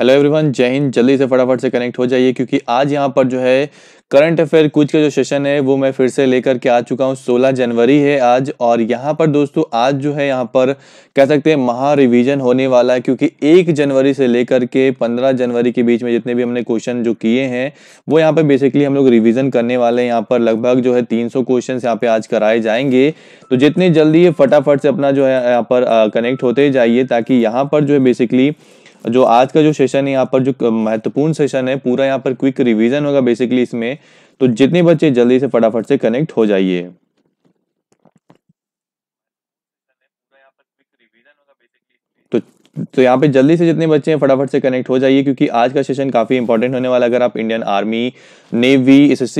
Hello everyone जय हिंद जल्दी से फटाफट से कनेक्ट हो जाइए क्योंकि आज यहाँ पर जो है करंट अफेयर कुछ का जो सेशन है वो मैं फिर से लेकर के आ चुका हूँ 16 जनवरी है आज और यहाँ पर दोस्तों आज जो है यहाँ पर कह सकते हैं महा रिवीजन होने वाला है क्योंकि एक जनवरी से लेकर के 15 जनवरी के बीच में जितने भी हमने क्वेश्चन जो किए हैं वो यहाँ पर बेसिकली हम लोग रिविजन करने वाले हैं यहाँ पर लगभग जो है तीन सौ क्वेश्चन यहाँ पे आज कराए जाएंगे तो जितने जल्दी फटाफट से अपना जो है यहाँ पर कनेक्ट होते जाइए ताकि यहाँ पर जो है बेसिकली जो आज का जो सेशन है यहाँ पर जो महत्वपूर्ण सेशन है पूरा यहाँ पर क्विक रिविजन होगा बेसिकली इसमें तो जितने बच्चे जल्दी से फटाफट से कनेक्ट हो जाइए तो यहाँ पे जल्दी से जितने बच्चे हैं फटाफट से कनेक्ट हो जाइए क्योंकि आज का सेशन काफ़ी इंपॉर्टेंट होने वाला अगर आप Indian army navy S S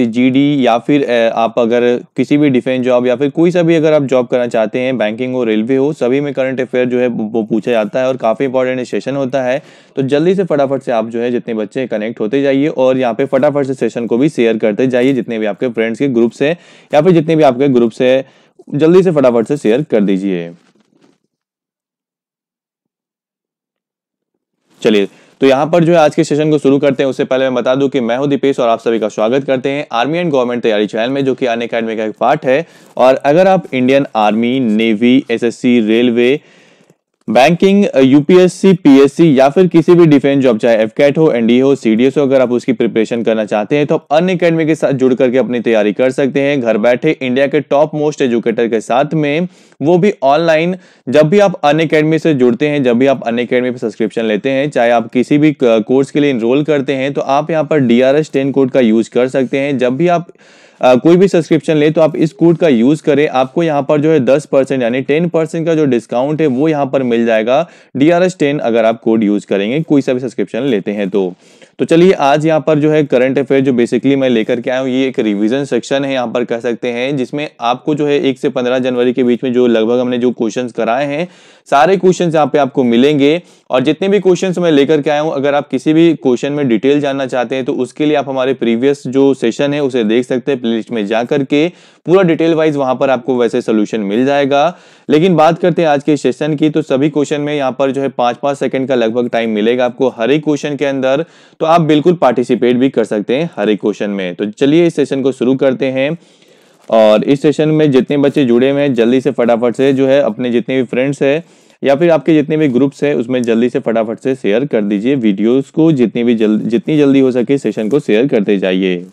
या फिर आप अगर किसी भी डिफेंस जॉब या फिर कोई सा भी अगर आप जॉब करना चाहते हैं बैंकिंग हो रेलवे हो सभी में करंट अफेयर जो है वो पूछा जाता है और काफ़ी इंपॉर्टेंट सेशन होता है तो जल्दी से फटाफट से आप जो है जितने बच्चे कनेक्ट होते जाइए और यहाँ पे फटाफट से सेशन को भी शेयर करते जाइए जितने भी आपके फ्रेंड्स के ग्रुप से या फिर जितने भी आपके ग्रुप से जल्दी से फटाफट से शेयर कर दीजिए चलिए तो यहाँ पर जो है आज के सेशन को शुरू करते हैं उससे पहले मैं बता दूं कि मैं हूं दीपेश और आप सभी का स्वागत करते हैं आर्मी एंड गवर्नमेंट तैयारी चैनल में जो कि अन अकेडमी का एक पार्ट है और अगर आप Indian army navy SSC railway banking UPSC PSC या फिर किसी भी डिफेंस जॉब चाहे एफ हो एनडीए हो सीडीएस हो अगर आप उसकी प्रिपरेशन करना चाहते हैं तो आप अन अकेडमी के साथ जुड़ करके अपनी तैयारी कर सकते हैं घर बैठे इंडिया के टॉप मोस्ट एजुकेटर के साथ में वो भी ऑनलाइन जब भी आप अन अकेडमी से जुड़ते हैं जब भी आप अन अकेडमी पर सब्सक्रिप्शन लेते हैं चाहे आप किसी भी कोर्स के लिए इनरोल करते हैं तो आप यहाँ पर D R S ten code का यूज कर सकते हैं जब भी आप आ, कोई भी सब्सक्रिप्शन ले तो आप इस कोड का यूज करें आपको यहाँ पर जो है दस परसेंट यानी टेन परसेंट का जो डिस्काउंट है वो यहाँ पर मिल जाएगा डी आर एस टेन अगर आप कोड यूज करेंगे कोई सा भी सब्सक्रिप्शन लेते हैं तो तो चलिए आज यहाँ पर जो है करंट अफेयर जो बेसिकली मैं लेकर के आया हूँ ये एक रिवीजन सेक्शन है यहाँ पर कह सकते हैं जिसमें आपको जो है एक से पंद्रह जनवरी के बीच में जो लगभग हमने जो क्वेश्चन कराए हैं सारे क्वेश्चन यहाँ पे आपको मिलेंगे और जितने भी क्वेश्चन मैं लेकर के आया हूँ अगर आप किसी भी क्वेश्चन में डिटेल जानना चाहते हैं तो उसके लिए आप हमारे प्रीवियस जो सेशन है उसे देख सकते हैं प्ले में जा करके पूरा डिटेल वाइज वहां पर आपको वैसे सोल्यूशन मिल जाएगा लेकिन बात करते हैं आज के सेशन की तो सभी क्वेश्चन में यहाँ पर जो है पांच पांच सेकंड का लगभग टाइम मिलेगा आपको हर एक क्वेश्चन के अंदर तो आप बिल्कुल पार्टिसिपेट भी कर सकते हैं हर एक क्वेश्चन में तो चलिए इस सेशन को शुरू करते हैं और इस सेशन में जितने बच्चे जुड़े हुए हैं जल्दी से फटाफट से जो है अपने जितने भी फ्रेंड्स है या फिर आपके जितने भी ग्रुप्स हैं उसमें जल्दी से फटाफट से शेयर कर दीजिए वीडियोस को जितनी भी जल्द जितनी जल्दी हो सके सेशन को शेयर करते जाइए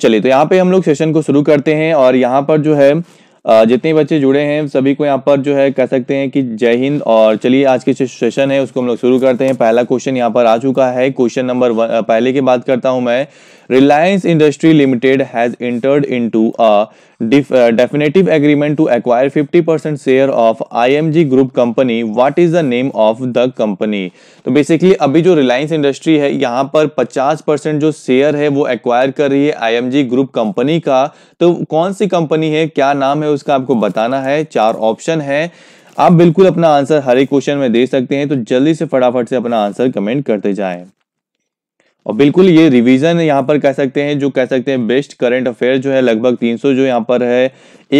चलिए तो यहाँ पे हम लोग सेशन को शुरू करते हैं और यहाँ पर जो है जितने बच्चे जुड़े हैं सभी को यहाँ पर जो है कह सकते हैं कि जय हिंद और चलिए आज के जो सेशन है उसको हम लोग शुरू करते हैं पहला क्वेश्चन यहाँ पर आ चुका है क्वेश्चन नंबर वन पहले की बात करता हूँ मैं Reliance Industry Limited has entered into a def uh, definitive agreement to acquire 50% share of IMG Group company. What is the name of the company? तो basically अभी जो Reliance Industry है यहाँ पर 50% जो शेयर है वो एक्वायर कर रही है IMG Group कंपनी का तो कौन सी कंपनी है क्या नाम है उसका आपको बताना है चार ऑप्शन है आप बिल्कुल अपना आंसर हर एक क्वेश्चन में दे सकते हैं तो जल्दी से फटाफट से अपना आंसर कमेंट करते जाएं और बिल्कुल ये रिवीजन यहाँ पर कह सकते हैं जो कह सकते हैं बेस्ट करंट अफेयर जो है लगभग 300 जो यहाँ पर है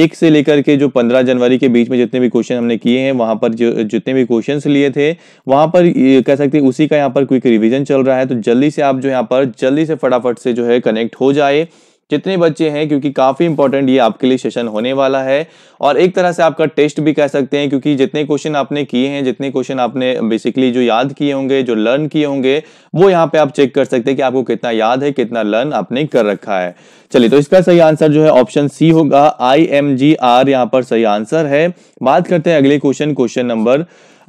एक से लेकर के जो 15 जनवरी के बीच में जितने भी क्वेश्चन हमने किए हैं वहाँ पर जो जितने भी क्वेश्चंस लिए थे वहाँ पर कह सकते हैं उसी का यहाँ पर क्विक रिवीजन चल रहा है तो जल्दी से आप जो यहाँ पर जल्दी से फटाफट से जो है कनेक्ट हो जाए जितने बच्चे हैं क्योंकि काफ़ी इंपॉर्टेंट ये आपके लिए सेशन होने वाला है और एक तरह से आपका टेस्ट भी कह सकते हैं क्योंकि जितने क्वेश्चन आपने किए हैं जितने क्वेश्चन आपने बेसिकली जो याद किए होंगे जो लर्न किए होंगे वो यहाँ पे आप चेक कर सकते हैं कि आपको कितना याद है कितना लर्न आपने कर रखा है चलिए तो इसका सही आंसर जो है ऑप्शन सी होगा आई एम जी आर यहाँ पर सही आंसर है बात करते हैं अगले क्वेश्चन क्वेश्चन नंबर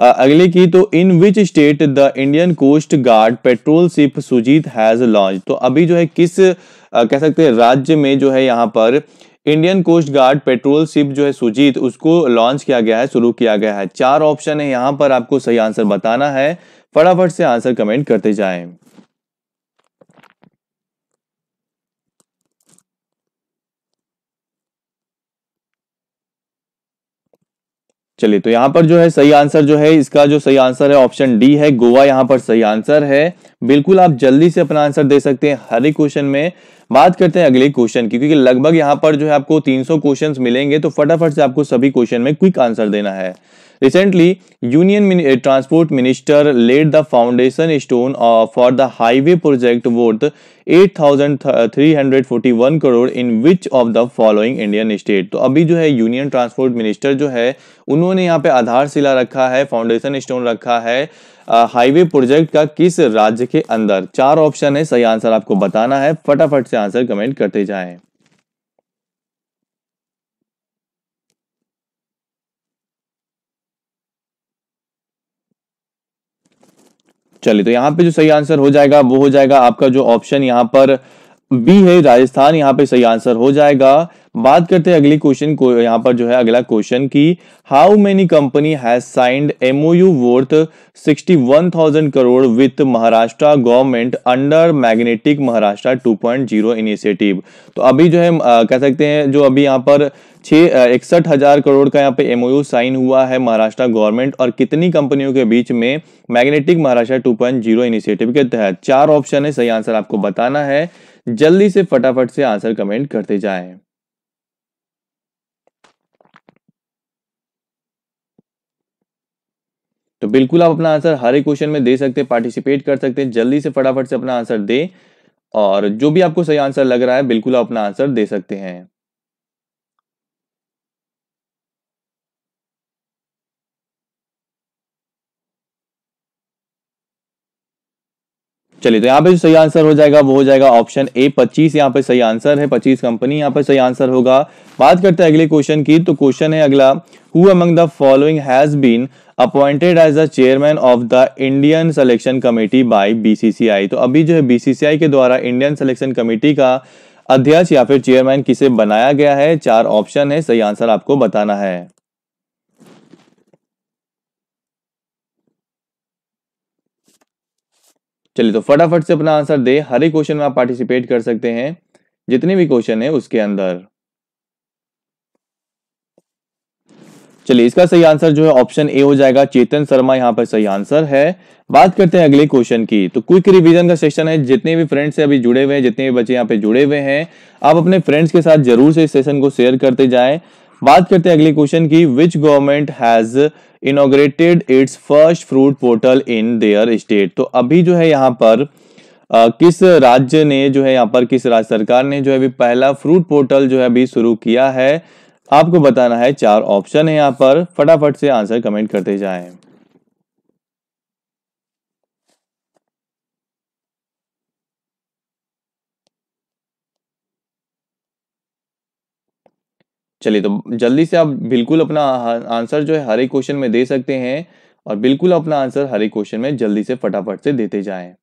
अगले की तो in which state the Indian coast guard patrol ship Sujeet has launch तो अभी जो है किस कह सकते हैं राज्य में जो है यहाँ पर Indian coast guard patrol ship जो है सुजीत उसको लॉन्च किया गया है शुरू किया गया है चार ऑप्शन है यहाँ पर आपको सही आंसर बताना है फटाफट से आंसर कमेंट करते जाए चलिए तो यहाँ पर जो है सही आंसर जो है इसका जो सही आंसर है ऑप्शन डी है गोवा यहाँ पर सही आंसर है बिल्कुल आप जल्दी से अपना आंसर दे सकते हैं हर एक क्वेश्चन में बात करते हैं अगले क्वेश्चन की क्योंकि लगभग यहाँ पर जो है आपको 300 क्वेश्चंस मिलेंगे तो फटाफट से आपको सभी क्वेश्चन में क्विक आंसर देना है recently union transport minister laid the foundation stone for the highway project worth 8,341 crore in which of the following Indian state तो अभी जो है यूनियन ट्रांसपोर्ट मिनिस्टर जो है उन्होंने यहाँ पे आधारशिला रखा है फाउंडेशन स्टोन रखा है हाईवे प्रोजेक्ट का किस राज्य के अंदर चार ऑप्शन है सही आंसर आपको बताना है फटाफट से आंसर कमेंट करते जाएं चलिए तो यहां पे जो सही आंसर हो जाएगा वो हो जाएगा आपका जो ऑप्शन यहां पर बी है राजस्थान यहां पे सही आंसर हो जाएगा बात करते हैं अगली क्वेश्चन को यहाँ पर जो है अगला क्वेश्चन की how many company has signed MOU worth 61,000 crore with Maharashtra government under magnetic Maharashtra 2.0 initiative तो अभी जो है आ, कह सकते हैं जो अभी यहाँ पर छह इकसठ हजार करोड़ का यहाँ पे एमओयू साइन हुआ है महाराष्ट्र गवर्नमेंट और कितनी कंपनियों के बीच में मैग्नेटिक महाराष्ट्र 2.0 इनिशिएटिव के तहत चार ऑप्शन है सही आंसर आपको बताना है जल्दी से फटाफट से आंसर कमेंट करते जाएं तो बिल्कुल आप अपना आंसर हर एक क्वेश्चन में दे सकते हैं पार्टिसिपेट कर सकते हैं जल्दी से फटाफट से अपना आंसर दे और जो भी आपको सही आंसर लग रहा है बिल्कुल आप अपना आंसर दे सकते हैं चलिए तो यहाँ पे जो सही आंसर हो जाएगा वो हो जाएगा ऑप्शन ए 25 यहाँ पे सही आंसर है 25 कंपनी यहाँ पे सही आंसर होगा बात करते हैं अगले क्वेश्चन की तो क्वेश्चन है अगला who among the following has been appointed as the chairman of the Indian selection committee by BCCI तो अभी जो है बीसीसीआई के द्वारा इंडियन सिलेक्शन कमेटी का अध्यक्ष या फिर चेयरमैन किसे बनाया गया है चार ऑप्शन है सही आंसर आपको बताना है चलिए तो फटाफट से अपना आंसर दे हर एक क्वेश्चन में आप पार्टिसिपेट कर सकते हैं जितने भी क्वेश्चन है उसके अंदर चलिए इसका सही आंसर जो है ऑप्शन ए हो जाएगा चेतन शर्मा यहाँ पर सही आंसर है बात करते हैं अगले क्वेश्चन की तो क्विक रिवीजन का सेशन है जितने भी फ्रेंड्स से अभी जुड़े हुए हैं जितने भी बच्चे यहाँ पे जुड़े हुए हैं आप अपने फ्रेंड्स के साथ जरूर से इस सेशन को शेयर करते जाए बात करते हैं अगले क्वेश्चन की which government has inaugurated its first fruit portal in their state तो अभी जो है यहाँ पर Uh, किस राज्य ने जो है यहाँ पर किस राज्य सरकार ने जो है अभी पहला फ्रूट पोर्टल जो है अभी शुरू किया है आपको बताना है चार ऑप्शन है यहाँ पर फटाफट से आंसर कमेंट करते जाएं। चलिए तो जल्दी से आप बिल्कुल अपना आंसर जो है हर एक क्वेश्चन में दे सकते हैं और बिल्कुल अपना आंसर हर एक क्वेश्चन में जल्दी से फटाफट से देते जाएं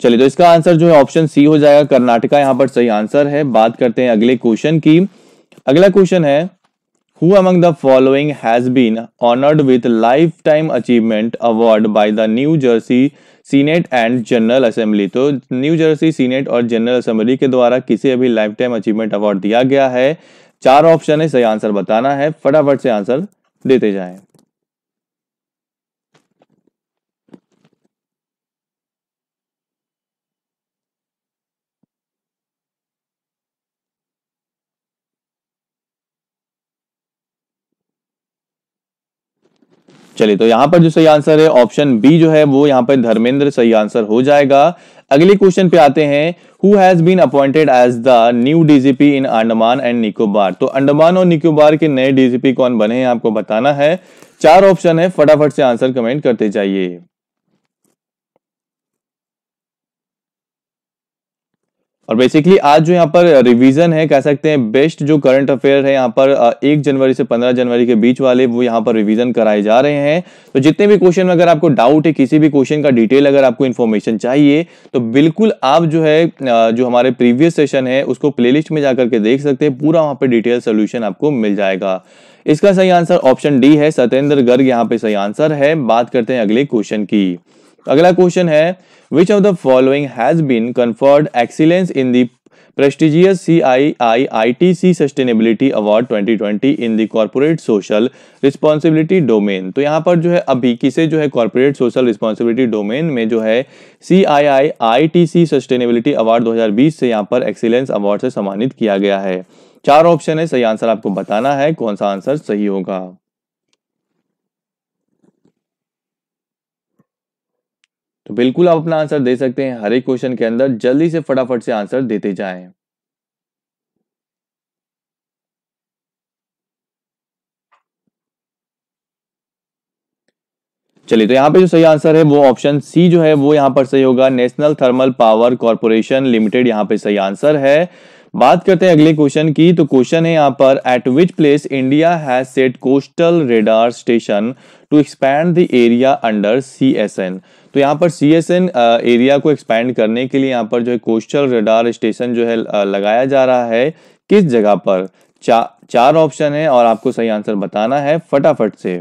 चलिए तो इसका आंसर जो है ऑप्शन सी हो जाएगा कर्नाटका यहां पर सही आंसर है बात करते हैं अगले क्वेश्चन की अगला क्वेश्चन है who among the following has been honoured with lifetime achievement award by the New Jersey Senate and General Assembly तो न्यू जर्सी सीनेट और जनरल असेंबली के द्वारा किसे अभी लाइफ टाइम अचीवमेंट अवार्ड दिया गया है चार ऑप्शन है सही आंसर बताना है फटाफट से आंसर देते जाएं चलिए तो यहां पर जो सही आंसर है ऑप्शन बी जो है वो यहां पर धर्मेंद्र सही आंसर हो जाएगा अगले क्वेश्चन पे आते हैं who has been appointed as the new DGP in Andaman and Nicobar तो अंडमान और निकोबार के नए डीजीपी कौन बने हैं आपको बताना है चार ऑप्शन है फटाफट से आंसर कमेंट करते जाइए और बेसिकली आज जो यहाँ पर रिवीजन uh, है कह सकते हैं बेस्ट जो करंट अफेयर है यहाँ पर uh, एक जनवरी से पंद्रह जनवरी के बीच वाले वो यहाँ पर रिवीजन कराए जा रहे हैं तो जितने भी क्वेश्चन में अगर आपको डाउट है किसी भी क्वेश्चन का डिटेल अगर आपको इन्फॉर्मेशन चाहिए तो बिल्कुल आप जो है uh, जो हमारे प्रीवियस सेशन है उसको प्ले में जाकर के देख सकते हैं पूरा वहाँ पर डिटेल सोल्यूशन आपको मिल जाएगा इसका सही आंसर ऑप्शन डी है सत्येंद्र गर्ग यहाँ पे सही आंसर है बात करते हैं अगले क्वेश्चन की अगला क्वेश्चन है which of the following has been conferred excellence in the prestigious C I I I T C sustainability award 2020 in the corporate social responsibility domain तो यहाँ पर जो है अभी किसे जो है कॉरपोरेट सोशल रिस्पॉन्सिबिलिटी डोमेन में जो है C I I I T C sustainability award दो हजार बीस से यहाँ पर एक्सीलेंस अवार्ड से सम्मानित किया गया है चार ऑप्शन है सही आंसर आपको बताना है कौन सा आंसर सही होगा तो बिल्कुल आप अपना आंसर दे सकते हैं हर एक क्वेश्चन के अंदर जल्दी से फटाफट से आंसर देते जाएं चलिए तो यहाँ पे जो सही आंसर है वो ऑप्शन सी जो है वो यहाँ पर सही होगा National Thermal Power Corporation Limited यहाँ पे सही आंसर है बात करते हैं अगले क्वेश्चन की तो क्वेश्चन है यहाँ पर at which place India has set coastal radar station to expand the area under C S N तो यहाँ पर सी एरिया uh, को एक्सपैंड करने के लिए यहाँ पर जो है कोस्टल रेडार स्टेशन जो है uh, लगाया जा रहा है किस जगह पर चा, चार ऑप्शन है और आपको सही आंसर बताना है फटाफट से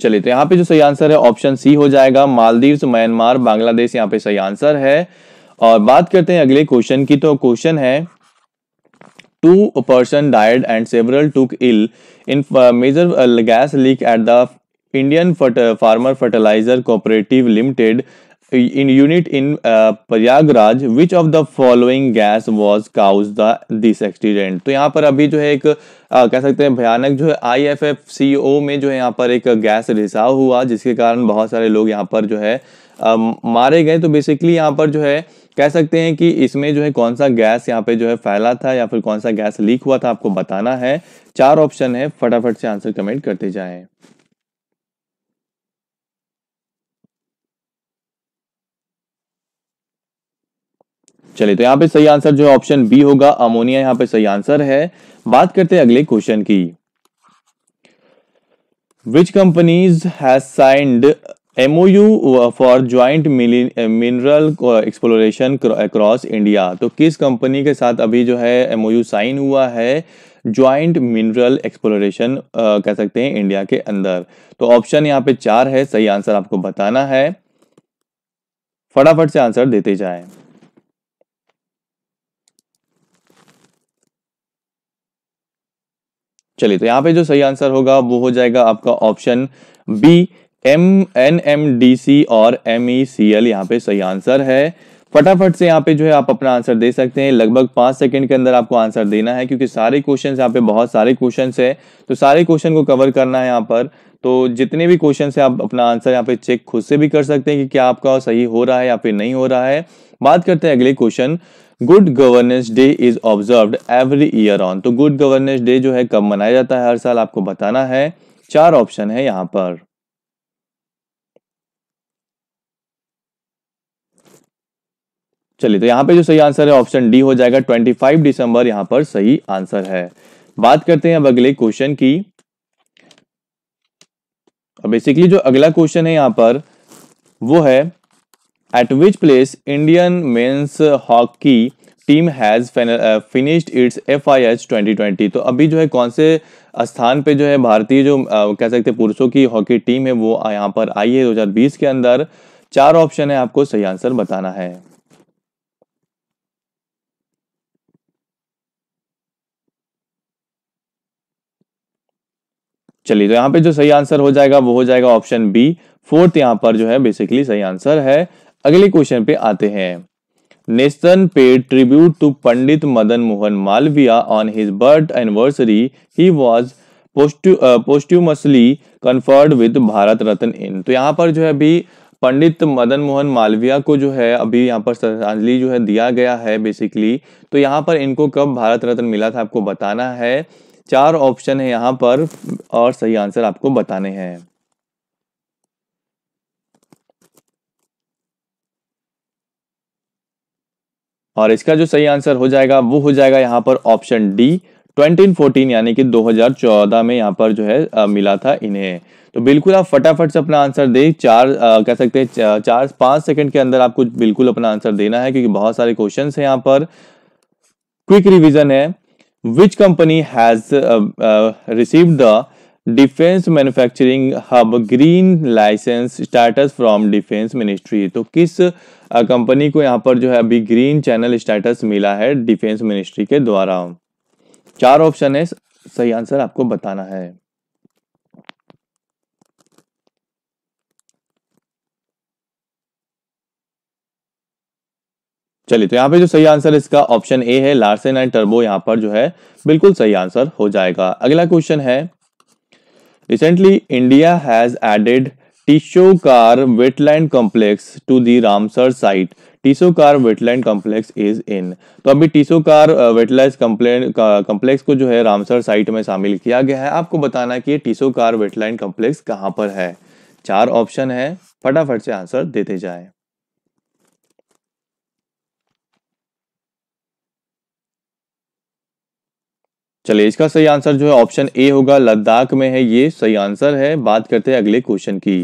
चलिए तो यहाँ पे जो सही आंसर है ऑप्शन सी हो जाएगा मालदीव्स म्यांमार बांग्लादेश यहाँ पे सही आंसर है और बात करते हैं अगले क्वेश्चन की तो क्वेश्चन है two person died and several took ill in major gas leak at the Indian Farmer Fertiliser Cooperative Limited in unit in Prayagraj which of the following gas was cause the this accident तो यहाँ पर अभी जो है एक आ, कह सकते हैं भयानक जो है आई एफ एफ सी ओ में जो है यहाँ पर एक गैस रिसाव हुआ जिसके कारण बहुत सारे लोग यहाँ पर जो है आ, मारे गए तो बेसिकली यहाँ पर जो है कह सकते हैं कि इसमें जो है कौन सा गैस यहाँ पे जो है फैला था या फिर कौन सा गैस लीक हुआ था आपको बताना है चार ऑप्शन है फटाफट से आंसर कमेंट करते जाए चलिए तो यहाँ पे सही आंसर जो है ऑप्शन बी होगा अमोनिया यहाँ पे सही आंसर है बात करते हैं अगले क्वेश्चन की which companies has signed MOU for joint mineral exploration across India तो किस कंपनी के साथ अभी जो है एमओयू साइन हुआ है ज्वाइंट मिनरल एक्सप्लोरेशन कह सकते हैं इंडिया के अंदर तो ऑप्शन यहाँ पे चार है सही आंसर आपको बताना है फटाफट से आंसर देते जाएं चलिए तो यहाँ पे जो सही आंसर होगा वो हो जाएगा आपका option B M N M D C और एम ई सी एल यहाँ पे सही आंसर है फटाफट से यहाँ पे जो है आप अपना आंसर दे सकते हैं लगभग पांच सेकंड के अंदर आपको आंसर देना है क्योंकि सारे क्वेश्चन यहाँ पे बहुत सारे क्वेश्चन है तो सारे क्वेश्चन को कवर करना है यहाँ पर तो जितने भी क्वेश्चन है आप अपना आंसर यहाँ पे चेक खुद से भी कर सकते हैं कि क्या आपका सही हो रहा है या फिर नहीं हो रहा है बात करते हैं अगले question Good Governance Day is observe every year on तो गुड गवर्नेंस डे जो है कब मनाया जाता है हर साल आपको बताना है चार ऑप्शन है यहाँ पर चलिए तो यहाँ पे जो सही आंसर है ऑप्शन डी हो जाएगा 25 दिसंबर यहाँ पर सही आंसर है बात करते हैं अब अगले क्वेश्चन की और बेसिकली जो अगला क्वेश्चन है यहाँ पर वो है at which place Indian men's hockey team has finished its F I H twenty twenty तो अभी जो है कौन से स्थान पे जो है भारतीय जो आ, uh, कह सकते पुरुषों की हॉकी टीम है वो यहाँ पर आई है बीस के अंदर चार ऑप्शन है आपको सही आंसर बताना है चलिए तो यहाँ पे जो सही आंसर हो जाएगा वो हो जाएगा ऑप्शन बी फोर्थ यहाँ पर जो है बेसिकली सही आंसर है अगले क्वेश्चन पे आते हैं nation pay tribute to Pandit Madan Mohan Malaviya on his birth anniversary he was posthumously conferred with Bharat Ratna in तो यहाँ पर जो है अभी पंडित मदन मोहन मालविया को जो है अभी यहाँ पर श्रद्धांजलि जो है दिया गया है बेसिकली तो यहाँ पर इनको कब भारत रत्न मिला था आपको बताना है चार ऑप्शन है यहां पर और सही आंसर आपको बताने हैं और इसका जो सही आंसर हो जाएगा वो हो जाएगा यहां पर ऑप्शन डी 2014 यानी कि 2014 में यहां पर जो है आ, मिला था इन्हें तो बिल्कुल आप फटाफट से अपना आंसर दे चार आ, कह सकते हैं चार पांच सेकंड के अंदर आपको बिल्कुल अपना आंसर देना है क्योंकि बहुत सारे क्वेश्चन है यहां पर क्विक रिविजन है which company has uh, uh, received the defence manufacturing hub green license status from defence ministry तो किस कंपनी uh, को यहाँ पर जो है अभी ग्रीन चैनल स्टेटस मिला है डिफेंस मिनिस्ट्री के द्वारा चार ऑप्शन है सही आंसर आपको बताना है चलिए तो यहाँ पे जो सही आंसर इसका ऑप्शन ए है लार्सन एंड टर्बो यहाँ पर जो है बिल्कुल सही आंसर हो जाएगा अगला क्वेश्चन है recently India has added Tso Kar wetland complex to the Ramsar site Tso Kar wetland complex is in तो अभी टीसो कार वेटलैंड कॉम्प्लेक्स को जो है रामसर साइट में शामिल किया गया है आपको बताना कि टीसो कार वेटलैंड कॉम्प्लेक्स कहाँ पर है चार ऑप्शन है फटाफट से आंसर देते जाए चलिए इसका सही आंसर जो है ऑप्शन ए होगा लद्दाख में है ये सही आंसर है बात करते हैं अगले क्वेश्चन की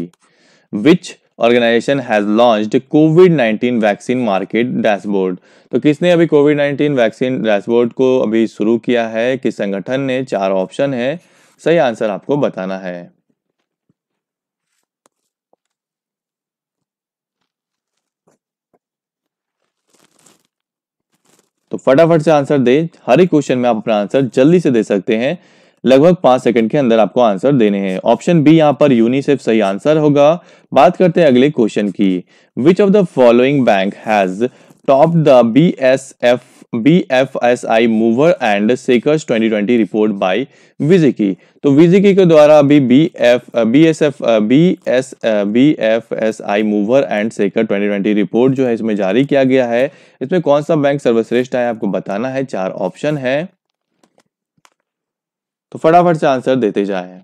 which organisation has launch COVID 19 vaccine market dashboard तो किसने अभी कोविड 19 वैक्सीन डैशबोर्ड को अभी शुरू किया है किस संगठन ने चार ऑप्शन है सही आंसर आपको बताना है तो फटाफट से आंसर दें हर एक क्वेश्चन में आप अपना आंसर जल्दी से दे सकते हैं लगभग पांच सेकंड के अंदर आपको आंसर देने हैं ऑप्शन बी यहाँ पर यूनिसेफ सही आंसर होगा बात करते हैं अगले क्वेश्चन की which of the following bank has top the B S F BFSI Mover and Shakers 2020 report by Viziki. तो Viziki के द्वारा अभी BF BSF BS BFSI Mover and Shaker 2020 report जो है इसमें जारी किया गया है इसमें कौन सा बैंक सर्वश्रेष्ठ है आपको बताना है चार ऑप्शन है तो फटाफट से आंसर देते जाए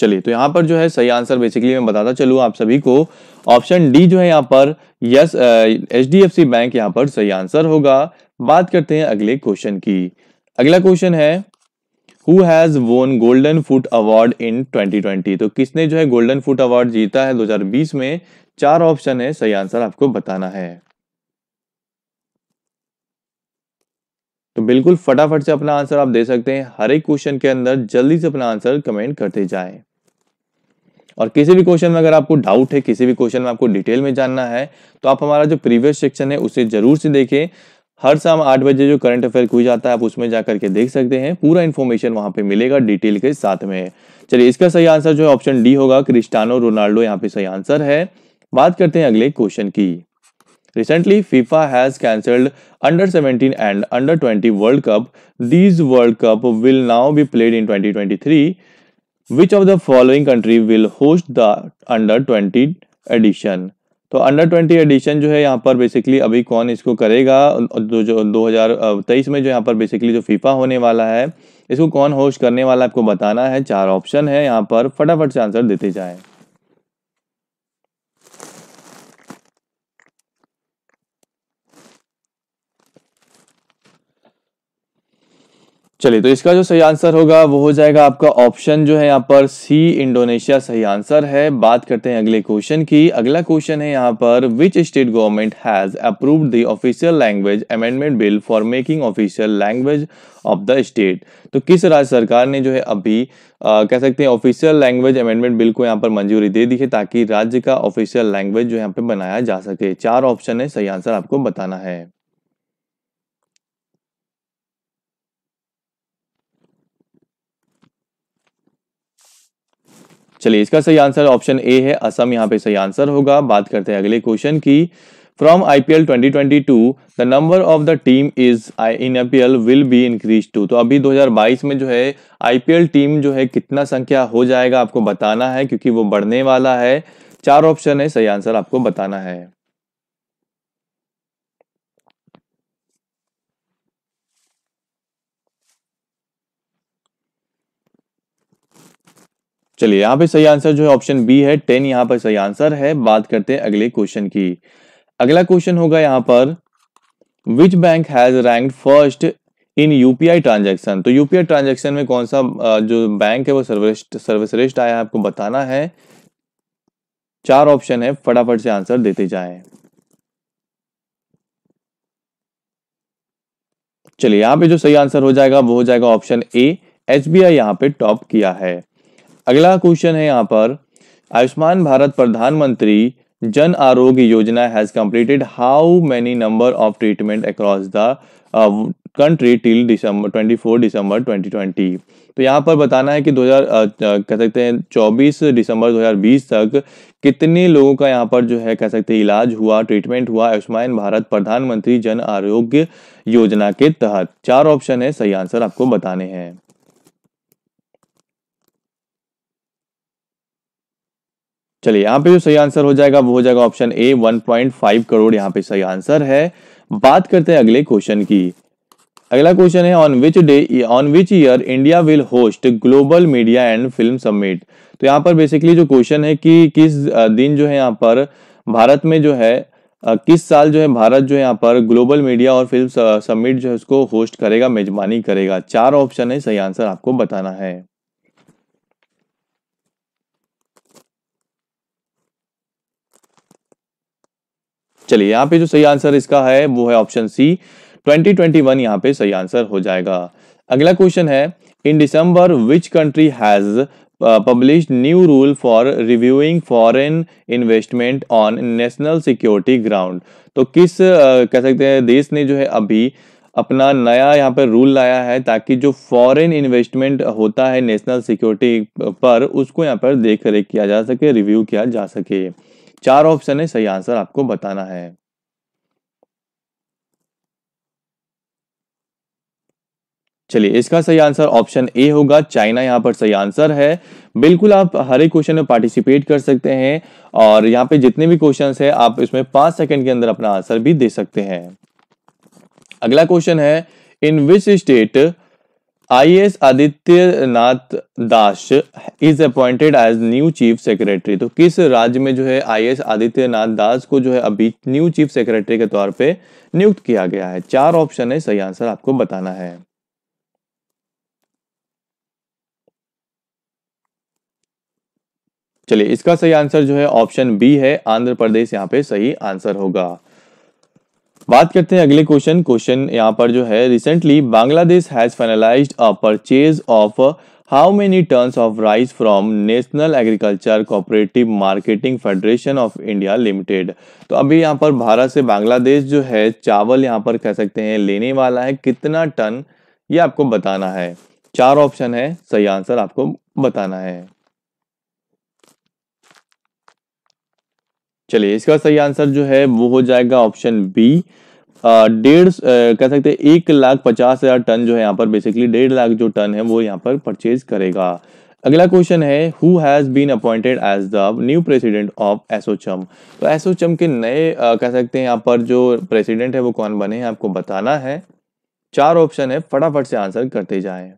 चलिए तो यहाँ पर जो है सही आंसर बेसिकली मैं बताता चलू आप सभी को ऑप्शन डी जो है यहाँ पर yes H D F C bank यहाँ पर सही आंसर होगा बात करते हैं अगले क्वेश्चन की अगला क्वेश्चन है who has won golden Foot award in 2020 तो किसने जो है गोल्डन फूट अवार्ड जीता है 2020 में चार ऑप्शन है सही आंसर आपको बताना है तो बिल्कुल फटाफट से अपना आंसर आप दे सकते हैं हर एक क्वेश्चन के अंदर जल्दी से अपना आंसर कमेंट करते जाए और किसी भी क्वेश्चन में अगर आपको डाउट है किसी भी क्वेश्चन में आपको डिटेल में जानना है तो आप हमारा जो प्रीवियस सेक्शन है उसे जरूर से देखें हर शाम आठ बजे जो करंट अफेयर क्विज आता है आप उसमें जाकर के देख सकते हैं पूरा इन्फॉर्मेशन वहां पे मिलेगा डिटेल के साथ में चलिए इसका सही आंसर जो है ऑप्शन डी होगा क्रिस्टानो रोनाल्डो यहाँ पे सही आंसर है बात करते हैं अगले क्वेश्चन की Recently, FIFA has cancelled Under 17 and Under 20 World Cup. These World Cup will now be played in 2023. Which of the following country will host the Under 20 edition? तो अंडर ट्वेंटी एडिशन जो है यहाँ पर basically अभी कौन इसको करेगा दो जो दो हज़ार तेईस में जो यहाँ पर बेसिकली जो फीफा होने वाला है इसको कौन होस्ट करने वाला आपको बताना है चार ऑप्शन है यहाँ पर फटाफट से आंसर देते जाएं चलिए तो इसका जो सही आंसर होगा वो हो जाएगा आपका ऑप्शन जो है यहाँ पर सी इंडोनेशिया सही आंसर है बात करते हैं अगले क्वेश्चन की अगला क्वेश्चन है यहाँ पर which state government has approved the official language amendment bill for making official language of the state तो किस राज्य सरकार ने जो है अभी आ, कह सकते हैं ऑफिशियल लैंग्वेज अमेंडमेंट बिल को यहाँ पर मंजूरी दे दी है ताकि राज्य का ऑफिशियल लैंग्वेज जो यहाँ पे बनाया जा सके चार ऑप्शन है सही आंसर आपको बताना है चलिए इसका सही आंसर ऑप्शन ए है असम यहाँ पे सही आंसर होगा बात करते हैं अगले क्वेश्चन की from I P L twenty twenty to the number of the team is in I P L will be increase to तो अभी 2022 में जो है आईपीएल टीम जो है कितना संख्या हो जाएगा आपको बताना है क्योंकि वो बढ़ने वाला है चार ऑप्शन है सही आंसर आपको बताना है चलिए यहाँ पे सही आंसर जो है ऑप्शन बी है टेन यहाँ पर सही आंसर है बात करते हैं अगले क्वेश्चन की अगला क्वेश्चन होगा यहाँ पर which bank has rank first in UPI transaction तो यूपीआई ट्रांजेक्शन में कौन सा जो बैंक है वो सर्वश्रेष्ठ सर्वश्रेष्ठ आया है आपको बताना है चार ऑप्शन है फटाफट से आंसर देते जाए चलिए यहाँ पे जो सही आंसर हो जाएगा वो हो जाएगा option A S B I यहाँ पे टॉप किया है अगला क्वेश्चन है यहाँ पर आयुष्मान भारत प्रधानमंत्री Jan Arogya Yojana has completed how many number of treatment across the country till December 24 December 2020 तो यहाँ पर बताना है कि 2000 uh, uh, कह सकते हैं 24 दिसंबर 2020 तक कितने लोगों का यहाँ पर जो है कह सकते हैं इलाज हुआ ट्रीटमेंट हुआ आयुष्मान भारत प्रधानमंत्री जन आरोग्य योजना के तहत चार ऑप्शन है सही आंसर आपको बताने हैं चलिए यहाँ पे जो सही आंसर हो जाएगा वो हो जाएगा ऑप्शन ए 1.5 करोड़ यहाँ पे सही आंसर है बात करते हैं अगले क्वेश्चन की अगला क्वेश्चन है on which day on which year India will host global media and film summit तो यहाँ पर बेसिकली जो क्वेश्चन है कि किस दिन जो है यहाँ पर भारत में जो है किस साल जो है भारत जो है यहाँ पर ग्लोबल मीडिया और फिल्म समिट जो है उसको होस्ट करेगा मेजबानी करेगा चार ऑप्शन है सही आंसर आपको बताना है चलिए यहाँ पे जो सही आंसर इसका है वो है ऑप्शन सी 2021 यहाँ पे सही आंसर हो जाएगा अगला क्वेश्चन है in December which country has publish new rule for reviewing foreign investment on national security ground तो किस uh, कह सकते हैं देश ने जो है अभी अपना नया यहाँ पर रूल लाया है ताकि जो फॉरेन इन्वेस्टमेंट होता है नेशनल सिक्योरिटी पर उसको यहाँ पर देख रेख किया जा सके रिव्यू किया जा सके चार ऑप्शन है सही आंसर आपको बताना है चलिए इसका सही आंसर ऑप्शन ए होगा चाइना यहाँ पर सही आंसर है बिल्कुल आप हर एक क्वेश्चन में पार्टिसिपेट कर सकते हैं और यहाँ पे जितने भी क्वेश्चन है आप इसमें पांच सेकंड के अंदर अपना आंसर भी दे सकते हैं अगला क्वेश्चन है in which state IAS Adityanath Das is appointed as new chief secretary तो किस राज्य में जो है आईएएस आदित्यनाथ दास को जो है अभी न्यू चीफ सेक्रेटरी के तौर पे नियुक्त किया गया है चार ऑप्शन है सही आंसर आपको बताना है चलिए इसका सही आंसर जो है ऑप्शन बी है आंध्र प्रदेश यहाँ पे सही आंसर होगा बात करते हैं अगले क्वेश्चन क्वेश्चन यहाँ पर जो है recently Bangladesh has finalised a purchase of how many tonnes of rice from national agriculture cooperative marketing federation of India limited तो अभी यहाँ पर भारत से बांग्लादेश जो है चावल यहाँ पर कह सकते हैं लेने वाला है कितना टन ये आपको बताना है चार ऑप्शन है सही आंसर आपको बताना है चलिए इसका सही आंसर जो है वो हो जाएगा ऑप्शन बी डेढ़ कह सकते हैं एक लाख पचास हजार टन जो है यहाँ पर बेसिकली डेढ़ लाख जो टन है वो यहाँ पर परचेज करेगा अगला क्वेश्चन है who has been appointed as the new president of ASSOCHAM तो एसोचम के नए आ, कह सकते हैं यहाँ पर जो प्रेसिडेंट है वो कौन बने हैं आपको बताना है चार ऑप्शन है फटाफट से आंसर करते जाएं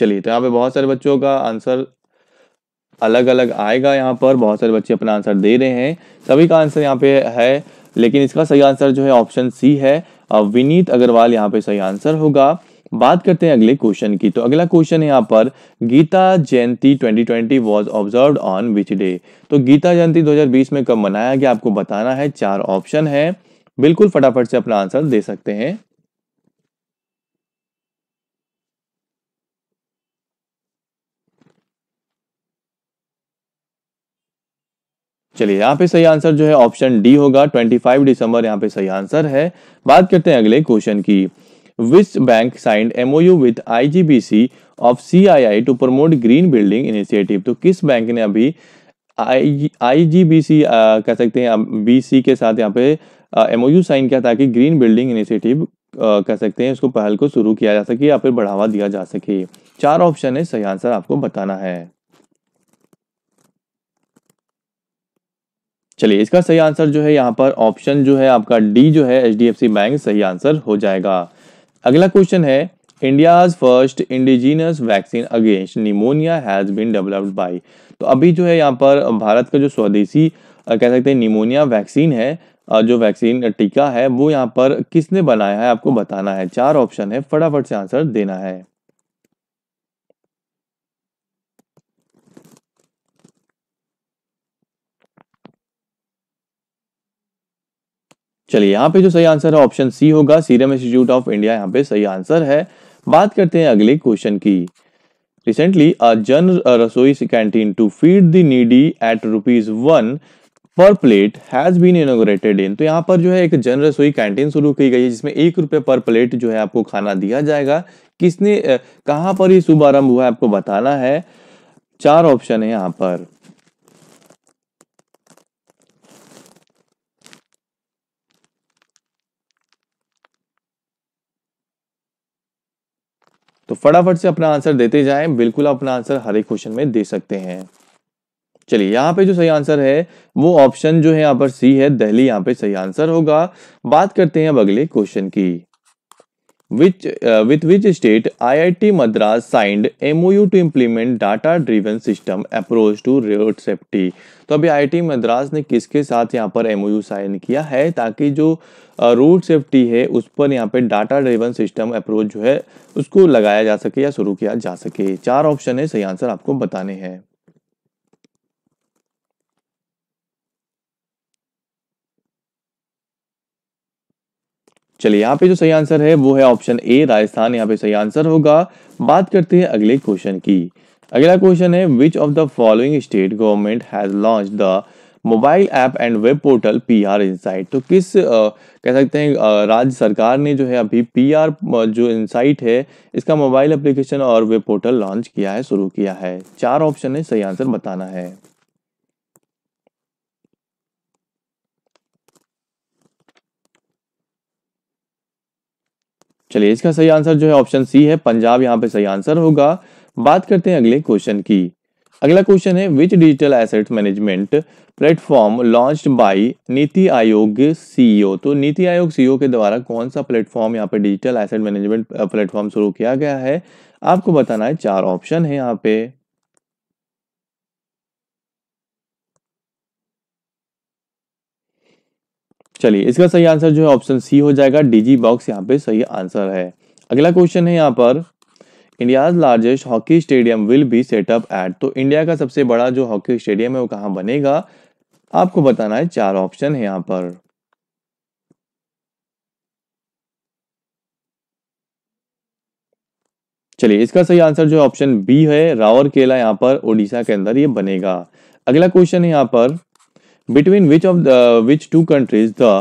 चलिए तो यहाँ पे बहुत सारे बच्चों का आंसर अलग अलग आएगा यहाँ पर बहुत सारे बच्चे अपना आंसर दे रहे हैं सभी का आंसर यहाँ पे है लेकिन इसका सही आंसर जो है ऑप्शन सी है विनीत अग्रवाल यहाँ पे सही आंसर होगा बात करते हैं अगले क्वेश्चन की तो अगला क्वेश्चन है यहाँ पर Gita Jayanti 2020 was observe on which day तो गीता जयंती 2020 में कब मनाया गया आपको बताना है चार ऑप्शन है बिल्कुल फटाफट से अपना आंसर दे सकते हैं चलिए यहाँ पे सही आंसर जो है ऑप्शन डी होगा 25 दिसंबर यहाँ पे सही आंसर है बात करते हैं अगले क्वेश्चन की which bank signed MOU with IGBC of CII to promote green building initiative तो किस बैंक ने अभी आई आईजीबीसी कह सकते हैं बीसी के साथ यहाँ पे एमओयू साइन किया ताकि ग्रीन बिल्डिंग इनिशिएटिव कह सकते हैं उसको पहल को शुरू किया जा सके या फिर बढ़ावा दिया जा सके चार ऑप्शन है सही आंसर आपको बताना है चलिए इसका सही आंसर जो है यहाँ पर ऑप्शन जो है आपका डी जो है एच बैंक सही आंसर हो जाएगा अगला क्वेश्चन है India first indigenous vaccine against pneumonia has been developed by तो अभी जो है यहाँ पर भारत का जो स्वदेशी कह सकते हैं निमोनिया वैक्सीन है जो वैक्सीन टीका है वो यहाँ पर किसने बनाया है आपको बताना है चार ऑप्शन है फटाफट से आंसर देना है चलिए यहाँ पे जो सही आंसर है ऑप्शन सी होगा सीरम इंस्टीट्यूट ऑफ इंडिया यहाँ पे सही आंसर है बात करते हैं अगले क्वेश्चन की recently a Jan Rasoi canteen to feed the needy at rupees one per plate has been inaugurated in तो यहाँ पर जो है एक जन रसोई कैंटीन शुरू की गई है जिसमें एक रुपये पर प्लेट जो है आपको खाना दिया जाएगा किसने कहाँ पर ये शुभारंभ हुआ है आपको बताना है चार ऑप्शन है यहाँ पर तो फटाफट से अपना आंसर देते जाएं बिल्कुल अपना आंसर हर एक क्वेश्चन में दे सकते हैं चलिए यहाँ पे जो सही आंसर है वो ऑप्शन जो है यहाँ पर सी है दहली यहाँ पे सही आंसर होगा बात करते हैं अब अगले क्वेश्चन की which uh, with which state Madras signed signed MOU to implement data driven system approach to road safety तो अभी IIT मद्रास ने किसके साथ यहाँ पर MOU साइन किया है ताकि जो रूट सेफ्टी है उस पर यहाँ पे डाटा ड्रिवन सिस्टम अप्रोच जो है उसको लगाया जा सके या शुरू किया जा सके चार ऑप्शन है सही आंसर आपको बताने हैं चलिए यहाँ पे जो सही आंसर है वो है ऑप्शन ए राजस्थान यहाँ पे सही आंसर होगा बात करते हैं अगले क्वेश्चन की अगला क्वेश्चन है which of the following state government has launch the mobile app and web portal P R insight तो किस आ, कह सकते हैं राज्य सरकार ने जो है अभी पी आर जो इंसाइट है इसका मोबाइल एप्लीकेशन और वेब पोर्टल लॉन्च किया है शुरू किया है चार ऑप्शन है सही आंसर बताना है चलिए इसका सही आंसर जो है ऑप्शन सी है पंजाब यहाँ पे सही आंसर होगा बात करते हैं अगले क्वेश्चन की अगला क्वेश्चन है which digital asset management platform launch by NITI Aayog CEO e तो नीति आयोग सीईओ e के द्वारा कौन सा प्लेटफॉर्म यहाँ पे डिजिटल एसेट मैनेजमेंट प्लेटफॉर्म शुरू किया गया है आपको बताना है चार ऑप्शन है यहाँ पे चलिए इसका सही आंसर जो है ऑप्शन सी हो जाएगा डीजी बॉक्स यहाँ पे सही आंसर है अगला क्वेश्चन है यहाँ पर India's largest hockey stadium will be set up at तो इंडिया का सबसे बड़ा जो हॉकी स्टेडियम है वो कहाँ बनेगा आपको बताना है चार ऑप्शन है यहाँ पर चलिए इसका सही आंसर जो ऑप्शन बी है रावर केला यहाँ पर ओडिशा के अंदर ये बनेगा अगला क्वेश्चन है यहाँ पर between which of the which two countries the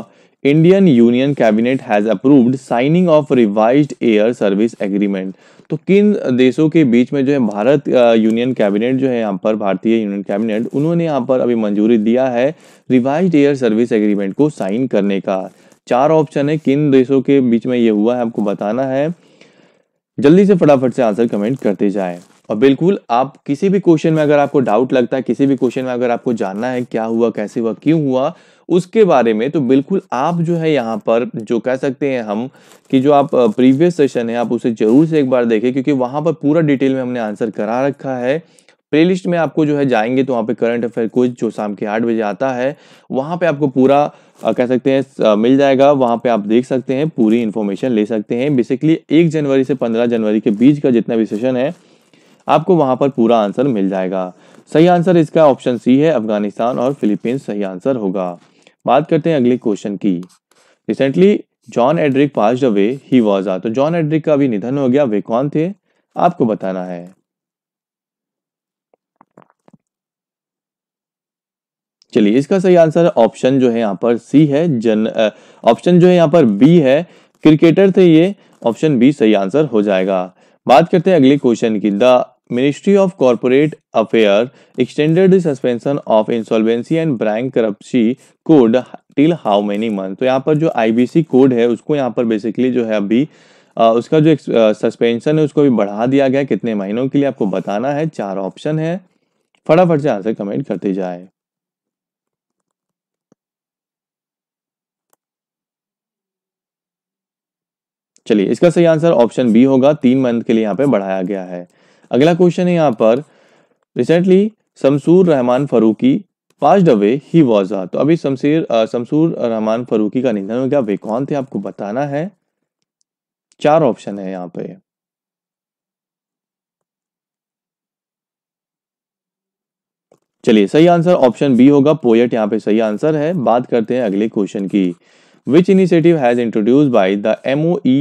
Indian union cabinet has approved signing of revised air service agreement तो किन देशों के बीच में जो है भारत यूनियन कैबिनेट जो है यहाँ पर भारतीय यूनियन कैबिनेट उन्होंने यहाँ पर अभी मंजूरी दिया है रिवाइज्ड एयर सर्विस एग्रीमेंट को साइन करने का चार ऑप्शन है किन देशों के बीच में ये हुआ है आपको बताना है जल्दी से फटाफट से आंसर कमेंट करते जाए और बिल्कुल आप किसी भी क्वेश्चन में अगर आपको डाउट लगता है किसी भी क्वेश्चन में अगर आपको जानना है क्या हुआ कैसे हुआ क्यों हुआ उसके बारे में तो बिल्कुल आप जो है यहाँ पर जो कह सकते हैं हम कि जो आप प्रीवियस सेशन है आप उसे जरूर से एक बार देखें क्योंकि वहाँ पर पूरा डिटेल में हमने आंसर करा रखा है प्लेलिस्ट में आपको जो है जाएंगे तो वहाँ पे करंट अफेयर कुछ जो शाम के आठ बजे आता है वहाँ पे आपको पूरा आ, कह सकते हैं मिल जाएगा वहाँ पे आप देख सकते हैं पूरी इन्फॉर्मेशन ले सकते हैं बेसिकली एक जनवरी से पंद्रह जनवरी के बीच का जितना भी सेशन है आपको वहाँ पर पूरा आंसर मिल जाएगा सही आंसर इसका ऑप्शन सी है अफगानिस्तान और फिलीपींस सही आंसर होगा बात करते हैं अगले क्वेश्चन की recently John Edrich pass away he was a तो जॉन एड्रिक का भी निधन हो गया वे कौन थे आपको बताना है चलिए इसका सही आंसर ऑप्शन जो है यहाँ पर सी है जन ऑप्शन जो है यहाँ पर बी है क्रिकेटर थे ये ऑप्शन बी सही आंसर हो जाएगा बात करते हैं अगले क्वेश्चन की the Ministry of Corporate affair extended the suspension of insolvency and bankruptcy code till how many month तो यहाँ पर जो IBC कोड है उसको यहाँ पर बेसिकली जो है अभी आ, उसका जो सस्पेंशन है उसको भी बढ़ा दिया गया कितने महीनों के लिए आपको बताना है चार ऑप्शन है फटाफट से आंसर कमेंट करते जाए चलिए इसका सही आंसर ऑप्शन बी होगा तीन मंथ के लिए यहाँ पे बढ़ाया गया है अगला क्वेश्चन है यहाँ पर recently Shamsur Rahman Faruqi passed away he was a तो अभी शमशीर शमसूर रहमान फरूकी का निधन हो गया वे कौन थे आपको बताना है चार ऑप्शन है यहाँ पे चलिए सही आंसर ऑप्शन बी होगा पोएट यहाँ पे सही आंसर है बात करते हैं अगले क्वेश्चन की which initiative has introduce by the MOE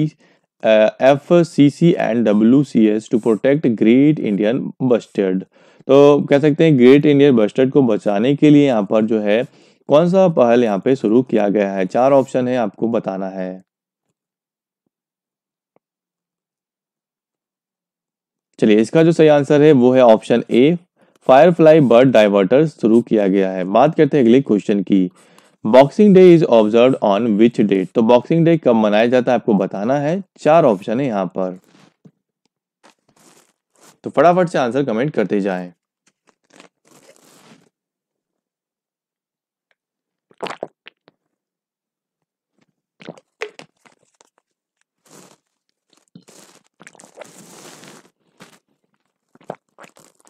and W C S to protect great Indian bustard तो कह सकते हैं ग्रेट इंडियन बस्टर्ड को बचाने के लिए यहाँ पर जो है कौन सा पहल यहाँ पे शुरू किया गया है चार ऑप्शन है आपको बताना है चलिए इसका जो सही आंसर है वो है option A firefly bird diverter शुरू किया गया है बात करते हैं अगले क्वेश्चन की Boxing Day is observe on which date तो बॉक्सिंग डे कब मनाया जाता है आपको बताना है चार ऑप्शन है यहां पर तो फटाफट से आंसर कमेंट करते जाए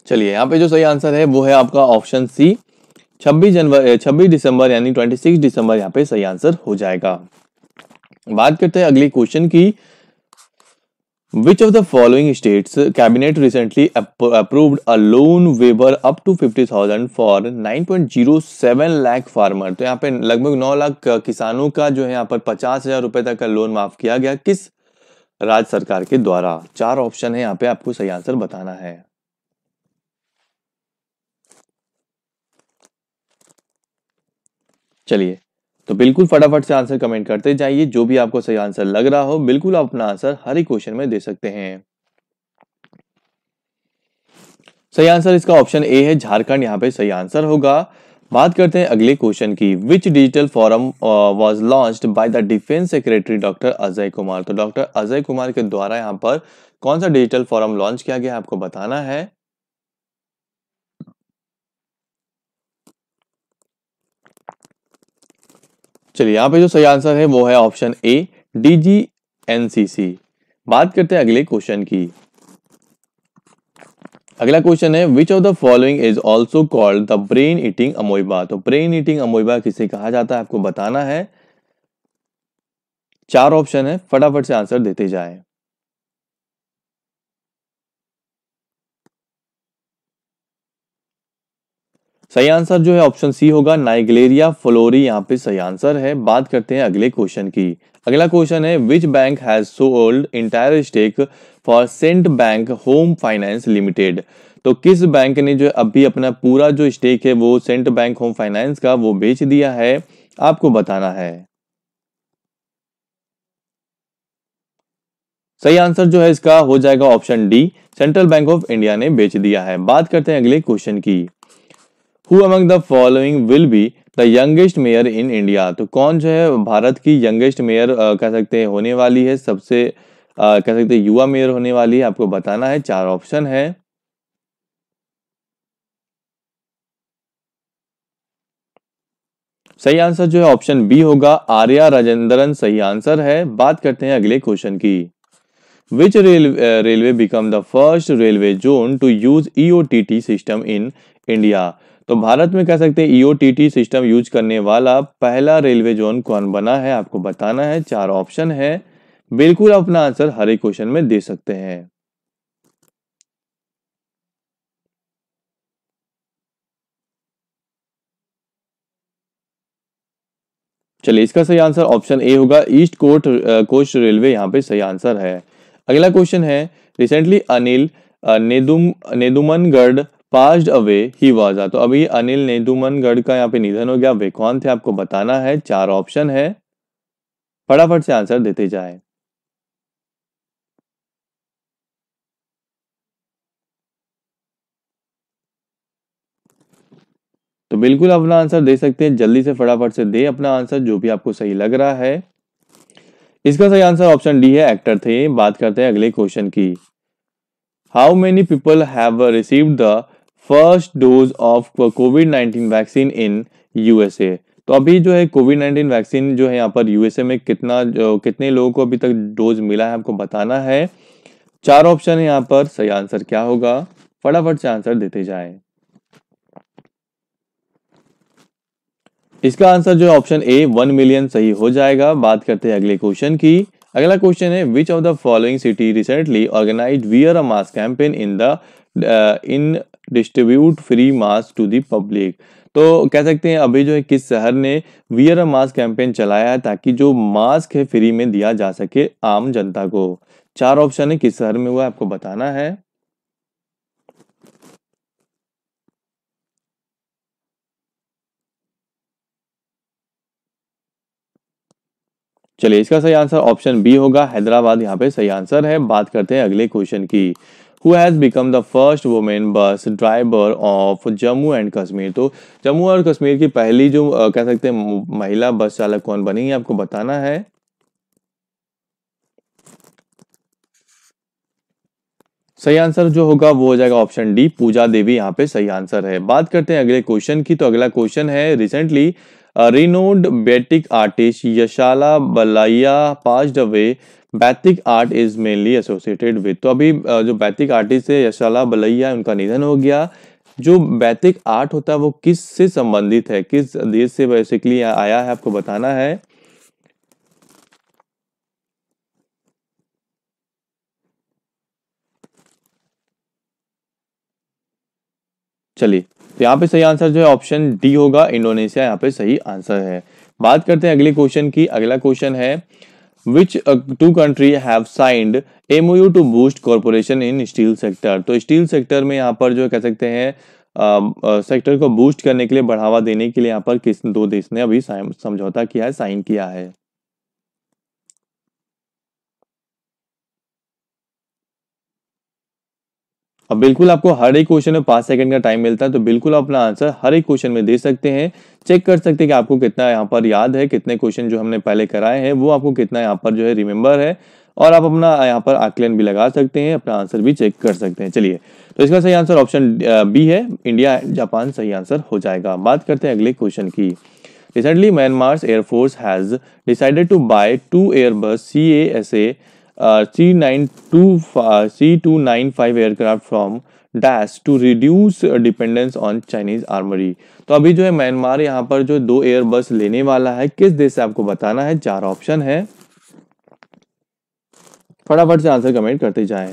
चलिए यहाँ पे जो सही आंसर है वो है आपका ऑप्शन सी छब्बीस जनवरी छब्बीस दिसंबर यानी 26 दिसंबर यहाँ पे सही आंसर हो जाएगा बात करते हैं अगले क्वेश्चन की Which of the following states cabinet recently approved a loan waiver up to 50,000 for 9.07 lakh farmer तो यहाँ पे लगभग 9 लाख किसानों का जो है यहाँ पर पचास हजार रुपए तक का लोन माफ किया गया किस राज्य सरकार के द्वारा चार ऑप्शन है यहाँ पे आपको सही आंसर बताना है चलिए तो बिल्कुल फटाफट से आंसर कमेंट करते जाइए जो भी आपको सही आंसर लग रहा हो बिल्कुल आप अपना आंसर हर एक क्वेश्चन में दे सकते हैं सही आंसर इसका ऑप्शन ए है झारखंड यहाँ पे सही आंसर होगा बात करते हैं अगले क्वेश्चन की which digital forum was launch by the defence secretary doctor Ajay Kumar तो डॉक्टर अजय कुमार के द्वारा यहाँ पर कौन सा डिजिटल फॉरम लॉन्च किया गया आपको बताना है चलिए यहाँ पे जो सही आंसर है वो है option A D G N C C बात करते हैं अगले क्वेश्चन की अगला क्वेश्चन है which of the following is also called the brain eating amoeba तो ब्रेन ईटिंग अमोइबा किसे कहा जाता है आपको बताना है चार ऑप्शन है फटाफट से आंसर देते जाए सही आंसर जो है ऑप्शन सी होगा नाइगलेरिया फ्लोरी यहाँ पे सही आंसर है बात करते हैं अगले क्वेश्चन की अगला क्वेश्चन है which bank has sold entire stake for cent bank home finance limited तो किस बैंक ने जो अभी अपना पूरा जो स्टेक है वो सेंट बैंक होम फाइनेंस का वो बेच दिया है आपको बताना है सही आंसर जो है इसका हो जाएगा option D central bank of India ने बेच दिया है बात करते हैं अगले क्वेश्चन की who among the following will be the youngest mayor in India तो कौन जो है भारत की यंगेस्ट मेयर कह सकते हैं होने वाली है सबसे आ, कह सकते हैं युवा मेयर होने वाली है आपको बताना है चार ऑप्शन है सही आंसर जो है ऑप्शन बी होगा आर्या राजेंद्रन सही आंसर है बात करते हैं अगले क्वेश्चन की which railway become the first railway zone to use EOTT system in India तो भारत में कह सकते हैं ईओटीटी सिस्टम यूज करने वाला पहला रेलवे जोन कौन बना है आपको बताना है चार ऑप्शन है बिल्कुल अपना आंसर हर एक क्वेश्चन में दे सकते हैं चलिए इसका सही आंसर ऑप्शन ए होगा ईस्ट कोट कोस्ट रेलवे यहाँ पे सही आंसर है अगला क्वेश्चन है recently Anil Nedum Nedumangad passed away he वाजा तो अभी अनिल नेदुमनगढ़ का यहाँ पे निधन हो गया वे कौन थे आपको बताना है चार ऑप्शन है फटाफट से आंसर देते जाए तो बिल्कुल अपना आंसर दे सकते हैं जल्दी से फटाफट से दे अपना आंसर जो भी आपको सही लग रहा है इसका सही आंसर ऑप्शन डी है एक्टर थे बात करते हैं अगले क्वेश्चन की how many people have received the first dose of COVID nineteen vaccine in USA तो अभी जो है कोविड नाइन्टीन वैक्सीन जो है यहाँ पर यूएसए में कितना कितने लोगों को अभी तक डोज मिला है आपको बताना है चार ऑप्शन है यहाँ पर सही आंसर क्या होगा फटाफट से आंसर देते जाए इसका आंसर जो है ऑप्शन ए वन मिलियन सही हो जाएगा बात करते हैं अगले क्वेश्चन की अगला क्वेश्चन है which of the following city recently organise where a mass campaign in the in distribute free mask to the public तो कह सकते हैं अभी जो है किस शहर ने वियर अ मास्क कैंपेन चलाया है ताकि जो मास्क है फ्री में दिया जा सके आम जनता को चार ऑप्शन है किस शहर में हुआ आपको बताना है चलिए इसका सही आंसर ऑप्शन बी होगा हैदराबाद यहाँ पे सही आंसर है बात करते हैं अगले क्वेश्चन की who has become the first woman bus driver of Jammu and Kashmir तो जम्मू और कश्मीर की पहली जो आ, कह सकते हैं महिला बस चालक कौन है आपको बताना है सही आंसर जो होगा वो हो जाएगा ऑप्शन डी पूजा देवी यहाँ पे सही आंसर है बात करते हैं अगले क्वेश्चन की तो अगला क्वेश्चन है recently renowned batik artist Yasala Balaiah passed away batik art is mainly associated with तो अभी जो बैतिक आर्टिस्ट है यशाला बलैया उनका निधन हो गया जो बैतिक आर्ट होता है वो किस से संबंधित है किस देश से बेसिकली आया है आपको बताना है चलिए तो यहाँ पे सही आंसर जो है ऑप्शन डी होगा इंडोनेशिया यहाँ पे सही आंसर है बात करते हैं अगले क्वेश्चन की अगला क्वेश्चन है which uh, two country have signed MOU to boost corporation in steel sector तो steel sector में यहाँ पर जो कह सकते हैं सेक्टर को बूस्ट करने के लिए बढ़ावा देने के लिए यहाँ पर किस दो देश ने अभी समझौता किया है साइन किया है अब बिल्कुल आपको हर एक क्वेश्चन में पांच सेकंड का टाइम मिलता है तो बिल्कुल अपना आंसर हर एक क्वेश्चन में दे सकते हैं चेक कर सकते हैं कि आपको कितना यहाँ पर याद है कितने क्वेश्चन जो हमने पहले कराए हैं वो आपको कितना यहाँ पर जो है रिमेम्बर है और आप अपना यहाँ पर आकलन भी लगा सकते हैं अपना आंसर भी चेक कर सकते हैं चलिए तो इसका सही आंसर ऑप्शन बी है इंडिया जापान सही आंसर हो जाएगा बात करते हैं अगले क्वेश्चन की recently Myanmar air force has decided to buy two Airbus C A S A C C nine two two nine five aircraft from dash to reduce dependence on Chinese armoury तो अभी जो है म्यांमार यहाँ पर जो दो Airbus लेने वाला है किस देश से आपको बताना है चार ऑप्शन है फटाफट से आंसर कमेंट करते जाएं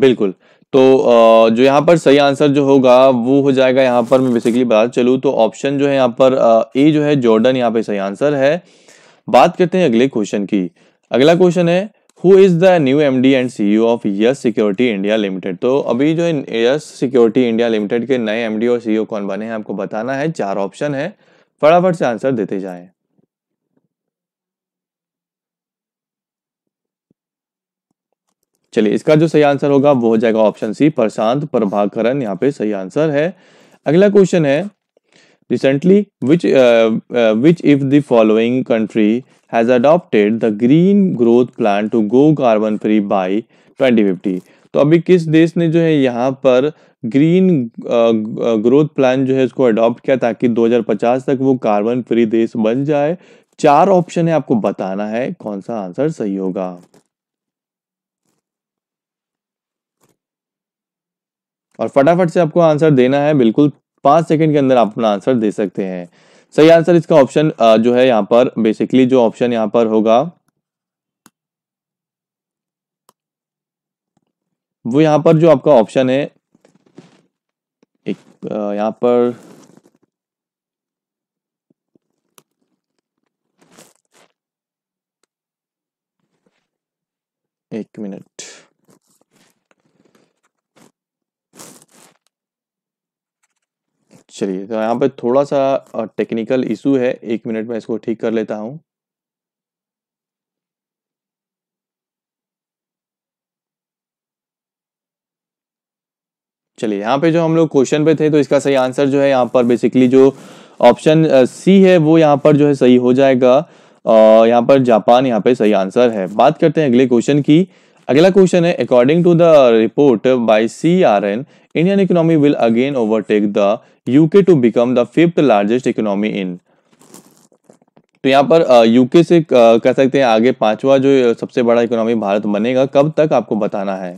बिल्कुल तो जो यहाँ पर सही आंसर जो होगा वो हो जाएगा यहाँ पर मैं बेसिकली बता चलूँ तो ऑप्शन जो है यहाँ पर ए जो है जॉर्डन यहाँ पे सही आंसर है बात करते हैं अगले क्वेश्चन की अगला क्वेश्चन है who is the new M D and C of Yes security India limited तो अभी जो है यस सिक्योरिटी इंडिया लिमिटेड के नए एम और सी e कौन बने हैं आपको बताना है चार ऑप्शन है फटाफट से आंसर देते जाएं चलिए इसका जो सही आंसर होगा वो हो जाएगा ऑप्शन सी प्रशांत प्रभाकरण यहाँ पे सही आंसर है अगला क्वेश्चन है recently which which if the following country has adopted the green growth plan to go carbon free by 2050 तो अभी किस देश ने जो है यहाँ पर ग्रीन ग्रोथ प्लान जो है इसको अडॉप्ट किया ताकि 2050 तक वो कार्बन फ्री देश बन जाए चार ऑप्शन है आपको बताना है कौन सा आंसर सही होगा और फटाफट से आपको आंसर देना है बिल्कुल पांच सेकंड के अंदर आप अपना आंसर दे सकते हैं सही आंसर इसका ऑप्शन जो है यहाँ पर बेसिकली जो ऑप्शन यहाँ पर होगा वो यहाँ पर जो आपका ऑप्शन है एक यहाँ पर एक मिनट चलिए तो यहाँ पर थोड़ा सा टेक्निकल इशू है एक मिनट में इसको ठीक कर लेता हूँ चलिए यहाँ पे जो हम लोग क्वेश्चन पे थे तो इसका सही आंसर जो है यहाँ पर बेसिकली जो ऑप्शन सी है वो यहाँ पर जो है सही हो जाएगा यहाँ पर जापान यहाँ पे सही आंसर है बात करते हैं अगले क्वेश्चन की अगला क्वेश्चन है according to the report by CRN Indian economy will again overtake the UK to become the fifth largest economy in तो यहाँ पर यूके से कह सकते हैं आगे पांचवा जो सबसे बड़ा इकोनॉमी भारत बनेगा कब तक आपको बताना है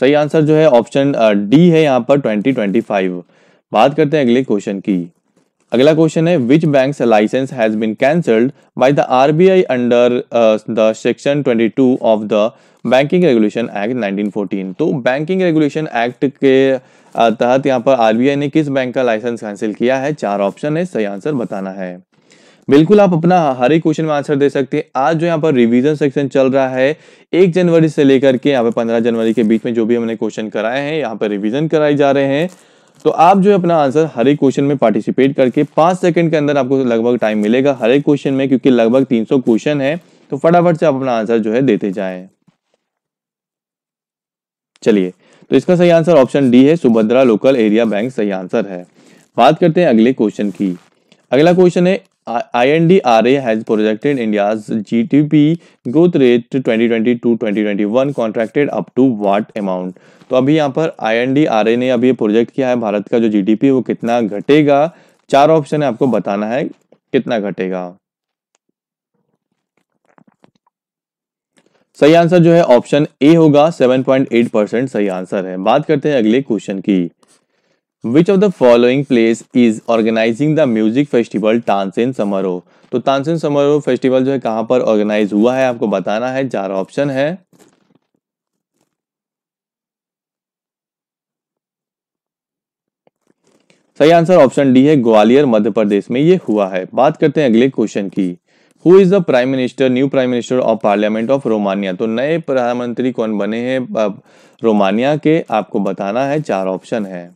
सही आंसर जो है ऑप्शन डी है यहाँ पर 2025 बात करते हैं अगले क्वेश्चन की अगला क्वेश्चन है which bank licence has been cancelled by the RBI under the section 22 of the banking regulation act 1914 तो बैंकिंग रेगुलेशन एक्ट के uh, तहत यहाँ पर आरबीआई ने किस बैंक का लाइसेंस कैंसिल किया है चार ऑप्शन है सही आंसर बताना है बिल्कुल आप अपना हर एक क्वेश्चन में आंसर दे सकते हैं आज जो यहाँ पर रिवीजन सेक्शन चल रहा है एक जनवरी से लेकर के यहाँ पर पंद्रह जनवरी के बीच में जो भी हमने क्वेश्चन कराए हैं यहाँ पर रिवीजन कराए जा रहे हैं तो आप जो है अपना आंसर हर एक क्वेश्चन में पार्टिसिपेट करके पांच सेकंड के अंदर आपको लगभग टाइम मिलेगा हर एक क्वेश्चन में क्योंकि लगभग 300 क्वेश्चन है तो फटाफट से आप अपना आंसर जो है देते जाएं चलिए तो इसका सही आंसर ऑप्शन डी है सुभद्रा लोकल एरिया बैंक सही आंसर है बात करते हैं अगले क्वेश्चन की अगला क्वेश्चन है I N D R has projected India G T P growth rate twenty twenty to twenty twenty one contracted up तो अभी यहाँ पर I N D R A ने अभी प्रोजेक्ट किया है भारत का जो जी डी पी वो कितना घटेगा चार ऑप्शन है आपको बताना है कितना घटेगा सही आंसर जो है ऑप्शन ए होगा सेवन पॉइंट एट परसेंट सही आंसर है बात करते हैं अगले क्वेश्चन की which of the following place is organising the music festival Tansen Samaroh तो तानसेन समारोह फेस्टिवल जो है कहां पर ऑर्गेनाइज हुआ है आपको बताना है चार ऑप्शन है सही आंसर ऑप्शन डी है ग्वालियर मध्य प्रदेश में ये हुआ है बात करते हैं अगले क्वेश्चन की who is the prime minister new prime minister of parliament of Romania तो नए प्रधानमंत्री कौन बने हैं रोमानिया के आपको बताना है चार ऑप्शन है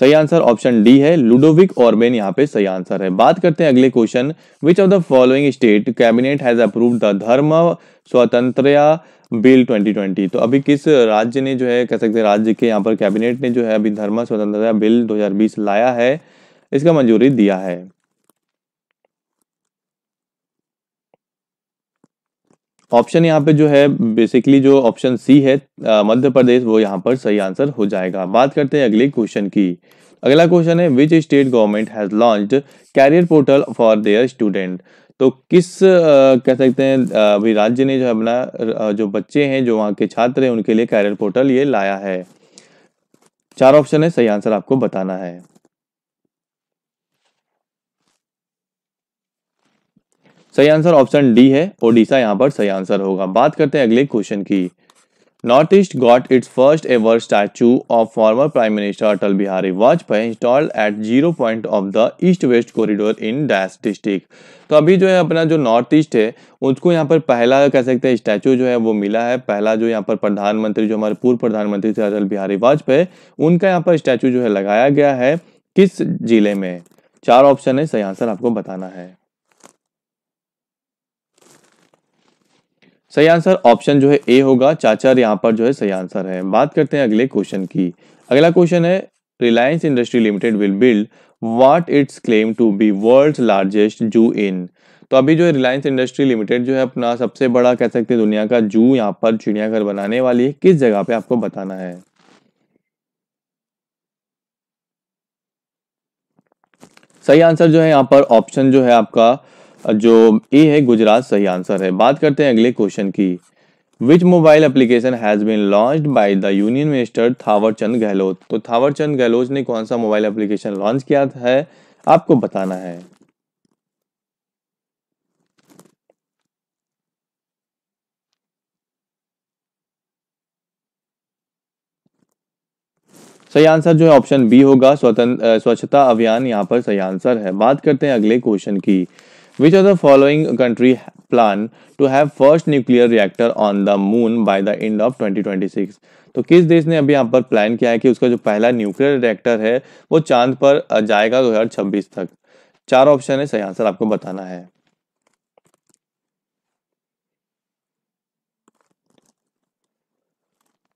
सही आंसर ऑप्शन डी है लुडोविक ऑर्बेन यहाँ पे सही आंसर है बात करते हैं अगले question which of the following state cabinet has approve the Dharma Swatantra bill 2020 तो अभी किस राज्य ने जो है कह सकते हैं राज्य के यहाँ पर कैबिनेट ने जो है अभी धर्म स्वतंत्रता बिल 2020 लाया है इसका मंजूरी दिया है ऑप्शन यहाँ पे जो है बेसिकली जो ऑप्शन सी है मध्य प्रदेश वो यहाँ पर सही आंसर हो जाएगा बात करते हैं अगले क्वेश्चन की अगला क्वेश्चन है which state government has launch career portal for their student तो किस कह सकते हैं अभी राज्य ने जो अपना जो बच्चे हैं जो वहाँ के छात्र हैं उनके लिए कैरियर पोर्टल ये लाया है चार ऑप्शन है सही आंसर आपको बताना है सही आंसर ऑप्शन डी है ओडिशा यहाँ पर सही आंसर होगा बात करते हैं अगले क्वेश्चन की north east got its first ever statue of former prime minister Atal Bihari Vajpayee installed at zero point of the east west corridor in dash district तो अभी जो है अपना जो नॉर्थ ईस्ट है उसको यहाँ पर पहला कह सकते हैं स्टैचू जो है वो मिला है पहला जो यहाँ पर प्रधानमंत्री जो हमारे पूर्व प्रधानमंत्री थे अटल बिहारी वाजपेयी उनका यहाँ पर स्टैचू जो है लगाया गया है किस जिले में चार ऑप्शन है सही आंसर आपको बताना है सही आंसर ऑप्शन जो है ए होगा चाचर यहाँ पर जो है सही आंसर है बात करते हैं अगले क्वेश्चन की अगला क्वेश्चन है Reliance industry limited will build what its claim to be world largest zoo in तो अभी जो है रिलायंस इंडस्ट्री लिमिटेड जो है अपना सबसे बड़ा कह सकते हैं दुनिया का जू यहाँ पर चिड़ियाघर बनाने वाली है किस जगह पे आपको बताना है सही आंसर जो है यहाँ पर ऑप्शन जो है आपका जो ए है गुजरात सही आंसर है बात करते हैं अगले क्वेश्चन की which mobile application has been launch by the union minister Thawarchand Gehlot तो थावरचंद गहलोत ने कौन सा मोबाइल एप्लीकेशन लॉन्च किया है आपको बताना है सही आंसर जो है ऑप्शन बी होगा स्वतंत्र स्वच्छता अभियान यहाँ पर सही आंसर है बात करते हैं अगले क्वेश्चन की Which of the following country plan to have first nuclear reactor on the moon by the end of 2026? तो किस देश ने अभी यहाँ पर प्लान किया है कि उसका जो पहला न्यूक्लियर रिएक्टर है वो चांद पर जाएगा 2026 तक चार ऑप्शन है सही आंसर आपको बताना है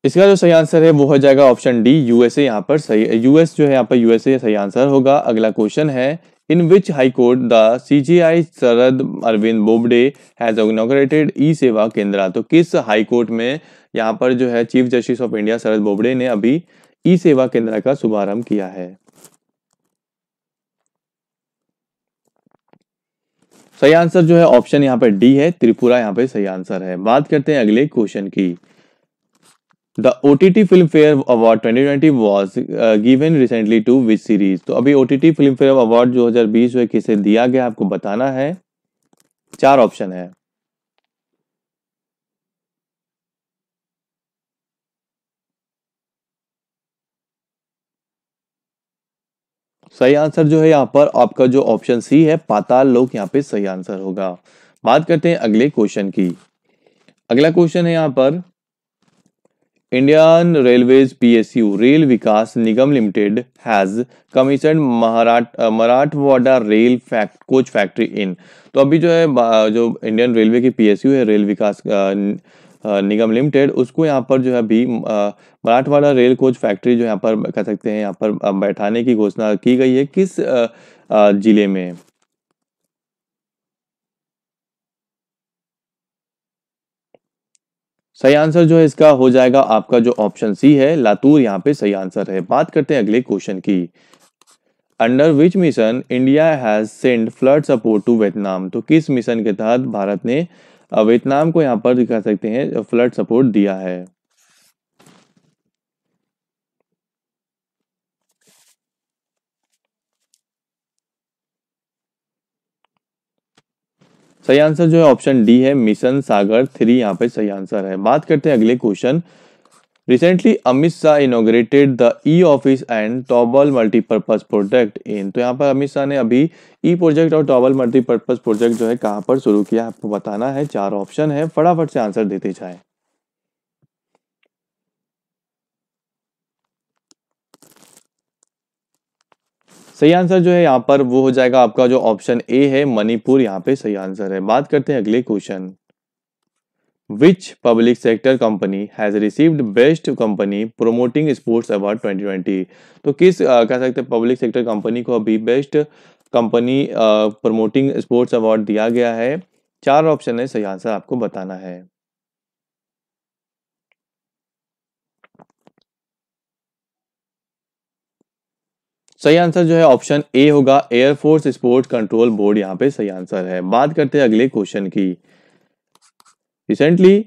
इसका जो सही आंसर है वो हो जाएगा ऑप्शन डी यूएसए यहाँ पर सही यूएस जो है यहाँ पर यूएसए सही आंसर होगा अगला क्वेश्चन है in which High Court the CGI Sharad Arvind Bobde has inaugurated e Sewa Kendra तो किस हाई कोर्ट में यहाँ पर जो है chief justice of India Sharad Bobde ने अभी ई सेवा केंद्र का शुभारंभ किया है सही आंसर जो है ऑप्शन यहाँ पे डी है त्रिपुरा यहाँ पे सही आंसर है बात करते हैं अगले क्वेश्चन की The OTT T T Filmfare award 2020 was given recently to which तो अभी OTT T T Filmfare award 2020 जो किसे दिया गया आपको बताना है चार ऑप्शन है सही आंसर जो है यहाँ पर आपका जो ऑप्शन सी है पाताल लोक यहाँ पे सही आंसर होगा बात करते हैं अगले क्वेश्चन की अगला क्वेश्चन है यहाँ पर Indian Railways PSU Rail Vikas Nigam Limited has commissioned Maharat Marathwada Rail Fact Coach Factory in तो अभी जो है जो इंडियन रेलवे की पीएसयू है रेल विकास निगम लिमिटेड उसको यहाँ पर जो है अभी मराठवाड़ा रेल कोच फैक्ट्री जो यहाँ पर कह सकते हैं यहाँ पर बैठाने की घोषणा की गई है किस जिले में सही आंसर जो है इसका हो जाएगा आपका जो ऑप्शन सी है लातूर यहाँ पे सही आंसर है बात करते हैं अगले क्वेश्चन की under which mission India has send flood support to Vietnam तो किस मिशन के तहत भारत ने वियतनाम को यहाँ पर दिखा सकते हैं फ्लड सपोर्ट दिया है सही आंसर जो है ऑप्शन डी है मिशन सागर थ्री यहाँ पे सही आंसर है बात करते हैं अगले question recently Amit Shah inaugurated the e office and Thoubal multipurpose project in तो यहाँ पर अमित शाह ने अभी ई e प्रोजेक्ट और टॉबल मल्टीपर्पज प्रोजेक्ट जो है कहाँ पर शुरू किया आपको बताना है चार ऑप्शन है फटाफट से आंसर देते जाए सही आंसर जो है यहाँ पर वो हो जाएगा आपका जो ऑप्शन ए है मणिपुर यहाँ पे सही आंसर है बात करते हैं अगले question which public sector company has received best company promoting sports award 2020 तो किस आ, कह सकते हैं पब्लिक सेक्टर कंपनी को अभी best company promoting sports award दिया गया है चार ऑप्शन है सही आंसर आपको बताना है सही आंसर जो है ऑप्शन ए होगा एयरफोर्स स्पोर्ट कंट्रोल बोर्ड यहाँ पे सही आंसर है बात करते हैं अगले क्वेश्चन की recently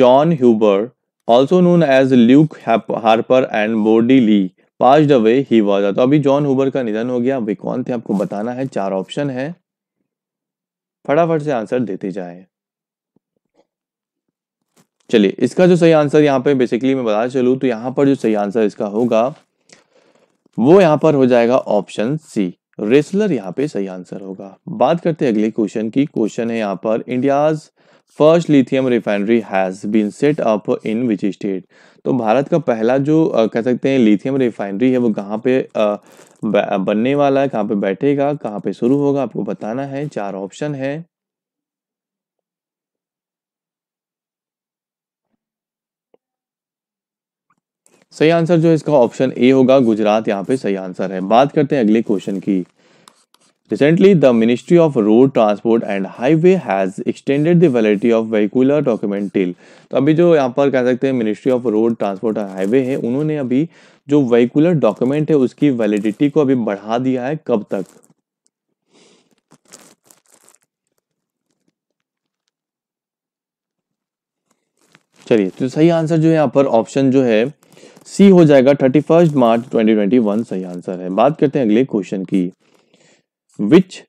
John Huber also known as Luke Harper and Brodie Lee pass away he वाजा तो अभी जॉन हुबर का निधन हो गया अभी कौन थे आपको बताना है चार ऑप्शन है फटाफट से आंसर देते जाए चलिए इसका जो सही आंसर यहाँ पे बेसिकली मैं बता चलू तो यहाँ पर जो सही आंसर इसका होगा वो यहां पर हो जाएगा ऑप्शन सी रेसलर यहाँ पे सही आंसर होगा बात करते हैं अगले क्वेश्चन की क्वेश्चन है यहाँ पर India's first lithium refinery has been set up in which state तो भारत का पहला जो आ, कह सकते हैं लिथियम रिफाइनरी है वो कहाँ पे आ, बनने वाला है कहाँ पे बैठेगा कहाँ पे शुरू होगा आपको बताना है चार ऑप्शन है सही आंसर जो है इसका ऑप्शन ए होगा गुजरात यहाँ पे सही आंसर है बात करते हैं अगले क्वेश्चन की recently the ministry of road transport and highway has extended the of vehicular document till तो अभी जो यहाँ पर कह सकते हैं ministry of road transport and highway है उन्होंने अभी जो वेहिकुलर डॉक्यूमेंट है उसकी वैलिडिटी को अभी बढ़ा दिया है कब तक चलिए तो सही आंसर जो है यहाँ पर ऑप्शन जो है सी हो जाएगा thirty first March twenty twenty one सही आंसर है बात करते हैं अगले क्वेश्चन की which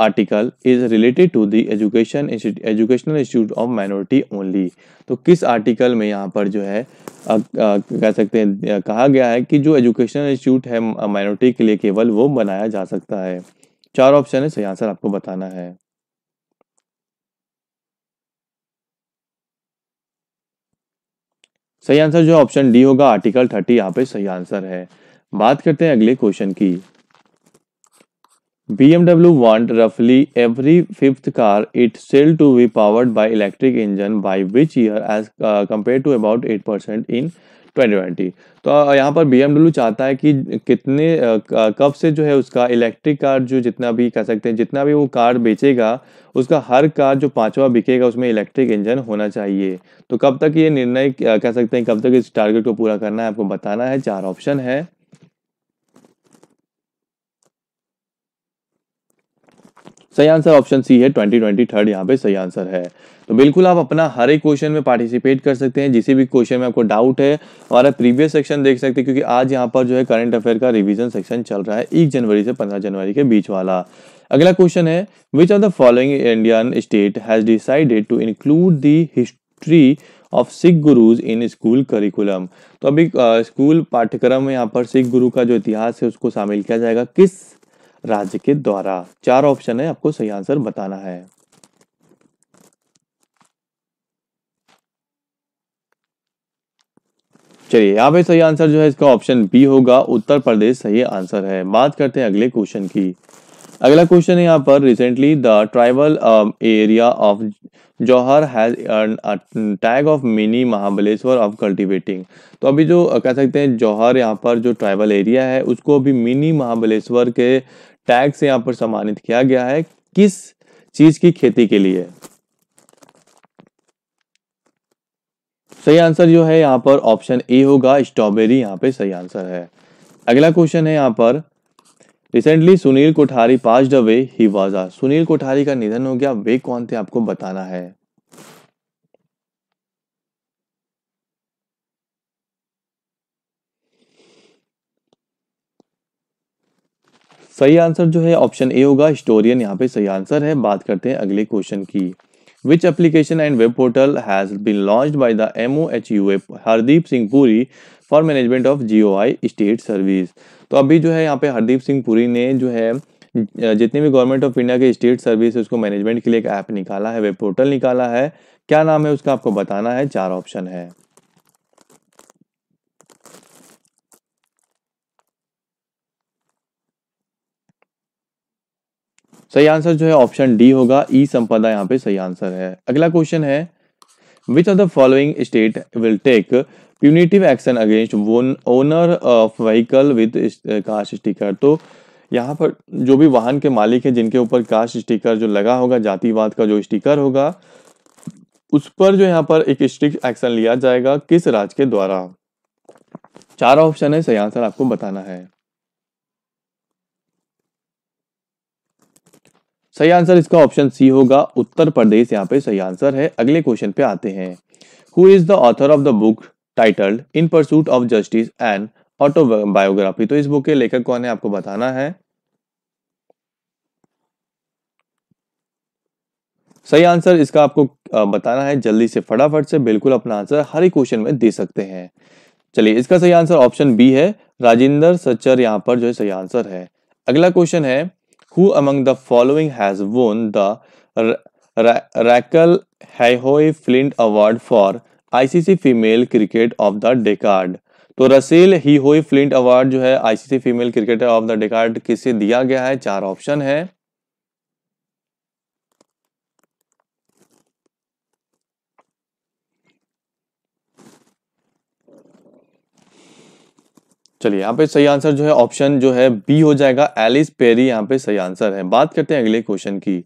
article is related to the education educational institute of minority only तो किस आर्टिकल में यहाँ पर जो है कह सकते हैं कहा गया है कि जो एजुकेशनल इंस्टीट्यूट है माइनॉरिटी के लिए केवल वो बनाया जा सकता है चार ऑप्शन है सही आंसर आपको बताना है सही आंसर जो ऑप्शन डी होगा आर्टिकल थर्टी यहाँ पे सही आंसर है बात करते हैं अगले क्वेश्चन की बी एमडब्ल्यू वॉन्ट रफली every fifth car it sell to be powered by electric engine by which year as compare to about eight percent in 2020 तो यहाँ पर बी चाहता है कि कितने कब से जो है उसका इलेक्ट्रिक कार जो जितना भी कह सकते हैं जितना भी वो कार बेचेगा उसका हर कार जो पांचवा बिकेगा उसमें इलेक्ट्रिक इंजन होना चाहिए तो कब तक ये निर्णय कह सकते हैं कब तक इस टारगेट को पूरा करना है आपको बताना है चार ऑप्शन है सही आंसर ऑप्शन सी है ट्वेंटी ट्वेंटी थर्ड यहाँ पे सही आंसर है तो बिल्कुल आप अपना हर एक क्वेश्चन में पार्टिसिपेट कर सकते हैं जिसी भी क्वेश्चन में आपको डाउट है और आप प्रीवियस सेक्शन देख सकते हैं क्योंकि आज यहाँ पर जो है करंट अफेयर का रिवीजन सेक्शन चल रहा है एक जनवरी से पंद्रह जनवरी के बीच वाला अगला क्वेश्चन है which of the following Indian state has decided to include the history of Sikh gurus in school curriculum तो अभी स्कूल पाठ्यक्रम में यहाँ पर सिख गुरु का जो इतिहास है उसको शामिल किया जाएगा किस राज्य के द्वारा चार ऑप्शन है आपको सही आंसर बताना है चलिए यहाँ पे सही आंसर जो है इसका ऑप्शन बी होगा उत्तर प्रदेश सही आंसर है बात करते हैं अगले क्वेश्चन की अगला क्वेश्चन है यहाँ पर recently the tribal area of Jawhar has tag of mini Mahabaleshwar of cultivating तो अभी जो कह सकते हैं जौहर यहाँ पर जो ट्राइबल एरिया है उसको अभी मिनी महाबलेश्वर के टैक्स यहां पर सम्मानित किया गया है किस चीज की खेती के लिए सही आंसर जो है यहां पर ऑप्शन ए होगा स्ट्रॉबेरी यहां पे सही आंसर है अगला क्वेश्चन है यहां पर recently Sunil Kothari pass away he was Sunil Kothari का निधन हो गया वे कौन थे आपको बताना है सही आंसर जो है ऑप्शन ए होगा हिस्टोरियन यहाँ पे सही आंसर है बात करते हैं अगले क्वेश्चन की portal has and launch by the M O H U A Hardeep Singh Puri for management of G O I state service तो अभी जो है यहाँ पे हरदीप सिंह पुरी ने जो है जितने भी गवर्नमेंट ऑफ इंडिया के स्टेट सर्विस उसको मैनेजमेंट के लिए एक ऐप निकाला है वेब पोर्टल निकाला है क्या नाम है उसका आपको बताना है चार ऑप्शन है सही आंसर जो है ऑप्शन डी होगा ई संपदा यहाँ पे सही आंसर है अगला क्वेश्चन है which are the following state will take punitive action against owner of vehicle with caste sticker तो यहाँ पर जो भी वाहन के मालिक है जिनके ऊपर कास्ट स्टिकर जो लगा होगा जातिवाद का जो स्टिकर होगा उस पर जो यहाँ पर एक स्ट्रिक्ट एक्शन लिया जाएगा किस राज्य के द्वारा चार ऑप्शन है सही आंसर आपको बताना है सही आंसर इसका ऑप्शन सी होगा उत्तर प्रदेश यहाँ पे सही आंसर है अगले क्वेश्चन पे आते हैं who is the author of the book titled in pursuit of justice and autobiography तो इस बुक के लेखक कौन है आपको बताना है सही आंसर इसका आपको बताना है जल्दी से फटाफट से बिल्कुल अपना आंसर हर एक क्वेश्चन में दे सकते हैं चलिए इसका सही आंसर ऑप्शन बी है राजेंद्र सच्चर यहाँ पर जो है सही आंसर है अगला क्वेश्चन है Who among the following has won the Raquel Hayhoe Flint Award for ICC female cricket of the decade तो Rachael Heyhoe Flint award जो है ICC female cricketer of the decade किसे दिया गया है चार ऑप्शन है चलिए यहाँ पे सही आंसर जो है ऑप्शन जो है बी हो जाएगा एलिस पेरी यहाँ पे सही आंसर है बात करते हैं अगले क्वेश्चन की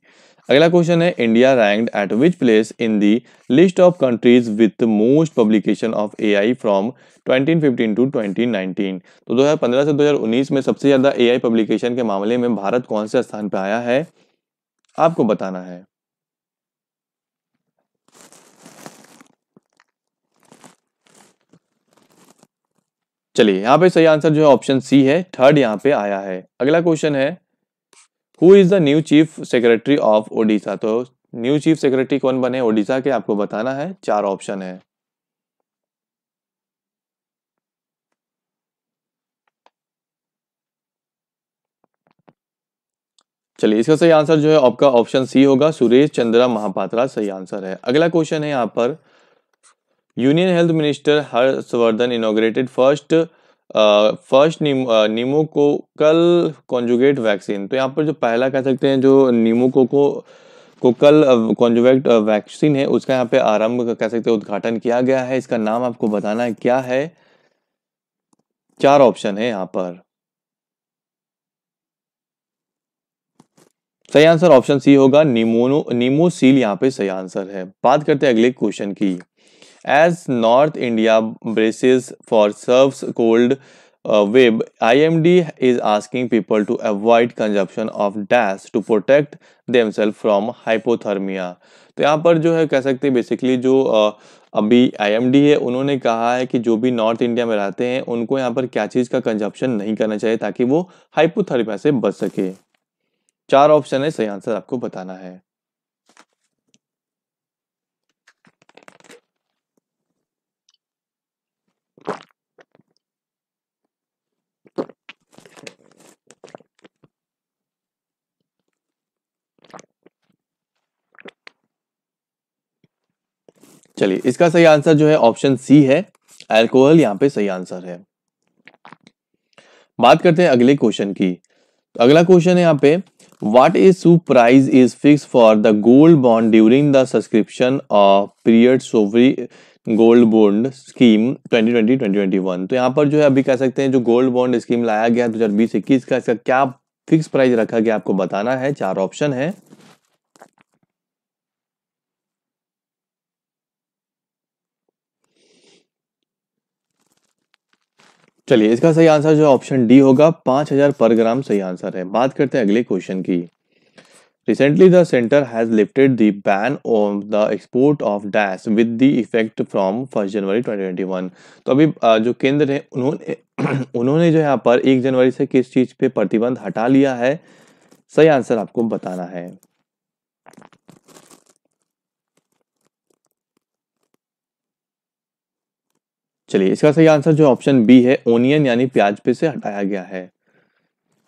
अगला क्वेश्चन है India ranked at which place in the list of countries with most publication of AI from 2015 to 2019 तो 2015 से 2019 में सबसे ज्यादा एआई पब्लिकेशन के मामले में भारत कौन से स्थान पर आया है आपको बताना है चलिए यहाँ पे सही आंसर जो है ऑप्शन सी है थर्ड यहाँ पे आया है अगला क्वेश्चन है who is the new chief secretary of Odisha तो न्यू चीफ सेक्रेटरी कौन बने ओडिशा के आपको बताना है चार ऑप्शन है चलिए इसका सही आंसर जो है आपका ऑप्शन सी होगा सुरेश चंद्रा महापात्रा सही आंसर है अगला क्वेश्चन है यहाँ पर union health minister Harshvardhan inaugurated first first pneumococcal conjugate vaccine तो यहाँ पर जो पहला कह सकते हैं जो नीमोकोको कोकल कॉन्जुगेट वैक्सीन है उसका यहाँ पे आरंभ कह सकते हैं उद्घाटन किया गया है इसका नाम आपको बताना है क्या है चार ऑप्शन है यहाँ पर सही आंसर ऑप्शन सी होगा निमोनो निमोसील यहाँ पे सही आंसर है बात करते हैं अगले क्वेश्चन की As North India braces for serves cold uh, web, IMD is asking people to avoid consumption of dash to protect themselves from hypothermia. तो यहाँ पर जो है कह सकते हैं बेसिकली जो आ, अभी आईएमडी है उन्होंने कहा है कि जो भी नॉर्थ इंडिया में रहते हैं उनको यहाँ पर क्या चीज़ का कंजप्शन नहीं करना चाहिए ताकि वो हाइपोथर्मिया से बच सके चार ऑप्शन है सही आंसर आपको बताना है चलिए इसका सही आंसर जो है ऑप्शन सी है अल्कोहल यहाँ पे सही आंसर है बात करते हैं अगले क्वेश्चन की तो अगला क्वेश्चन है यहाँ पे what is issue price is fix for the gold bond during the subscription of period sovereign gold bond scheme 2020-2021 तो यहाँ पर जो है अभी कह सकते हैं जो गोल्ड बॉन्ड स्कीम लाया गया दो हजार बीस इक्कीस का इसका क्या फिक्स प्राइस रखा गया आपको बताना है चार ऑप्शन है चलिए इसका सही आंसर जो ऑप्शन डी होगा पांच हजार पर ग्राम सही आंसर है बात करते हैं अगले क्वेश्चन की recently the centre has lifted the ban on the export of dash with the effect from first January 2021. तो अभी जो केंद्र है उन्होंने उन्होंने जो यहाँ पर एक जनवरी से किस चीज़ पे प्रतिबंध हटा लिया है सही आंसर आपको बताना है चलिए इसका सही आंसर जो ऑप्शन बी है ओनियन यानी प्याज पे से हटाया गया है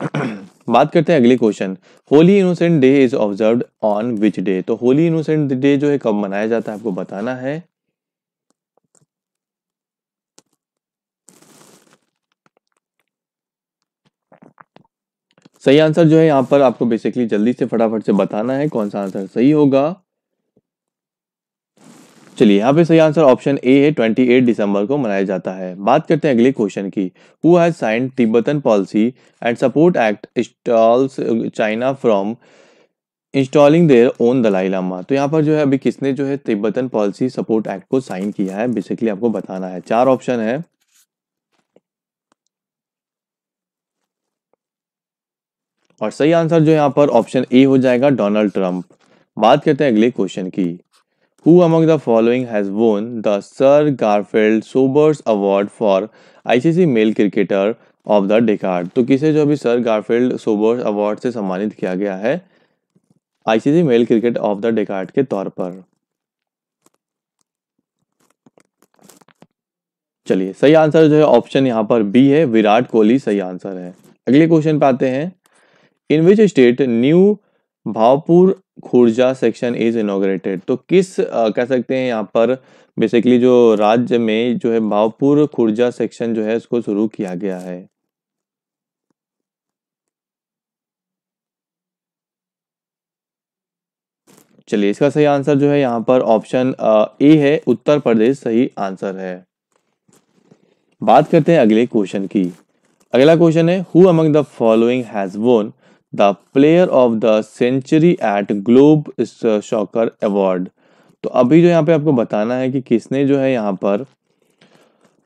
बात करते हैं अगले question holy innocent day is observe on which day तो होली इनोसेंट डे जो है कब मनाया जाता है आपको बताना है सही आंसर जो है यहाँ पर आपको बेसिकली जल्दी से फटाफट से बताना है कौन सा आंसर सही होगा चलिए यहाँ पे सही आंसर ऑप्शन ए है 28 दिसंबर को मनाया जाता है बात करते हैं अगले क्वेश्चन की who has sign Tibetan policy and support act installs China from installing their own Dalai Lama तो यहाँ पर जो है अभी किसने जो है तिब्बतन पॉलिसी सपोर्ट एक्ट को साइन किया है बेसिकली आपको बताना है चार ऑप्शन है और सही आंसर जो यहाँ पर ऑप्शन ए हो जाएगा डोनाल्ड ट्रंप बात करते हैं अगले क्वेश्चन की Who among the following has won the Sir Garfield Sobers Award for ICC Male Cricketer of the Decade? तो किसे जो अभी Sir Garfield Sobers Award से सम्मानित किया गया है ICC Male Cricket of the Decade के तौर पर चलिए सही आंसर जो है ऑप्शन यहाँ पर बी है विराट कोहली सही आंसर है अगले क्वेश्चन पे आते हैं in which state new Bhaupur Khurja section is inaugurated तो किस आ, कह सकते हैं यहाँ पर बेसिकली जो राज्य में जो है भावपुर खुर्जा सेक्शन जो है इसको शुरू किया गया है चलिए इसका सही आंसर जो है यहाँ पर ऑप्शन ए है उत्तर प्रदेश सही आंसर है बात करते हैं अगले क्वेश्चन की अगला क्वेश्चन है who among the following has won the player of the century at Globe soccer award तो अभी जो यहाँ पे आपको बताना है कि किसने जो है यहाँ पर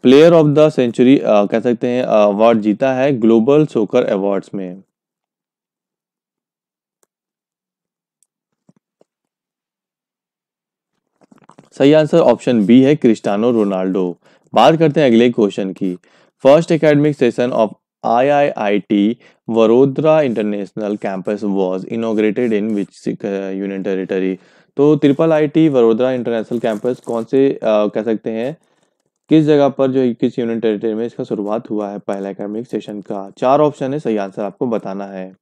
प्लेयर ऑफ द सेंचुरी कह सकते हैं अवार्ड जीता है ग्लोबल सोकर अवार्ड्स में सही आंसर ऑप्शन बी है क्रिस्टानो रोनाल्डो बात करते हैं अगले क्वेश्चन की first academic session of IIIT Vadodara international campus was inaugurated in which union territory तो triple IT Vadodara international campus कौन से आ, uh, कह सकते हैं किस जगह पर जो किस यूनियन टेरिटरी में इसका शुरुआत हुआ है पहला एकेडमिक सेशन का चार ऑप्शन है सही आंसर आपको बताना है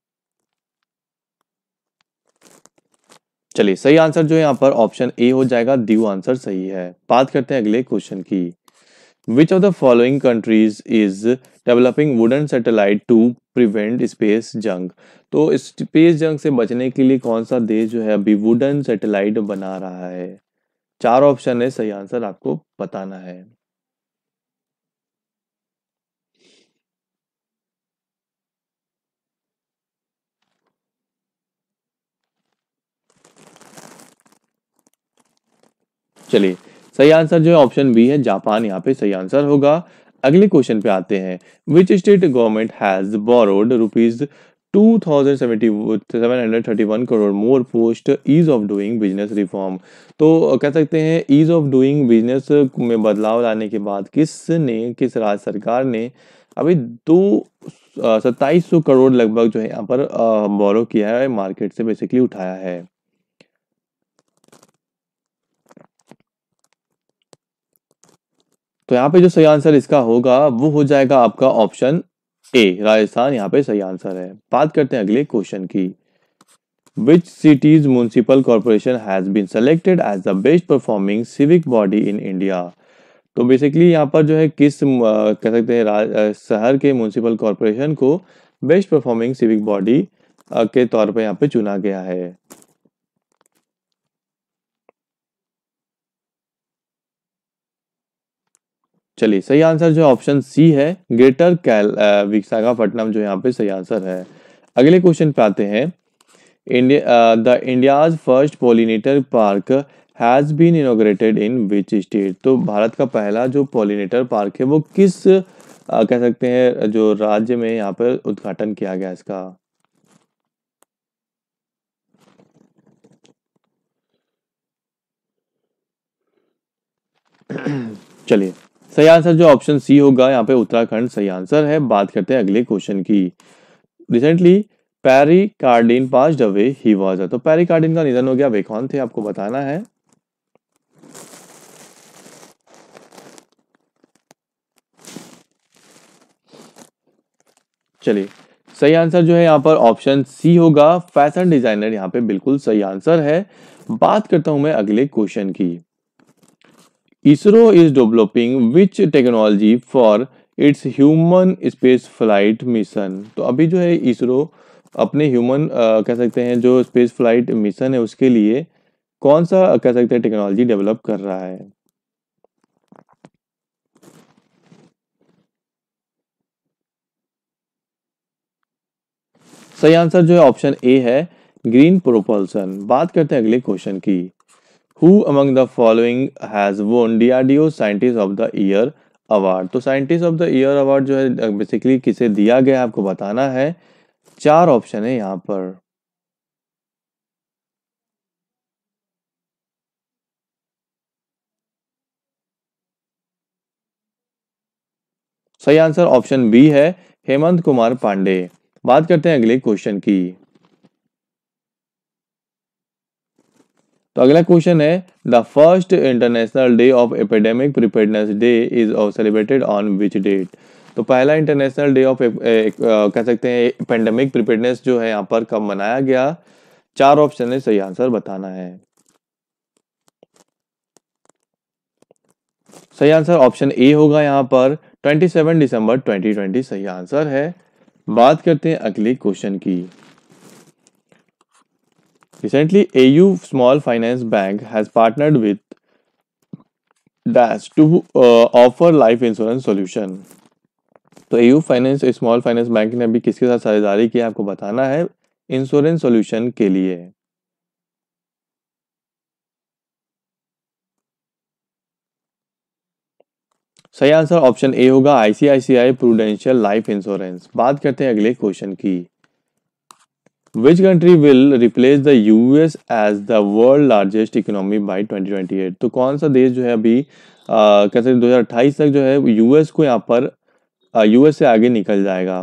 चलिए सही आंसर जो यहाँ पर ऑप्शन ए हो जाएगा दीव आंसर सही है बात करते हैं अगले क्वेश्चन की Which of the following countries is developing wooden satellite to prevent space junk? तो स्पेस जंग से बचने के लिए कौन सा देश जो है अभी वुडन सैटेलाइट बना रहा है चार ऑप्शन है सही आंसर आपको बताना है चलिए सही आंसर जो है ऑप्शन बी है जापान यहाँ पे सही आंसर होगा अगले क्वेश्चन पे आते हैं which state government has borrowed rupees two crore more post ease of doing business reform तो कह सकते हैं ईज ऑफ डूइंग बिजनेस में बदलाव लाने के बाद किसने किस राज्य सरकार ने अभी दो सत्ताईस सौ करोड़ लगभग जो है यहाँ पर बोरो किया है मार्केट से बेसिकली उठाया है तो यहाँ पे जो सही आंसर इसका होगा वो हो जाएगा आपका ऑप्शन ए राजस्थान यहाँ पे सही आंसर है बात करते हैं अगले क्वेश्चन की which cities municipal corporation has been selected as the best performing civic body in India तो बेसिकली यहाँ पर जो है किस कह सकते हैं शहर के म्यूनसिपल कॉरपोरेशन को बेस्ट परफॉर्मिंग सिविक बॉडी के तौर पर यहाँ पे चुना गया है चलिए सही आंसर जो ऑप्शन सी है ग्रेटर कैल विशाखापट्टनम जो यहाँ पे सही आंसर है अगले क्वेश्चन पे आते हैं India the India's first pollinator park has been inaugurated in which state तो भारत का पहला जो पोलिनेटर पार्क है वो किस आ, कह सकते हैं जो राज्य में यहाँ पर उद्घाटन किया गया इसका चलिए सही आंसर जो ऑप्शन सी होगा यहाँ पे उत्तराखंड सही आंसर है बात करते हैं अगले क्वेश्चन की recently Pierre Cardin pass day he was तो पैरी कार्डिन का निधन हो गया वे कौन थे आपको बताना है चलिए सही आंसर जो है यहाँ पर ऑप्शन सी होगा फैशन डिजाइनर यहाँ पे बिल्कुल सही आंसर है बात करता हूं मैं अगले क्वेश्चन की ISRO is developing which technology for its human space flight mission तो अभी जो है इसरो अपने ह्यूमन कह सकते हैं जो स्पेस फ्लाइट मिशन है उसके लिए कौन सा कह सकते हैं टेक्नोलॉजी डेवलप कर रहा है सही आंसर जो है ऑप्शन ए है ग्रीन प्रोपल्सन बात करते हैं अगले क्वेश्चन की who among the following has won DRDO scientist of the year award तो scientist of the year award जो है बेसिकली किसे दिया गया आपको बताना है चार ऑप्शन है यहाँ पर सही आंसर ऑप्शन बी है हेमंत कुमार पांडे बात करते हैं अगले क्वेश्चन की तो अगला क्वेश्चन है the first international day of epidemic preparedness day is celebrated on which date तो पहला इंटरनेशनल डे ऑफ कह सकते हैं पेंडेमिक प्रिपेडनेस जो है यहाँ पर कब मनाया गया चार ऑप्शन है सही आंसर बताना है सही आंसर ऑप्शन ए होगा यहाँ पर 27 दिसंबर 2020 सही आंसर है बात करते हैं अगले क्वेश्चन की Recently, AU Small Finance Bank has partnered with Dash to uh, offer life insurance solution. तो AU finance small finance bank ने अभी किसके साथ साझेदारी की आपको बताना है इंश्योरेंस सॉल्यूशन के लिए सही आंसर ऑप्शन ए होगा आईसीआईसीआई प्रूडेंशियल लाइफ इंश्योरेंस बात करते हैं अगले क्वेश्चन की Which country will replace the US as the world largest economy by 2028? तो कौन सा देश जो है अभी आ, कह सकते 2028 तक जो है यूएस को यहाँ पर यूएस से आगे निकल जाएगा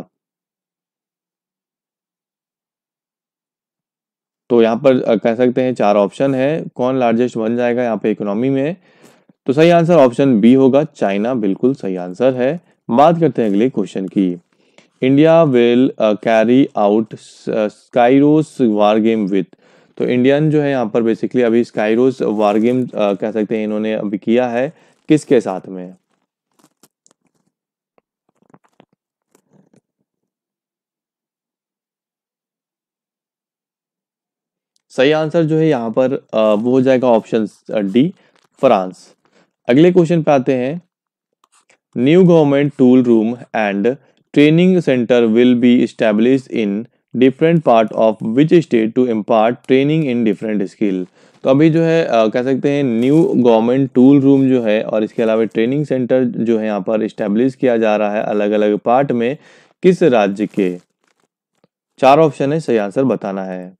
तो यहाँ पर आ, कह सकते हैं चार ऑप्शन है कौन लार्जेस्ट बन जाएगा यहाँ पे इकोनॉमी में तो सही आंसर ऑप्शन बी होगा चाइना बिल्कुल सही आंसर है बात करते हैं अगले क्वेश्चन की India will carry out Skyros war game with तो इंडियन जो है यहाँ पर बेसिकली अभी स्काईरोस वार गेम कह सकते हैं इन्होंने अभी किया है किसके साथ में सही आंसर जो है यहाँ पर uh, वो हो जाएगा ऑप्शन डी फ्रांस अगले क्वेश्चन पे आते हैं new government tool room and Training center will be established in different part of which state to impart training in different skill. तो अभी जो है आ, कह सकते हैं न्यू गवर्नमेंट टूल रूम जो है और इसके अलावा ट्रेनिंग सेंटर जो है यहाँ पर इस्टेब्लिश किया जा रहा है अलग अलग पार्ट में किस राज्य के चार ऑप्शन है सही आंसर बताना है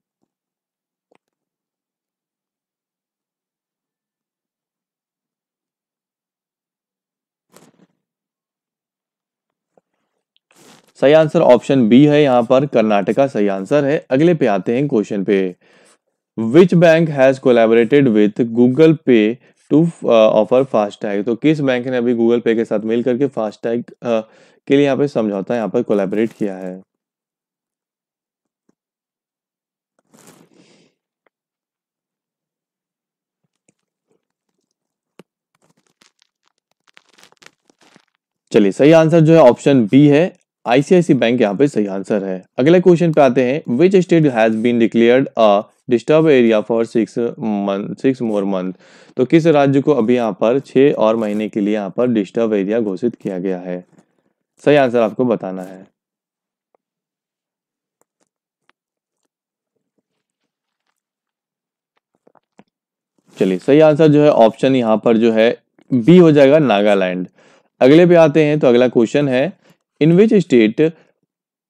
सही आंसर ऑप्शन बी है यहाँ पर कर्नाटका सही आंसर है अगले पे आते हैं क्वेश्चन पे which bank has collaborated with Google Pay to offer FASTag तो किस बैंक ने अभी गूगल पे के साथ मिल करके फास्टैग uh, के लिए यहाँ पे समझौता यहाँ पर कोलेबोरेट किया है चलिए सही आंसर जो है ऑप्शन बी है आईसीआईसी बैंक यहाँ पे सही आंसर है अगले क्वेश्चन पे आते हैं which state has been declared a disturb area for six month six more month तो किस राज्य को अभी यहाँ पर छह और महीने के लिए यहाँ पर डिस्टर्ब एरिया घोषित किया गया है सही आंसर आपको बताना है चलिए सही आंसर जो है ऑप्शन यहाँ पर जो है बी हो जाएगा नागालैंड अगले पे आते हैं तो अगला क्वेश्चन है in which state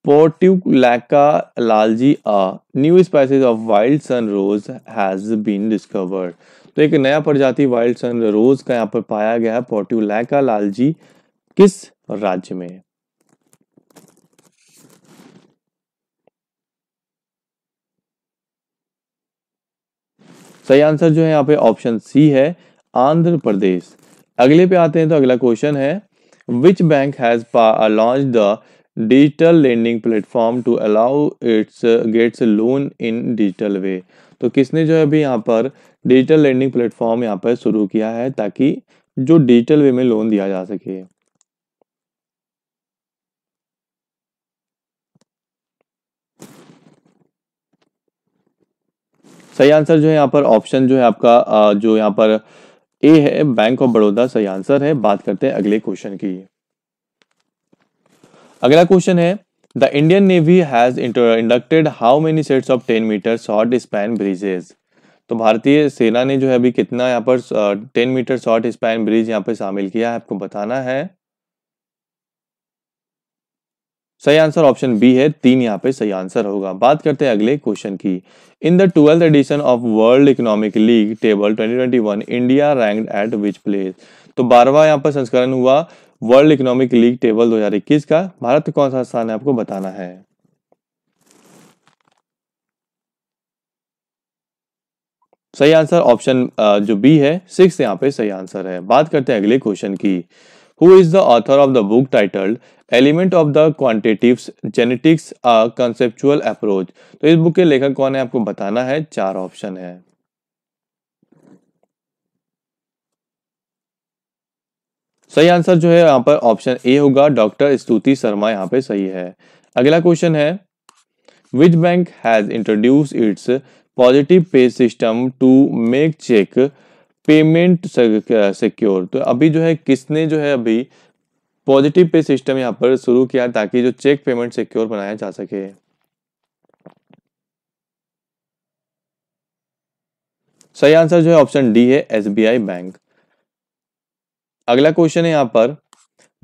Portulaca Lalji a new species of wild sun rose has been discovered तो एक नया प्रजाति वाइल्ड सन रोज का यहाँ पर पाया गया है पोर्ट्यूलैका लालजी किस राज्य में सही आंसर जो है यहाँ पे ऑप्शन सी है आंध्र प्रदेश अगले पे आते हैं तो अगला क्वेश्चन है Which bank has uh, launched the digital lending platform to allow its gets loan in digital way तो किसने जो है अभी यहाँ पर डिजिटल लेंडिंग प्लेटफॉर्म यहाँ पर शुरू किया है ताकि जो डिजिटल वे में लोन दिया जा सके सही आंसर जो है यहाँ पर ऑप्शन जो है आपका uh, जो यहाँ पर ए है बैंक ऑफ बड़ौदा सही आंसर है बात करते हैं अगले क्वेश्चन की अगला क्वेश्चन है the Indian navy has inducted how many sets of ten metre short span bridges तो भारतीय सेना ने जो है अभी कितना यहाँ पर ten metre short span bridge यहाँ पर शामिल किया है आपको बताना है सही आंसर ऑप्शन बी है तीन यहाँ पे सही आंसर होगा बात करते हैं अगले क्वेश्चन की in the twelfth edition of world economic league table 2021 India ranked at which place तो बारहवा यहाँ पर संस्करण हुआ वर्ल्ड इकोनॉमिक लीग टेबल 2021 का भारत कौन सा स्थान है आपको बताना है सही आंसर ऑप्शन जो बी है सिक्स यहाँ पे सही आंसर है बात करते हैं अगले क्वेश्चन की who is the author of the book titled element of the quantitative genetics a conceptual approach तो इस बुक के लेखक कौन है आपको बताना है चार ऑप्शन है सही आंसर जो है यहाँ पर ऑप्शन ए होगा डॉक्टर स्तुति शर्मा यहाँ पे सही है अगला क्वेश्चन है which bank has introduce its positive pay system to make cheque payment secure तो अभी जो है किसने जो है अभी पॉजिटिव पे सिस्टम यहाँ पर शुरू किया ताकि जो चेक पेमेंट सिक्योर बनाया जा सके सही आंसर जो है ऑप्शन डी है एसबीआई बैंक अगला क्वेश्चन है यहाँ पर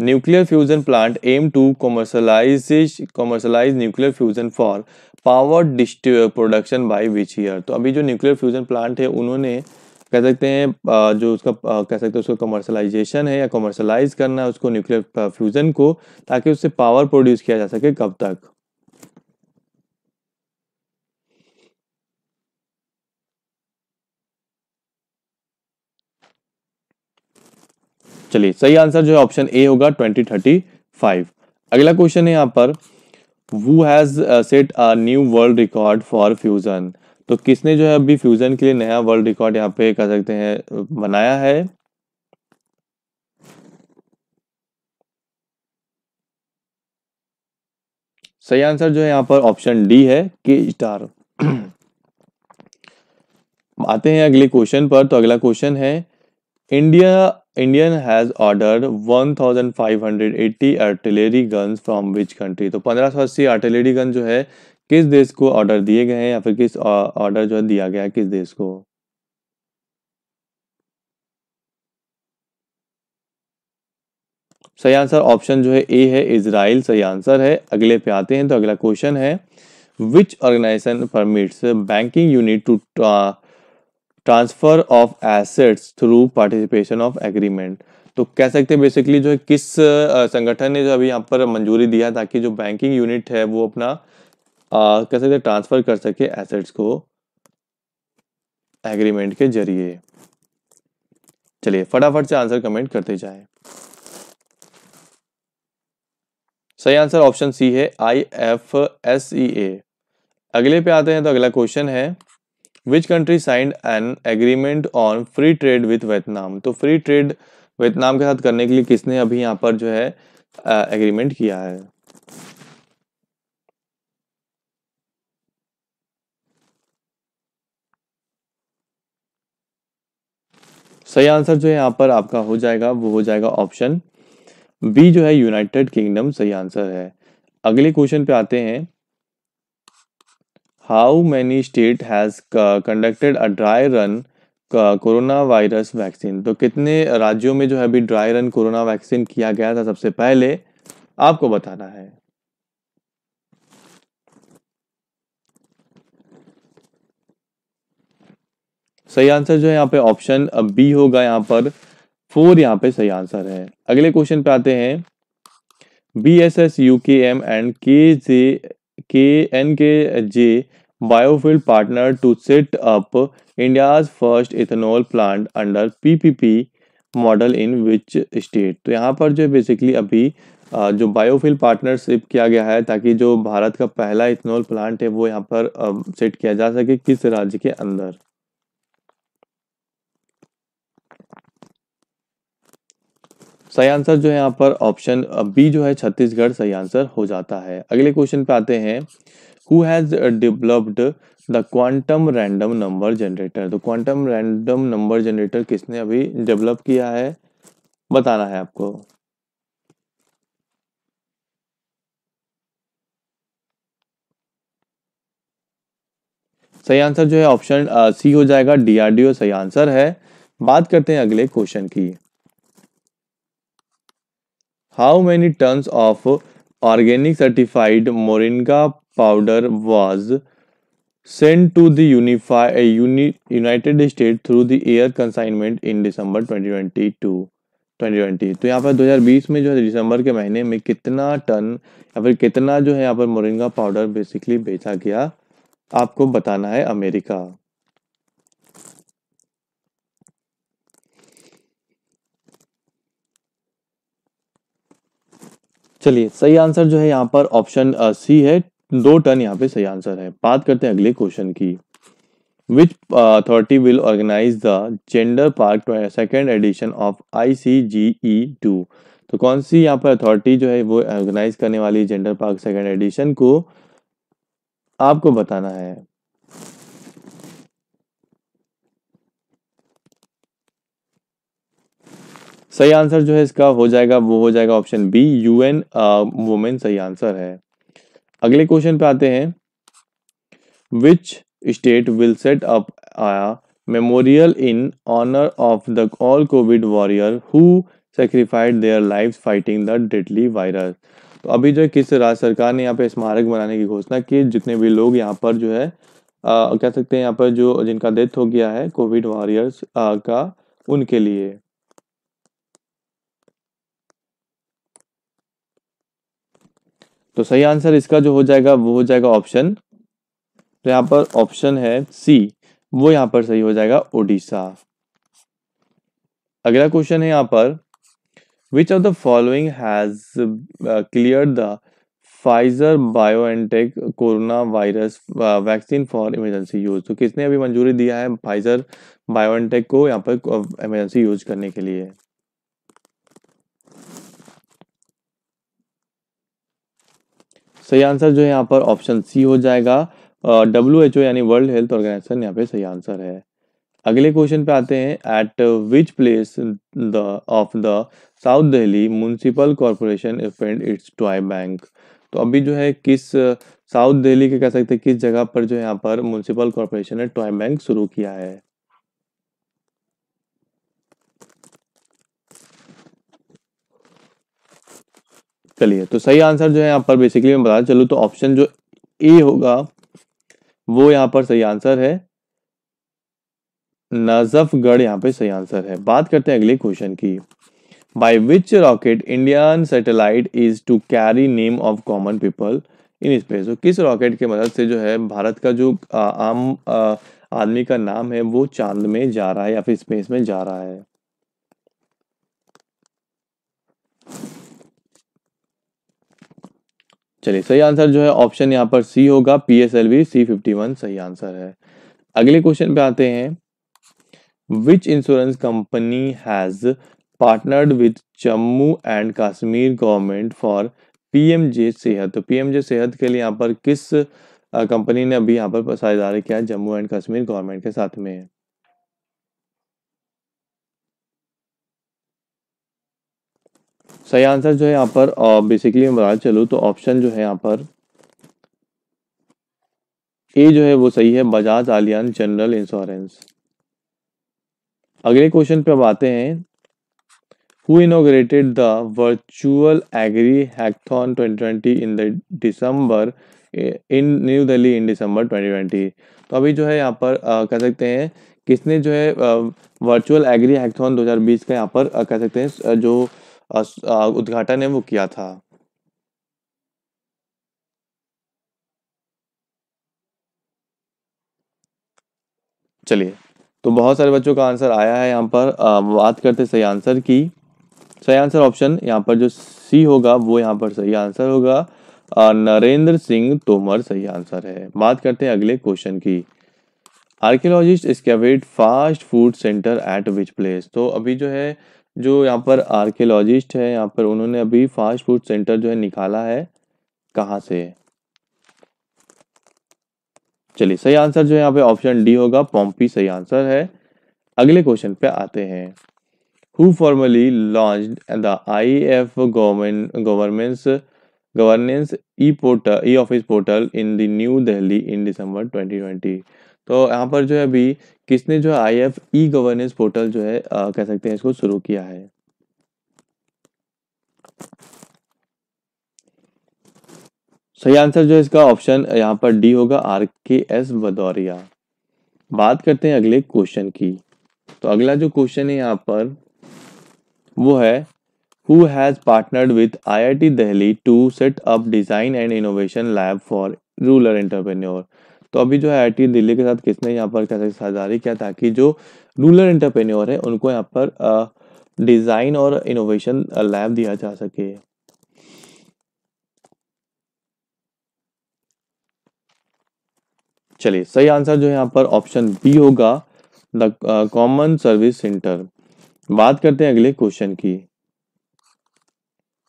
nuclear fusion plant aim to commercialise commercialise nuclear fusion for power डिस्ट्री प्रोडक्शन बाय विच ईयर तो अभी जो न्यूक्लियर फ्यूजन प्लांट है उन्होंने कह सकते हैं जो उसका कह सकते हैं उसको कमर्शलाइजेशन है या कमर्शलाइज करना है उसको न्यूक्लियर फ्यूजन को ताकि उससे पावर प्रोड्यूस किया जा सके कब तक चलिए सही आंसर जो है ऑप्शन ए होगा 2035 अगला क्वेश्चन है यहां पर who has set a new world record for fusion तो किसने जो है अभी फ्यूजन के लिए नया वर्ल्ड रिकॉर्ड यहाँ पे कह सकते हैं बनाया है सही आंसर जो है यहाँ पर ऑप्शन डी है के स्टार आते हैं अगले क्वेश्चन पर तो अगला क्वेश्चन है India Indian has order 1580 artillery guns from which country तो 1580 आर्टिलरी गन जो है किस देश को ऑर्डर दिए गए हैं या फिर किस ऑर्डर जो है दिया गया है किस देश को सही आंसर ऑप्शन जो है ए है इसराइल सही आंसर है अगले पे आते हैं तो अगला क्वेश्चन है which organisation permits banking unit to transfer of assets through participation of agreement तो कह सकते हैं बेसिकली जो है किस संगठन ने जो अभी यहाँ पर मंजूरी दिया ताकि जो बैंकिंग यूनिट है वो अपना आ, कह सकते ट्रांसफ़र कर सके एसेट्स को एग्रीमेंट के जरिए चलिए फटाफट से आंसर कमेंट करते जाएं सही आंसर ऑप्शन सी है आई एफ एस ई ए अगले पे आते हैं तो अगला क्वेश्चन है which country signed an agreement on free trade with Vietnam तो फ्री ट्रेड वियतनाम के साथ करने के लिए किसने अभी यहाँ पर जो है एग्रीमेंट किया है सही आंसर जो है यहाँ पर आपका हो जाएगा वो हो जाएगा ऑप्शन बी जो है यूनाइटेड किंगडम सही आंसर है अगले क्वेश्चन पे आते हैं how many state has conducted a dry run corona virus vaccine तो कितने राज्यों में जो है अभी ड्राई रन कोरोना वैक्सीन किया गया था सबसे पहले आपको बताना है सही आंसर जो है यहाँ पे ऑप्शन बी होगा यहाँ पर फोर यहाँ पे सही आंसर है अगले क्वेश्चन पे आते हैं B S S U K M and K J K N K J biofield partner to set up India's first ethanol plant under PPP model in which state तो यहाँ पर जो है बेसिकली अभी जो बायोफिल पार्टनरशिप किया गया है ताकि जो भारत का पहला इथेनॉल प्लांट है वो यहाँ पर सेट किया जा सके किस राज्य के अंदर सही आंसर जो है यहाँ पर ऑप्शन बी जो है छत्तीसगढ़ सही आंसर हो जाता है अगले क्वेश्चन पे आते हैं who has developed the quantum random number generator तो क्वांटम रैंडम नंबर जनरेटर किसने अभी डेवलप किया है बताना है आपको सही आंसर जो है ऑप्शन सी हो जाएगा डीआरडीओ सही आंसर है बात करते हैं अगले क्वेश्चन की how many terms of organic certified moringa powder was send to dunify state through the air consignment in December twenty twenty to twenty twenty तो यहाँ पर दो हज़ार बीस में जो है दिसंबर के महीने में कितना टन या फिर कितना जो है यहाँ पर मोरिंगा पाउडर बेसिकली बेचा गया आपको बताना है अमेरिका चलिए सही आंसर जो है यहाँ पर ऑप्शन सी है दो टन यहाँ पे सही आंसर है बात करते हैं अगले क्वेश्चन की which authority will organise the gender park second edition of I C G E two तो कौन सी यहाँ पर अथॉरिटी जो है वो ऑर्गेनाइज करने वाली जेंडर पार्क सेकेंड एडिशन को आपको बताना है सही आंसर जो है इसका हो जाएगा वो हो जाएगा ऑप्शन बी यूएन वुमेन सही आंसर है अगले क्वेश्चन पे आते हैं which state will set up memorial in honour of the all Covid warrior who sacrificed their life fighting the deadly virus तो अभी जो है किस राज्य सरकार ने यहाँ पे स्मारक बनाने की घोषणा की जितने भी लोग यहाँ पर जो है आ, कह सकते हैं यहाँ पर जो जिनका डेथ हो गया है कोविड वॉरियर्स का उनके लिए तो सही आंसर इसका जो हो जाएगा वो हो जाएगा ऑप्शन तो यहाँ पर ऑप्शन है सी वो यहाँ पर सही हो जाएगा ओडिशा अगला क्वेश्चन है यहाँ पर which of the following has cleared the Pfizer entech corona virus vaccine for emergency use तो किसने अभी मंजूरी दिया है फाइजर बायोएनटेक को यहाँ पर इमरजेंसी uh, यूज करने के लिए सही आंसर जो है यहाँ पर ऑप्शन सी हो जाएगा डब्ल्यू एच ओ यानी वर्ल्ड हेल्थ ऑर्गेनाइजेशन यहाँ पे सही आंसर है अगले क्वेश्चन पे आते हैं at which place the of the South Delhi municipal corporation इफेंड इट्स टॉय बैंक तो अभी जो है किस साउथ दिल्ली के कह सकते हैं किस जगह पर जो है यहाँ पर म्यूनसिपल कॉरपोरेशन ने टॉय बैंक शुरू किया है चलिए तो सही आंसर जो है यहाँ पर बेसिकली मैं बता चलू तो ऑप्शन जो ए होगा वो यहाँ पर सही आंसर है नजफगढ़ यहाँ पे सही आंसर है बात करते हैं अगले क्वेश्चन की by which rocket Indian satellite is to carry name of common people in space तो किस रॉकेट के मदद से जो है भारत का जो आम आदमी का नाम है वो चांद में जा रहा है या फिर स्पेस में जा रहा है चलिए सही आंसर जो है ऑप्शन यहाँ पर सी होगा P S L V C fifty one सही आंसर है अगले क्वेश्चन पे आते हैं which insurance company has partnered with Jammu and Kashmir government for PMJ Sehat तो पीएमजे सेहत के लिए यहाँ पर किस कंपनी ने अभी यहाँ पर साझेदारी किया जम्मू एंड कश्मीर गवर्नमेंट के साथ में सही आंसर जो है यहाँ पर बेसिकली मैं बता चलूँ तो ऑप्शन जो है यहाँ पर ए जो है वो सही है बजाज आलियान जनरल इंश्योरेंस अगले क्वेश्चन पे अब आते हैं who inaugurated the virtual agri hackathon 2020 in the December in New Delhi in December 2020 तो अभी जो है यहाँ पर आ, कह सकते हैं किसने जो है वर्चुअल एग्री हैकथॉन 2020 का यहाँ पर आ, कह सकते हैं जो उद्घाटन है वो किया था चलिए तो बहुत सारे बच्चों का आंसर आया है यहाँ पर बात करते सही आंसर की सही आंसर ऑप्शन यहाँ पर जो सी होगा वो यहाँ पर सही आंसर होगा नरेंद्र सिंह तोमर सही आंसर है बात करते हैं अगले क्वेश्चन की archaeologist excavate fast food centre at which place तो अभी जो है जो यहाँ पर आर्कियोलॉजिस्ट है यहाँ पर उन्होंने अभी फास्ट फूड सेंटर जो है निकाला है कहाँ से चलिए सही आंसर जो है यहाँ पे ऑप्शन डी होगा पॉम्पी सही आंसर है अगले क्वेश्चन पे आते हैं who formally launch the I F government government's governance E portal E office portal in the New Delhi in December 2020 तो यहाँ पर जो है अभी किसने जो I F E governance portal जो है आ, कह सकते हैं इसको शुरू किया है सही आंसर जो है इसका ऑप्शन यहाँ पर डी होगा आर के एस भदौरिया बात करते हैं अगले क्वेश्चन की तो अगला जो क्वेश्चन है यहाँ पर वो है who has partnered I T Delhi to set up design and innovation lab for rural entrepreneur तो अभी जो है आई दिल्ली के साथ किसने यहाँ पर कैसे साझेदारी किया ताकि जो रूरल एंटरप्रेन्योर है उनको यहाँ पर डिज़ाइन और इनोवेशन लैब दिया जा सके चलिए सही आंसर जो है यहाँ पर ऑप्शन बी होगा द कॉमन सर्विस सेंटर बात करते हैं अगले क्वेश्चन की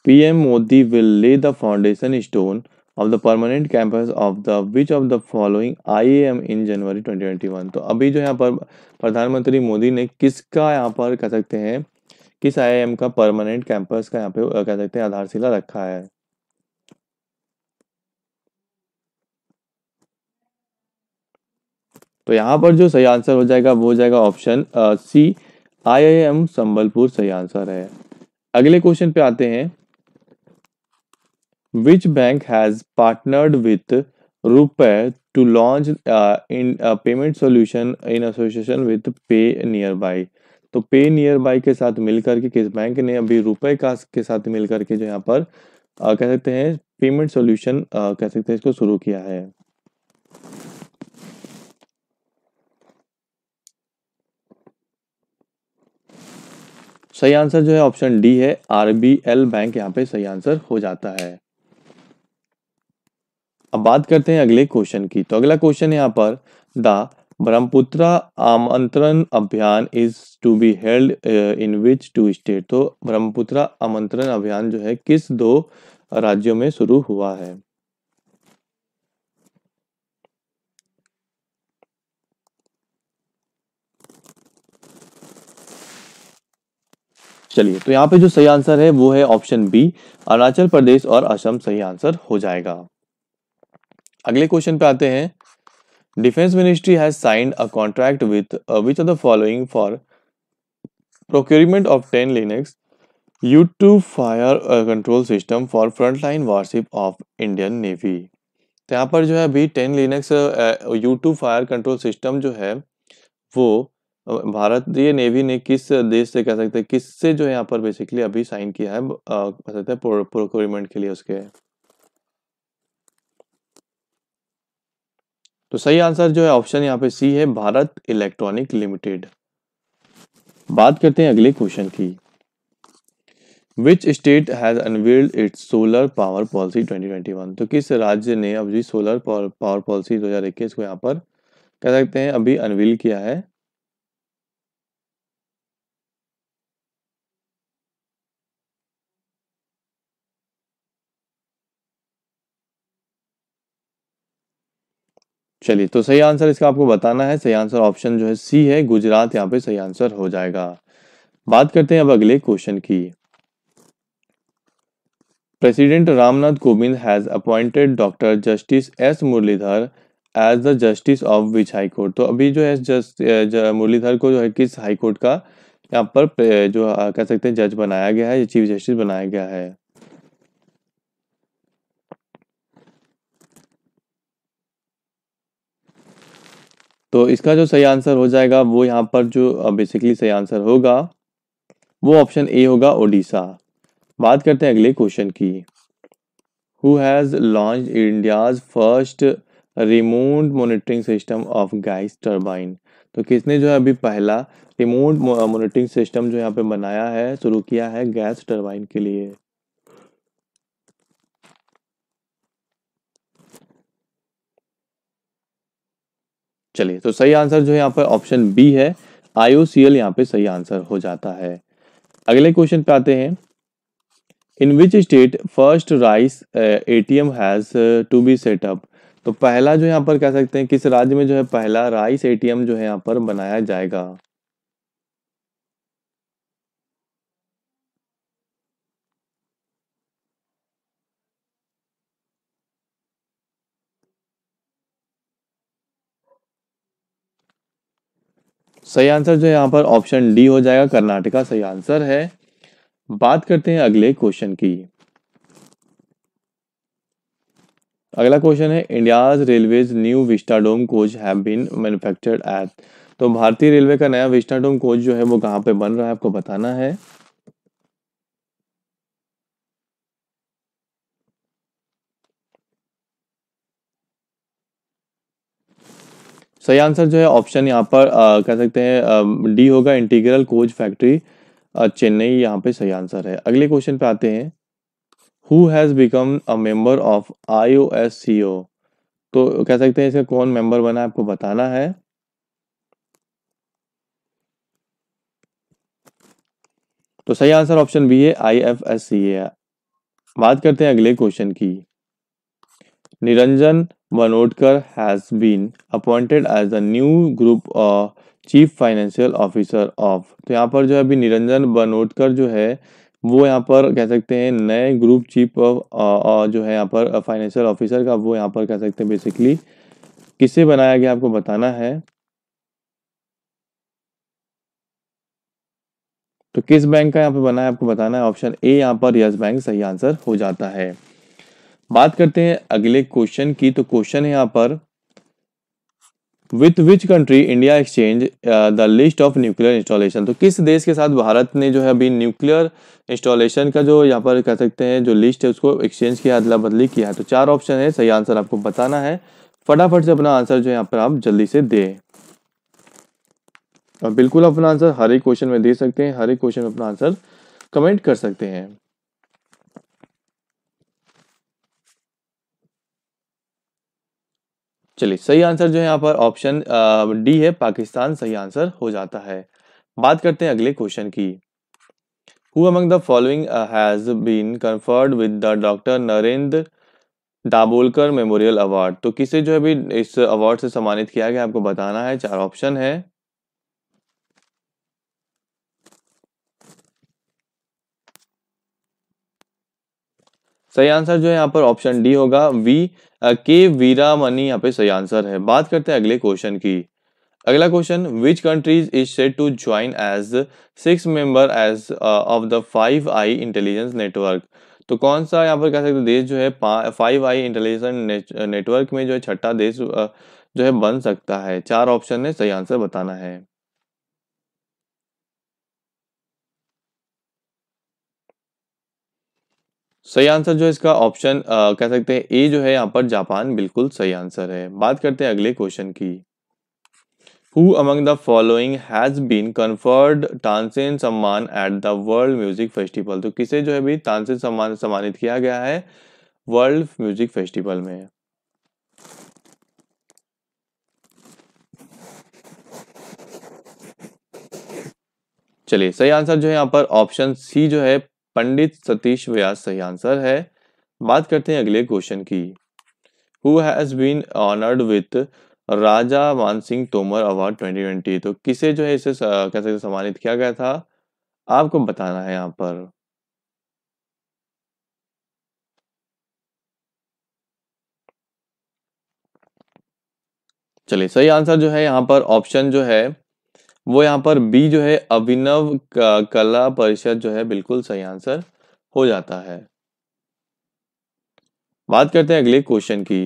PM Modi will lay the foundation stone of the permanent campus of the which of the following I M in January 2021 तो अभी जो यहाँ पर प्रधानमंत्री मोदी ने किसका यहाँ पर कह सकते हैं किस आई का परमानेंट कैंपस का यहाँ पे कह सकते हैं आधारशिला रखा है तो यहाँ पर जो सही आंसर हो जाएगा वो हो जाएगा option C I I M Sambalpur सही आंसर है अगले क्वेश्चन पे आते हैं Which bank has partnered with रुपए to launch uh, in a uh, payment solution in association with Pay Nearby? तो पे नियर बाई के साथ मिलकर के किस बैंक ने अभी रुपए का के साथ मिलकर के जो यहाँ पर आ, uh, कह सकते हैं पेमेंट सॉल्यूशन uh, कह सकते हैं इसको शुरू किया है सही आंसर जो है ऑप्शन डी है आरबीएल बैंक यहाँ पे सही आंसर हो जाता है अब बात करते हैं अगले क्वेश्चन की तो अगला क्वेश्चन यहाँ पर the Brahmaputra Amantran Abhiyan is to be held in which two state तो ब्रह्मपुत्र आमंत्रण अभियान जो है किस दो राज्यों में शुरू हुआ है चलिए तो यहाँ पे जो सही आंसर है वो है ऑप्शन बी अरुणाचल प्रदेश और असम सही आंसर हो जाएगा अगले क्वेश्चन पे आते हैं defence ministry has signed a contract with which are the following for procurement of ten Lynx U two fire control system for front line warship of Indian navy तो यहाँ पर जो है अभी ten Lynx U two fire control system जो है वो भारतीय नेवी ने किस देश से कह सकते हैं किससे जो है यहाँ पर बेसिकली अभी साइन किया है कह सकते हैं प्रोक्योरमेंट के लिए उसके तो सही आंसर जो है ऑप्शन यहाँ पे सी है भारत इलेक्ट्रॉनिक लिमिटेड बात करते हैं अगले क्वेश्चन की which state has unveiled its solar power policy 2021 तो किस राज्य ने अभी सोलर पावर पॉलिसी दो हजार इक्कीस को यहाँ पर कह सकते हैं अभी अनवील किया है चलिए तो सही आंसर इसका आपको बताना है सही आंसर ऑप्शन जो है सी है गुजरात यहाँ पे सही आंसर हो जाएगा बात करते हैं अब अगले क्वेश्चन की president Ramnath Kovind has appointed doctor justice S Muralidhar as the justice of which high court तो अभी जो है मुरलीधर को जो है किस हाई कोर्ट का यहाँ पर जो कह सकते हैं जज बनाया गया है चीफ जस्टिस बनाया गया है तो इसका जो सही आंसर हो जाएगा वो यहाँ पर जो बेसिकली सही आंसर होगा वो ऑप्शन ए होगा ओडिशा बात करते हैं अगले क्वेश्चन की who has launch India's first remote monitoring system of gas turbine तो किसने जो है अभी पहला रिमोट मोनिटरिंग सिस्टम जो यहाँ पे बनाया है शुरू किया है गैस टर्बाइन के लिए चलिए तो सही आंसर जो है यहाँ पर ऑप्शन बी है आईओसीएल यहाँ पे सही आंसर हो जाता है अगले क्वेश्चन पे आते हैं in which state first rice A T M has to be set up तो पहला जो यहाँ पर कह सकते हैं किस राज्य में जो है पहला राइस एटीएम जो है यहाँ पर बनाया जाएगा सही आंसर जो यहाँ पर ऑप्शन डी हो जाएगा कर्नाटका सही आंसर है बात करते हैं अगले क्वेश्चन की अगला क्वेश्चन है India's railways new vistadome coach have been manufactured at तो भारतीय रेलवे का नया विस्टाडोम कोच जो है वो कहाँ पे बन रहा है आपको बताना है सही आंसर जो है ऑप्शन यहाँ पर आ, कह सकते हैं डी होगा इंटीग्रल कोच फैक्ट्री चेन्नई यहाँ पे सही आंसर है अगले क्वेश्चन पे आते हैं who has become a member of I O तो कह सकते हैं इसे कौन मेंबर बना आपको बताना है तो सही आंसर ऑप्शन बी है आई एफ एस सी ए बात करते हैं अगले क्वेश्चन की Niranjan Manodkar has been appointed as the new group chief financial officer of तो यहाँ पर जो है अभी निरंजन बनोटकर जो है वो यहाँ पर कह सकते हैं नए ग्रुप चीफ ऑफ जो है यहाँ पर फाइनेंशियल uh, ऑफिसर का वो यहाँ पर कह सकते हैं बेसिकली किसे बनाया गया आपको बताना है तो किस बैंक का यहाँ पर बना है आपको बताना है ऑप्शन ए यहाँ पर यस बैंक सही आंसर हो जाता है बात करते हैं अगले क्वेश्चन की तो क्वेश्चन है यहाँ पर with which country India exchange the list of nuclear installation तो किस देश के साथ भारत ने जो है अभी न्यूक्लियर इंस्टॉलेशन का जो यहाँ पर कह सकते हैं जो लिस्ट है उसको एक्सचेंज किया अदला मतलब बदली किया है तो चार ऑप्शन है सही आंसर आपको बताना है फटाफट से अपना आंसर जो यहाँ पर आप जल्दी से दे और बिल्कुल अपना आंसर हर एक क्वेश्चन में दे सकते हैं हर एक क्वेश्चन में अपना आंसर कमेंट कर सकते हैं चलिए सही आंसर जो है यहाँ पर ऑप्शन डी है पाकिस्तान सही आंसर हो जाता है बात करते हैं अगले क्वेश्चन की who among the following has been conferred with the doctor Narendra Dabholkar memorial award तो किसे जो है भी इस अवार्ड से सम्मानित किया गया आपको बताना है चार ऑप्शन है सही आंसर जो है यहाँ पर ऑप्शन डी होगा वी के वीरा मनी यहाँ पे सही आंसर है बात करते हैं अगले क्वेश्चन की अगला question which countries is set to join as six member as of the five eye intelligence network तो कौन सा यहाँ पर कह सकते देश जो है फाइव आई इंटेलिजेंस नेटवर्क में जो है छठा देश जो है बन सकता है चार ऑप्शन है सही आंसर बताना है सही आंसर जो इसका ऑप्शन कह सकते हैं ए जो है यहाँ पर जापान बिल्कुल सही आंसर है बात करते हैं अगले क्वेश्चन की who among the following has been conferred Tansen Samman at the world music festival तो किसे जो है भी तानसेन सम्मान सम्मानित किया गया है वर्ल्ड म्यूजिक फेस्टिवल में चलिए सही आंसर जो है यहाँ पर ऑप्शन सी जो है पंडित सतीश व्यास सही आंसर है बात करते हैं अगले क्वेश्चन की who has been honoured with Raja Singh Tomar award 2020 तो किसे जो है इसे कह सकते सम्मानित किया गया था आपको बताना है यहाँ पर चलिए सही आंसर जो है यहाँ पर ऑप्शन जो है वो यहाँ पर बी जो है अभिनव कला परिषद जो है बिल्कुल सही आंसर हो जाता है बात करते हैं अगले क्वेश्चन की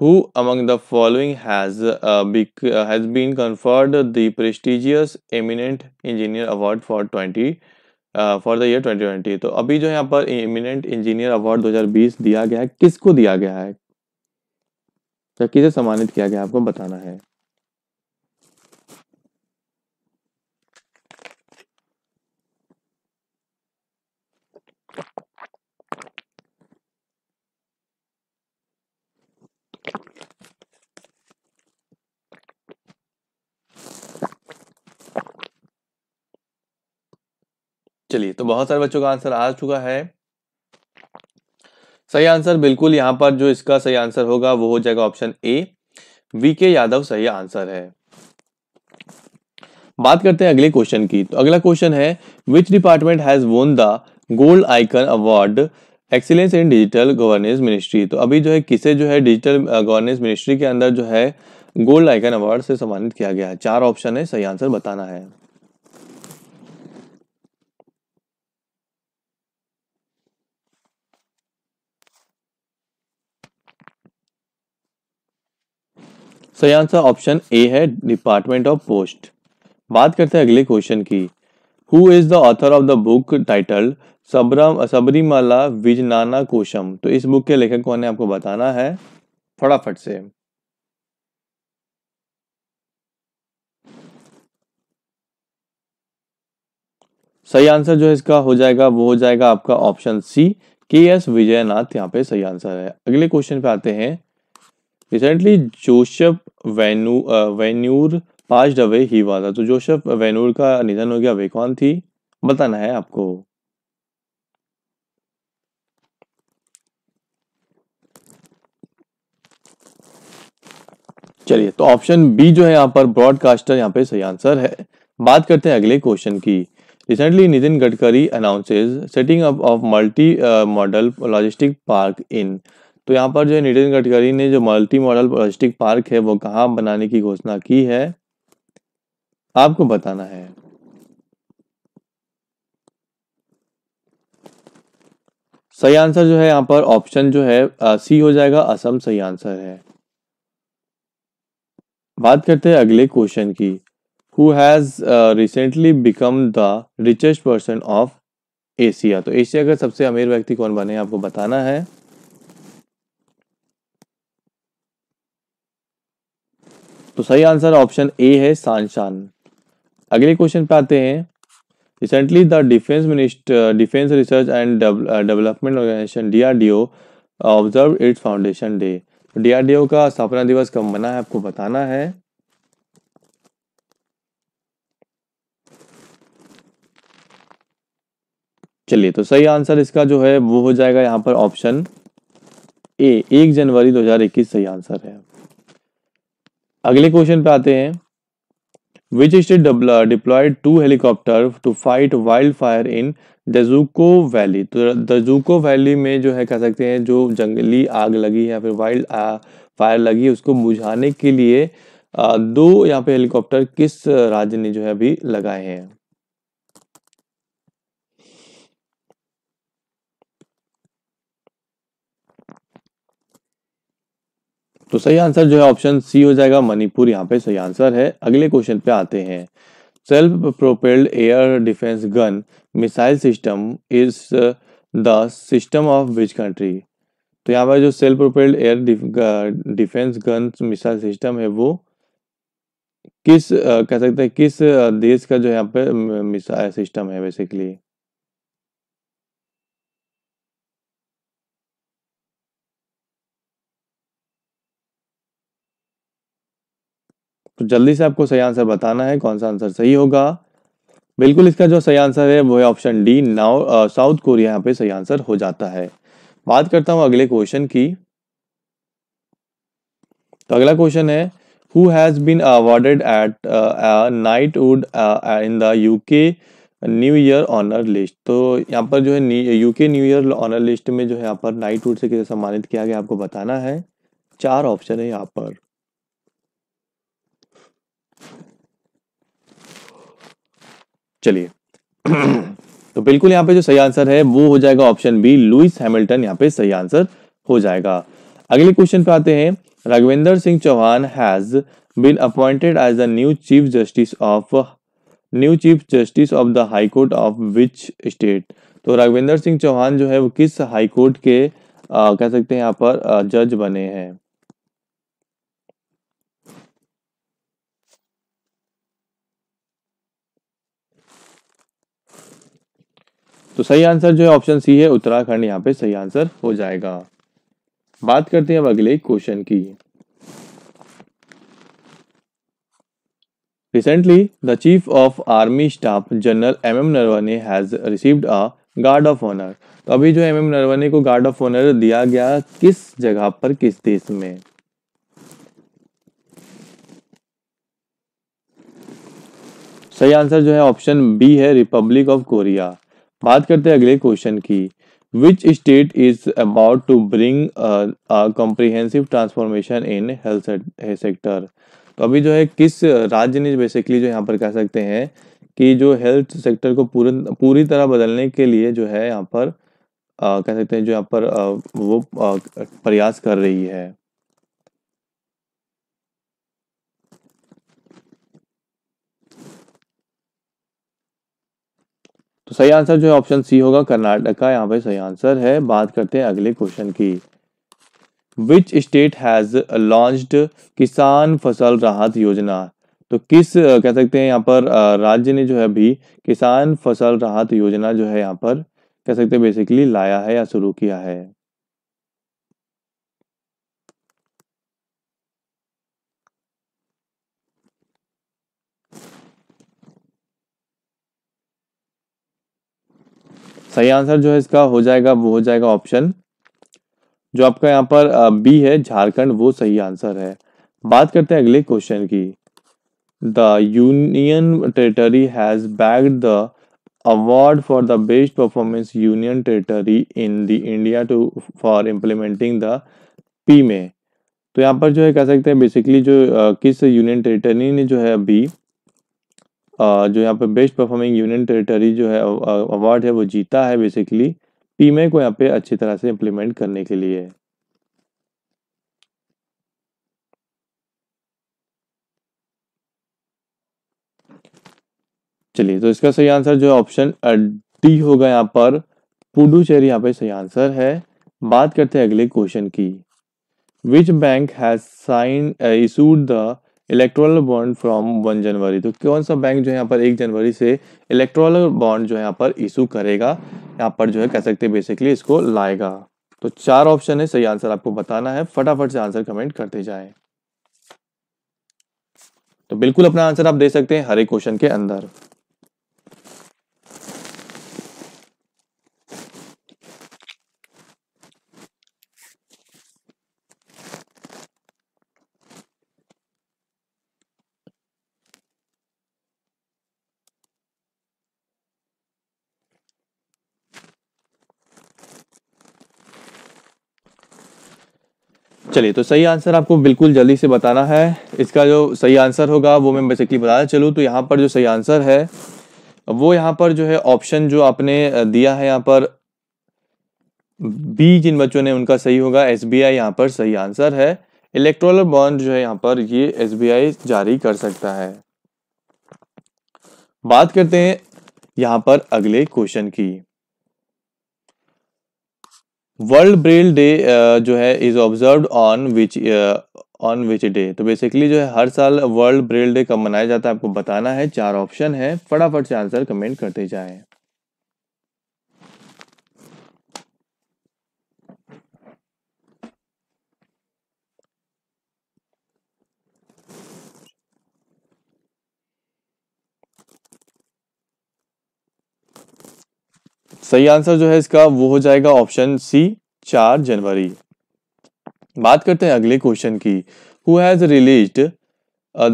who among the following has has been conferred the prestigious eminent engineer award for twenty for the year twenty तो अभी जो यहाँ पर इमिनेंट इंजीनियर अवार्ड 2020 दिया गया है किसको दिया गया है किसे सम्मानित किया गया आपको बताना है चलिए तो बहुत सारे बच्चों का आंसर आ चुका है सही आंसर बिल्कुल यहाँ पर जो इसका सही आंसर होगा वो हो जाएगा ऑप्शन ए वी के यादव सही आंसर है बात करते हैं अगले क्वेश्चन की तो अगला क्वेश्चन है which department has won the gold icon award excellence in digital governance ministry तो अभी जो है किसे जो है डिजिटल गवर्नेंस मिनिस्ट्री के अंदर जो है गोल्ड आइकन अवार्ड से सम्मानित किया गया है चार ऑप्शन है सही आंसर बताना है सही आंसर ऑप्शन ए है डिपार्टमेंट ऑफ पोस्ट बात करते हैं अगले क्वेश्चन की who is the author of the book titled सबरम सबरीमाला विजनाना कोशम तो इस बुक के लेखक कौन है आपको बताना है फटाफट से सही आंसर जो इसका हो जाएगा वो हो जाएगा आपका ऑप्शन सी के एस विजयनाथ यहाँ पे सही आंसर है अगले क्वेश्चन पे आते हैं रिसेंटली जोशफ वेनू वेन्यूर पास्ड अवे ही वाला तो जोशफ वेनूर का निधन हो गया वे कौन थी बताना है आपको चलिए तो ऑप्शन बी जो है यहाँ पर ब्रॉडकास्टर यहाँ पे सही आंसर है बात करते हैं अगले क्वेश्चन की recently Nitin Gadkari announces setting up of multi model logistic park in तो यहाँ पर जो है नितिन गडकरी ने जो मल्टी मॉडल लॉजिस्टिक पार्क है वो कहाँ बनाने की घोषणा की है आपको बताना है सही आंसर जो है यहाँ पर ऑप्शन जो है आ, सी हो जाएगा असम सही आंसर है बात करते हैं अगले क्वेश्चन की who has recently become the richest person of Asia तो एशिया का सबसे अमीर व्यक्ति कौन बने आपको बताना है तो सही आंसर ऑप्शन ए है सानशान अगले क्वेश्चन पे आते हैं recently the defence minister defence research and development organisation DRDO observe its foundation day DRDO का स्थापना दिवस कब मना है आपको बताना है चलिए तो सही आंसर इसका जो है वो हो जाएगा यहाँ पर ऑप्शन ए एक जनवरी 2021 सही आंसर है अगले क्वेश्चन पे आते हैं which state deployed two helicopter to fight wild fire in Dzukou valley तो दजूको वैली में जो है कह सकते हैं जो जंगली आग लगी है या फिर वाइल्ड फायर लगी है उसको बुझाने के लिए दो यहाँ पे हेलीकॉप्टर किस राज्य ने जो है अभी लगाए हैं तो सही आंसर जो है ऑप्शन सी हो जाएगा मणिपुर यहाँ पे सही आंसर है अगले क्वेश्चन पे आते हैं self propelled air defence gun missile system is the system of which country तो यहाँ पर जो self propelled air defence gun missile system है वो किस uh, कह सकते हैं किस uh, देश का जो यहाँ पे मिसाइल uh, सिस्टम है बेसिकली तो जल्दी से आपको सही आंसर बताना है कौन सा आंसर सही होगा बिल्कुल इसका जो सही आंसर है वो है option D now South Korea यहाँ पे सही आंसर हो जाता है बात करता हूँ अगले क्वेश्चन की तो अगला क्वेश्चन है who has been awarded at knighthood in the UK new year honour list तो यहाँ पर जो है UK new year honour list में जो है यहाँ पर नाइट वुड से किसे सम्मानित किया गया आपको बताना है चार ऑप्शन है यहाँ पर चलिए तो बिल्कुल यहाँ पे जो सही आंसर है वो हो जाएगा ऑप्शन बी लुइस हैमिल्टन यहाँ पे सही आंसर हो जाएगा अगले क्वेश्चन पे आते हैं Raghavendra Singh Chauhan has been appointed as the new chief justice of new chief justice of the high court of which state तो राघवेंद्र सिंह चौहान जो है वो किस हाई कोर्ट के आ, कह सकते हैं यहाँ पर जज बने हैं तो सही आंसर जो है ऑप्शन सी है उत्तराखंड यहाँ पे सही आंसर हो जाएगा बात करते हैं अब अगले क्वेश्चन की recently the chief of army staff general M M Naravane has received a guard of honour तो अभी जो एम एम नरवने को गार्ड ऑफ ऑनर दिया गया किस जगह पर किस देश में सही आंसर जो है ऑप्शन बी है रिपब्लिक ऑफ कोरिया बात करते हैं अगले क्वेश्चन की which state is about to bring comprehensive transformation in health sector तो अभी जो है किस राज्य ने बेसिकली जो यहाँ पर कह सकते हैं कि जो हेल्थ सेक्टर को पूर, पूरी तरह बदलने के लिए जो है यहाँ पर आ, कह सकते हैं जो यहाँ पर आ, वो आ, प्रयास कर रही है सही आंसर जो है ऑप्शन सी होगा कर्नाटक का यहाँ पे सही आंसर है बात करते हैं अगले क्वेश्चन की विच स्टेट हैज लॉन्च्ड किसान फसल राहत योजना तो किस कह सकते हैं यहाँ पर राज्य ने जो है अभी किसान फसल राहत योजना जो है यहाँ पर कह सकते हैं बेसिकली लाया है या शुरू किया है सही आंसर जो है इसका हो जाएगा वो हो जाएगा ऑप्शन जो आपका यहाँ पर बी है झारखंड वो सही आंसर है बात करते हैं अगले क्वेश्चन की the union territory has bagged the award for the best performance union territory in the India to for implementing the P में तो यहाँ पर जो है कह सकते हैं बेसिकली जो किस यूनियन टेरिटरी ने जो है अभी जो यहाँ पे बेस्ट परफॉर्मिंग यूनियन टेरिटरी जो है अवार्ड है वो जीता है बेसिकली पीमे को यहाँ पे अच्छी तरह से इम्प्लीमेंट करने के लिए चलिए तो इसका सही आंसर जो है ऑप्शन डी होगा यहाँ पर पुडुचेरी यहाँ पे सही आंसर है बात करते हैं अगले क्वेश्चन की which bank has sign issued the electoral bond from one January तो कौन सा बैंक जो है यहाँ पर एक जनवरी से इलेक्ट्रोल बॉन्ड जो है यहाँ पर इशू करेगा यहाँ पर जो है कह सकते हैं बेसिकली इसको लाएगा तो चार ऑप्शन है सही आंसर आपको बताना है फटाफट से आंसर कमेंट करते जाए तो बिल्कुल अपना आंसर आप दे सकते हैं हर एक क्वेश्चन के अंदर चलिए तो सही आंसर आपको बिल्कुल जल्दी से बताना है इसका जो सही आंसर होगा वो मैं बेसिकली बताना चलूँ तो यहाँ पर जो सही आंसर है वो यहाँ पर जो है ऑप्शन जो आपने दिया है यहाँ पर बी जिन बच्चों ने उनका सही होगा एस बी आई यहाँ पर सही आंसर है इलेक्ट्रोल बॉन्ड जो है यहाँ पर ये एस बी आई जारी कर सकता है बात करते हैं यहाँ पर अगले क्वेश्चन की वर्ल्ड ब्रेल डे जो है is observe on which on which day तो बेसिकली जो है हर साल वर्ल्ड ब्रेल डे कब मनाया जाता है आपको बताना है चार ऑप्शन है फटाफट से आंसर कमेंट करते जाएं सही आंसर जो है इसका वो हो जाएगा ऑप्शन सी चार जनवरी बात करते हैं अगले क्वेश्चन की who has release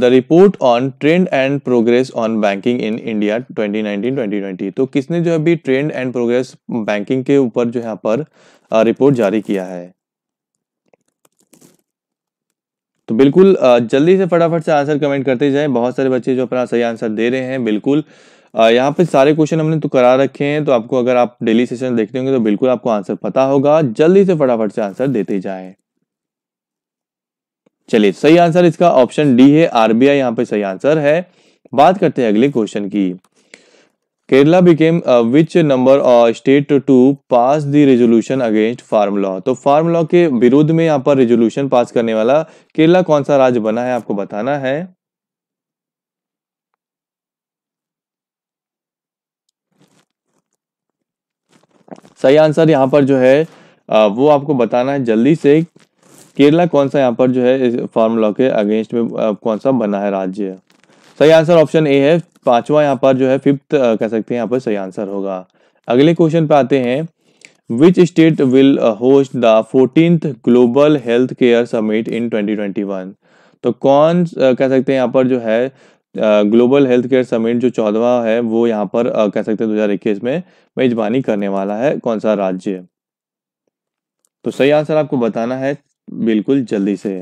the report on trend and progress on banking in India 2019-2020 तो किसने जो अभी ट्रेंड एंड प्रोग्रेस बैंकिंग के ऊपर जो यहाँ पर रिपोर्ट uh, जारी किया है तो बिल्कुल uh, जल्दी से फटाफट से आंसर कमेंट करते जाएं बहुत सारे बच्चे जो अपना सही आंसर दे रहे हैं बिल्कुल यहाँ पे सारे क्वेश्चन हमने तो करा रखे हैं तो आपको अगर आप डेली सेशन देखते होंगे तो बिल्कुल आपको आंसर पता होगा जल्दी से फटाफट से आंसर देते जाए चलिए सही आंसर इसका ऑप्शन डी है आरबीआई यहाँ पे सही आंसर है बात करते हैं अगले क्वेश्चन की Kerala became which number state to pass the resolution against farm law तो फार्म लॉ के विरोध में यहाँ पर रेजोल्यूशन पास करने वाला केरला कौन सा राज्य बना है आपको बताना है सही आंसर यहाँ पर जो है वो आपको बताना है जल्दी से केरला कौन सा यहाँ पर जो है फार्मूला के अगेंस्ट में कौन सा बना है राज्य सही आंसर ऑप्शन ए है पांचवा यहाँ पर जो है फिफ्थ कह सकते हैं यहाँ पर सही आंसर होगा अगले क्वेश्चन पे आते हैं which state will host the fourteen global health care summit in 2021 तो कौन कह सकते हैं यहाँ पर जो है ग्लोबल हेल्थ केयर समिट जो चौदवा है वो यहाँ पर आ, कह सकते हैं इक्कीस में मेजबानी करने वाला है कौन सा राज्य तो सही आंसर आपको बताना है बिल्कुल जल्दी से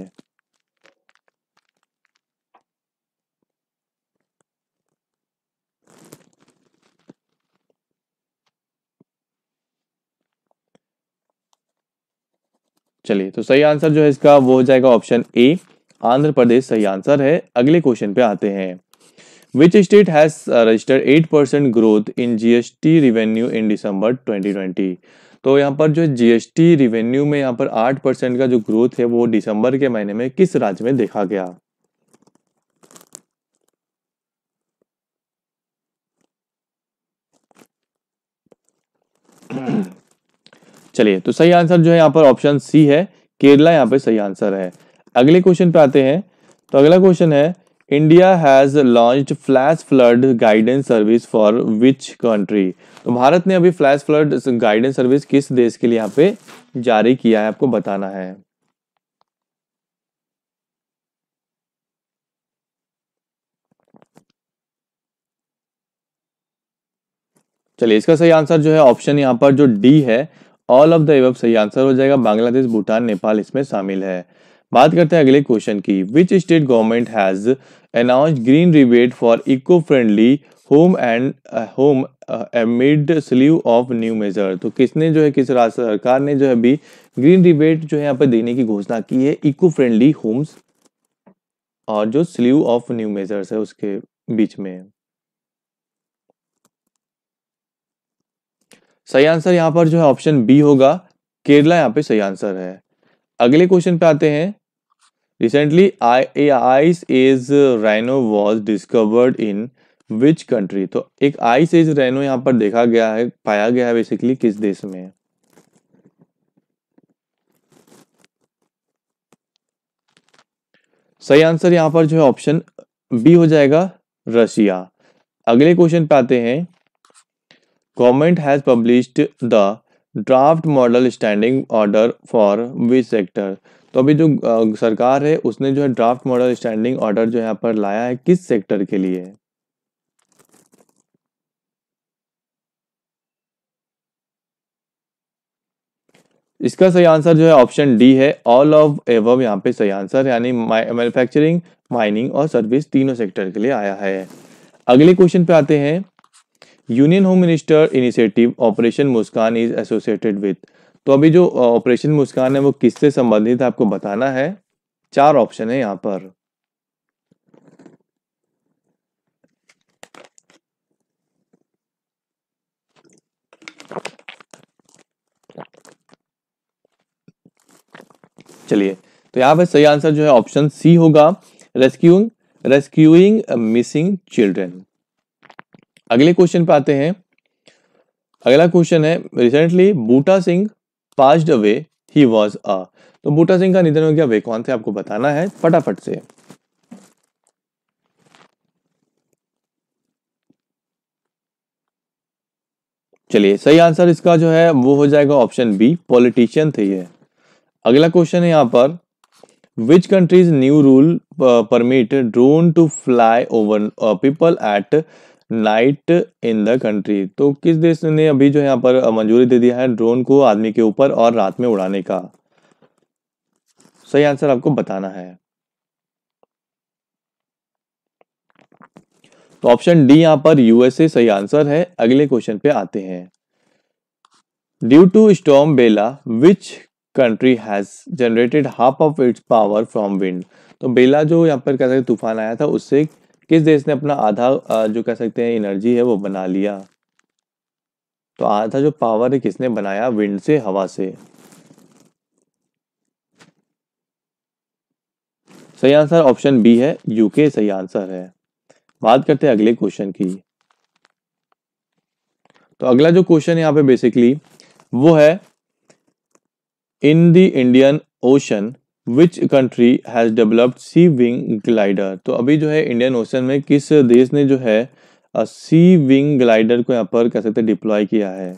चलिए तो सही आंसर जो है इसका वो हो जाएगा ऑप्शन ए आंध्र प्रदेश सही आंसर है अगले क्वेश्चन पे आते हैं which state has registered eight percent growth in GST revenue in December 2020 तो यहाँ पर जो जीएसटी रिवेन्यू में यहाँ पर आठ परसेंट का जो ग्रोथ है वो दिसंबर के महीने में किस राज्य में देखा गया चलिए तो सही आंसर जो है यहाँ पर ऑप्शन सी है केरला यहाँ पे सही आंसर है अगले क्वेश्चन पे आते हैं तो अगला क्वेश्चन है India has launch flash flood guidance service for which country तो भारत ने अभी फ्लैश फ्लड गाइडेंस सर्विस किस देश के लिए यहाँ पे जारी किया है आपको बताना है चलिए इसका सही आंसर जो है ऑप्शन यहाँ पर जो डी है ऑल ऑफ द सही आंसर हो जाएगा बांग्लादेश भूटान नेपाल इसमें शामिल है बात करते हैं अगले क्वेश्चन की which state government has announce green rebate for eco friendly home and home amid sleeve of new measure तो किसने जो है किस राज्य सरकार ने जो है अभी ग्रीन रिबेट जो है यहाँ पर देने की घोषणा की है इको फ्रेंडली होम्स और जो स्लीव ऑफ न्यू मेजर्स है उसके बीच में सही आंसर यहाँ पर जो है ऑप्शन बी होगा केरला यहाँ पे सही आंसर है अगले क्वेश्चन पे आते हैं recently ice age rhino was discovered in which country तो एक ice एज rhino यहाँ पर देखा गया है पाया गया है बेसिकली किस देश में सही आंसर यहाँ पर जो है ऑप्शन बी हो जाएगा रशिया अगले क्वेश्चन पे आते हैं government has published the draft model standing order for which sector तो अभी जो सरकार है उसने जो है ड्राफ्ट मॉडल स्टैंडिंग ऑर्डर जो यहाँ पर लाया है किस सेक्टर के लिए इसका सही आंसर जो है ऑप्शन डी है ऑल ऑफ एवब यहाँ पे सही आंसर यानी मैन्युफैक्चरिंग माइनिंग और सर्विस तीनों सेक्टर के लिए आया है अगले क्वेश्चन पे आते हैं union home minister initiative operation Muskaan is associated with तो अभी जो ऑपरेशन मुस्कान है वो किससे संबंधित है आपको बताना है चार ऑप्शन है यहां पर चलिए तो यहां पर सही आंसर जो है ऑप्शन सी होगा रेस्क्यूइंग रेस्क्यूइंग मिसिंग चिल्ड्रेन अगले क्वेश्चन पे आते हैं अगला क्वेश्चन है recently Buta Singh passed away he was a तो बूटा सिंह का निधन हो गया वे कौन थे आपको बताना है फटाफट से चलिए सही आंसर इसका जो है वो हो जाएगा ऑप्शन बी पॉलिटिशियन थे ये अगला क्वेश्चन है यहां पर which countries new rule permit drone to fly over people at night in the country तो किस देश ने अभी जो यहाँ पर मंजूरी दे दिया है ड्रोन को आदमी के ऊपर और रात में उड़ाने का सही आंसर आपको बताना है तो ऑप्शन डी यहां पर यूएसए सही आंसर है अगले क्वेश्चन पे आते हैं due to storm Bella which country has generated half of its power from wind तो बेला जो यहाँ पर कहते है तूफान आया था उससे किस देश ने अपना आधा जो कह सकते हैं एनर्जी है वो बना लिया तो आधा जो पावर है किसने बनाया विंड से हवा से सही आंसर ऑप्शन बी है यूके सही आंसर है बात करते हैं अगले क्वेश्चन की तो अगला जो क्वेश्चन यहाँ पे बेसिकली वो है in the Indian Ocean which country has developed sea wing glider तो अभी जो है इंडियन ओशन में किस देश ने जो है सी विंग ग्लाइडर को यहाँ पर कह सकते डिप्लॉय किया है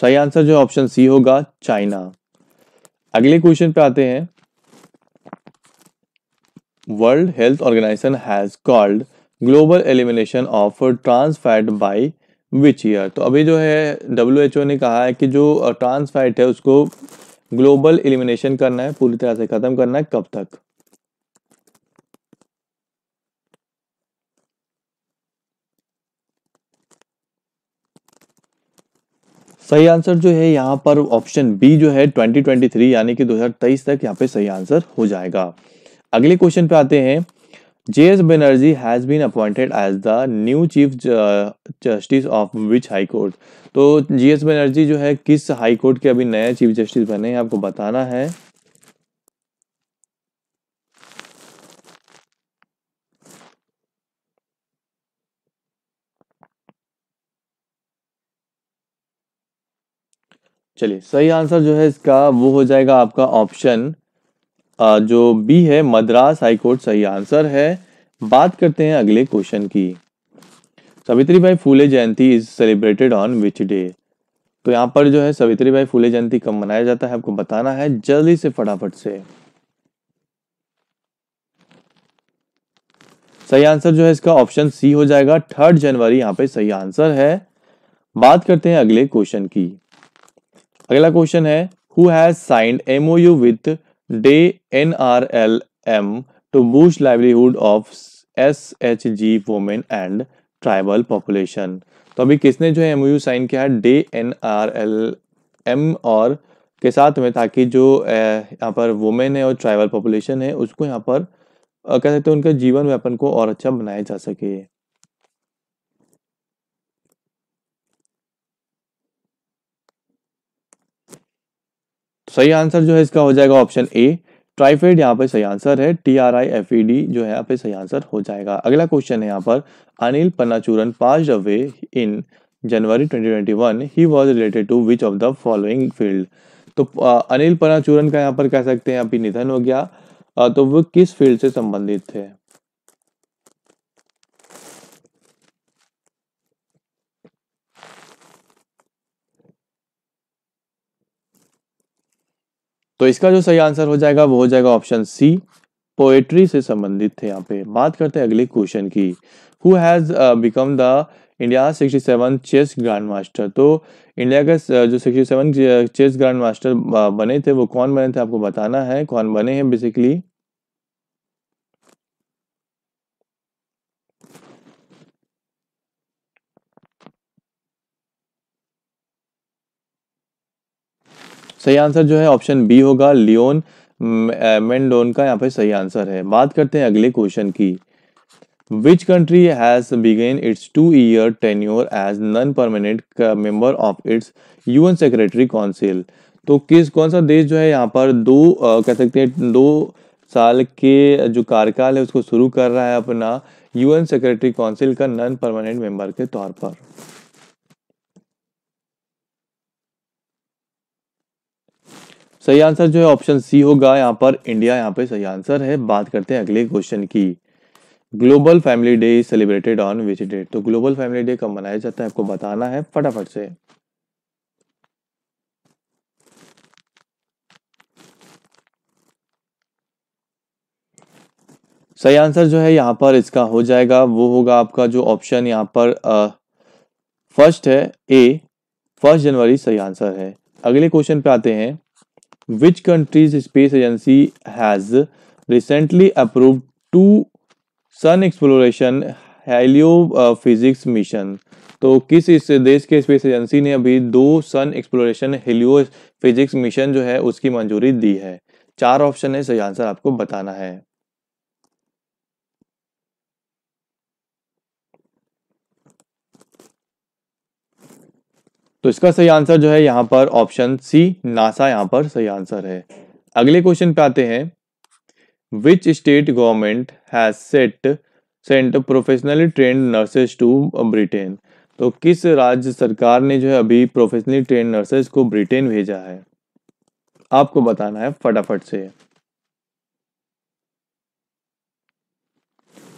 सही आंसर जो है ऑप्शन सी होगा चाइना अगले क्वेश्चन पे आते हैं World Health Organization has called global elimination of trans fat by which year तो अभी जो है डब्ल्यू ने कहा है कि जो ट्रांस फैट है उसको ग्लोबल एलिमिनेशन करना है पूरी तरह से खत्म करना है कब तक सही आंसर जो है यहाँ पर ऑप्शन बी जो है 2023 यानी कि 2023 तक यहाँ पे सही आंसर हो जाएगा अगले क्वेश्चन पे आते हैं S Banerjee has been appointed as the new chief justice of which high court तो जी एस बनर्जी जो है किस हाई कोर्ट के अभी नए चीफ जस्टिस बने हैं आपको बताना है चलिए सही आंसर जो है इसका वो हो जाएगा आपका ऑप्शन जो बी है मद्रास हाईकोर्ट सही आंसर है बात करते हैं अगले क्वेश्चन की Savitri Bai Phule Jayanti is celebrated on which day तो यहाँ पर जो है सावित्री बाई फूले जयंती कब मनाया जाता है आपको बताना है जल्दी से फटाफट से सही आंसर जो है इसका ऑप्शन सी हो जाएगा थर्ड जनवरी यहाँ पे सही आंसर है बात करते हैं अगले क्वेश्चन की अगला क्वेश्चन है who has signed MoU with DAY N R L M to boost livelihood of S H G women and tribal population तो अभी किसने जो है एम यू साइन किया है DAY N R L M और के साथ में ताकि जो यहाँ पर वुमेन है और ट्राइबल पॉपुलेशन है उसको यहाँ पर कह सकते हैं उनका जीवन व्यापन को और अच्छा बनाया जा सके सही आंसर जो है इसका हो जाएगा ऑप्शन ए ट्राइफेड यहाँ पे सही आंसर है T R I F E D जो है यहाँ पे सही आंसर हो जाएगा अगला क्वेश्चन है यहाँ पर Anil Panachooran pass away in January 2021 he was related to which of the following field तो अनिल पन्नाचूरन का यहाँ पर कह सकते हैं अभी निधन हो गया तो वो किस फील्ड से संबंधित थे तो इसका जो सही आंसर हो जाएगा वो हो जाएगा ऑप्शन सी पोएट्री से संबंधित थे यहाँ पे बात करते हैं अगले क्वेश्चन की who has become the India sixty seven chess grand master तो इंडिया के uh, जो sixty seven chess grand master बने थे वो कौन बने थे आपको बताना है कौन बने हैं बेसिकली सही आंसर जो है ऑप्शन बी होगा लियोन मेंडोन का यहाँ पे सही आंसर है बात करते हैं अगले क्वेश्चन की which country has began its two year ten tenure as non permanent member of its UN secretary council तो किस कौन सा देश जो है यहाँ पर दो आ, कह सकते हैं दो साल के जो कार्यकाल है उसको शुरू कर रहा है अपना यूएन सेक्रेटरी काउंसिल का नन परमानेंट मेंबर के तौर पर सही आंसर जो है ऑप्शन सी होगा यहाँ पर इंडिया यहाँ पे सही आंसर है बात करते हैं अगले क्वेश्चन की global family day celebrated on which date तो ग्लोबल फैमिली डे कब मनाया जाता है आपको बताना है फटाफट से सही आंसर जो है यहाँ पर इसका हो जाएगा वो होगा आपका जो ऑप्शन यहाँ पर फर्स्ट है ए फर्स्ट जनवरी सही आंसर है अगले क्वेश्चन पे आते हैं which country's space agency has recently approved two sun exploration heliophysics mission तो किस इस देश के स्पेस एजेंसी ने अभी दो sun exploration heliophysics mission जो है उसकी मंजूरी दी है चार ऑप्शन है सही आंसर आपको बताना है तो इसका सही आंसर जो है यहाँ पर ऑप्शन सी नासा यहाँ पर सही आंसर है अगले क्वेश्चन पे आते हैं which state government has set sent professionally trained nurses to Britain तो किस राज्य सरकार ने जो है अभी प्रोफेशनली ट्रेंड नर्सेज को ब्रिटेन भेजा है आपको बताना है फटाफट से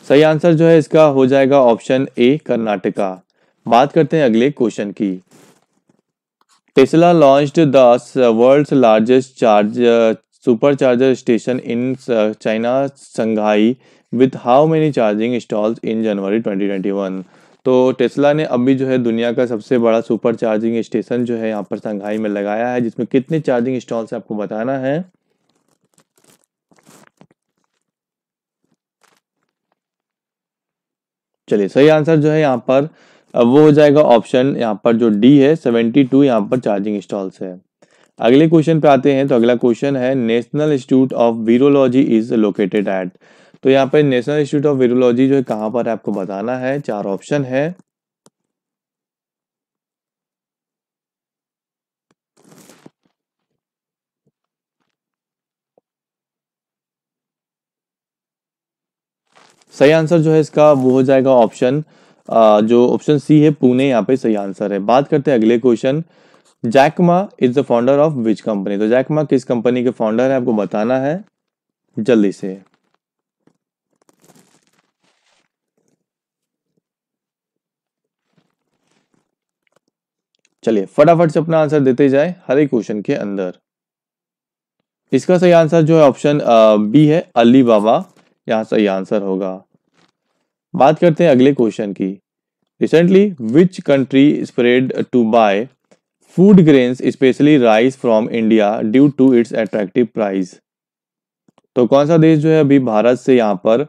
सही आंसर जो है इसका हो जाएगा ऑप्शन ए कर्नाटका बात करते हैं अगले क्वेश्चन की Tesla launch the world's largest charge supercharger station in China Shanghai with how many charging stalls in January 2021 तो टेस्ला ने अभी जो है दुनिया का सबसे बड़ा सुपर चार्जिंग स्टेशन जो है यहाँ पर संघाई में लगाया है जिसमें कितने चार्जिंग स्टॉल्स आपको बताना है चलिए सही आंसर जो है यहाँ पर अब वो हो जाएगा ऑप्शन यहाँ पर जो डी है सेवेंटी टू यहाँ पर चार्जिंग स्टॉल्स है अगले क्वेश्चन पे आते हैं तो अगला क्वेश्चन है National Institute of Virology is located at तो यहाँ पर नेशनल इंस्टीट्यूट ऑफ वीरोलॉजी जो है कहाँ पर आपको बताना है चार ऑप्शन है सही आंसर जो है इसका वो हो जाएगा ऑप्शन जो ऑप्शन सी है पुणे यहाँ पे सही आंसर है बात करते हैं अगले question Jack Ma is the founder of which company तो जैकमा किस कंपनी के फाउंडर है आपको बताना है जल्दी से चलिए फटाफट से अपना आंसर देते जाए हर एक क्वेश्चन के अंदर इसका सही आंसर जो है ऑप्शन बी है अली बाबा यहां सही आंसर होगा बात करते हैं अगले क्वेश्चन की recently which country spread to buy food grains specially rice from India due to its attractive price तो कौन सा देश जो है अभी भारत से यहाँ पर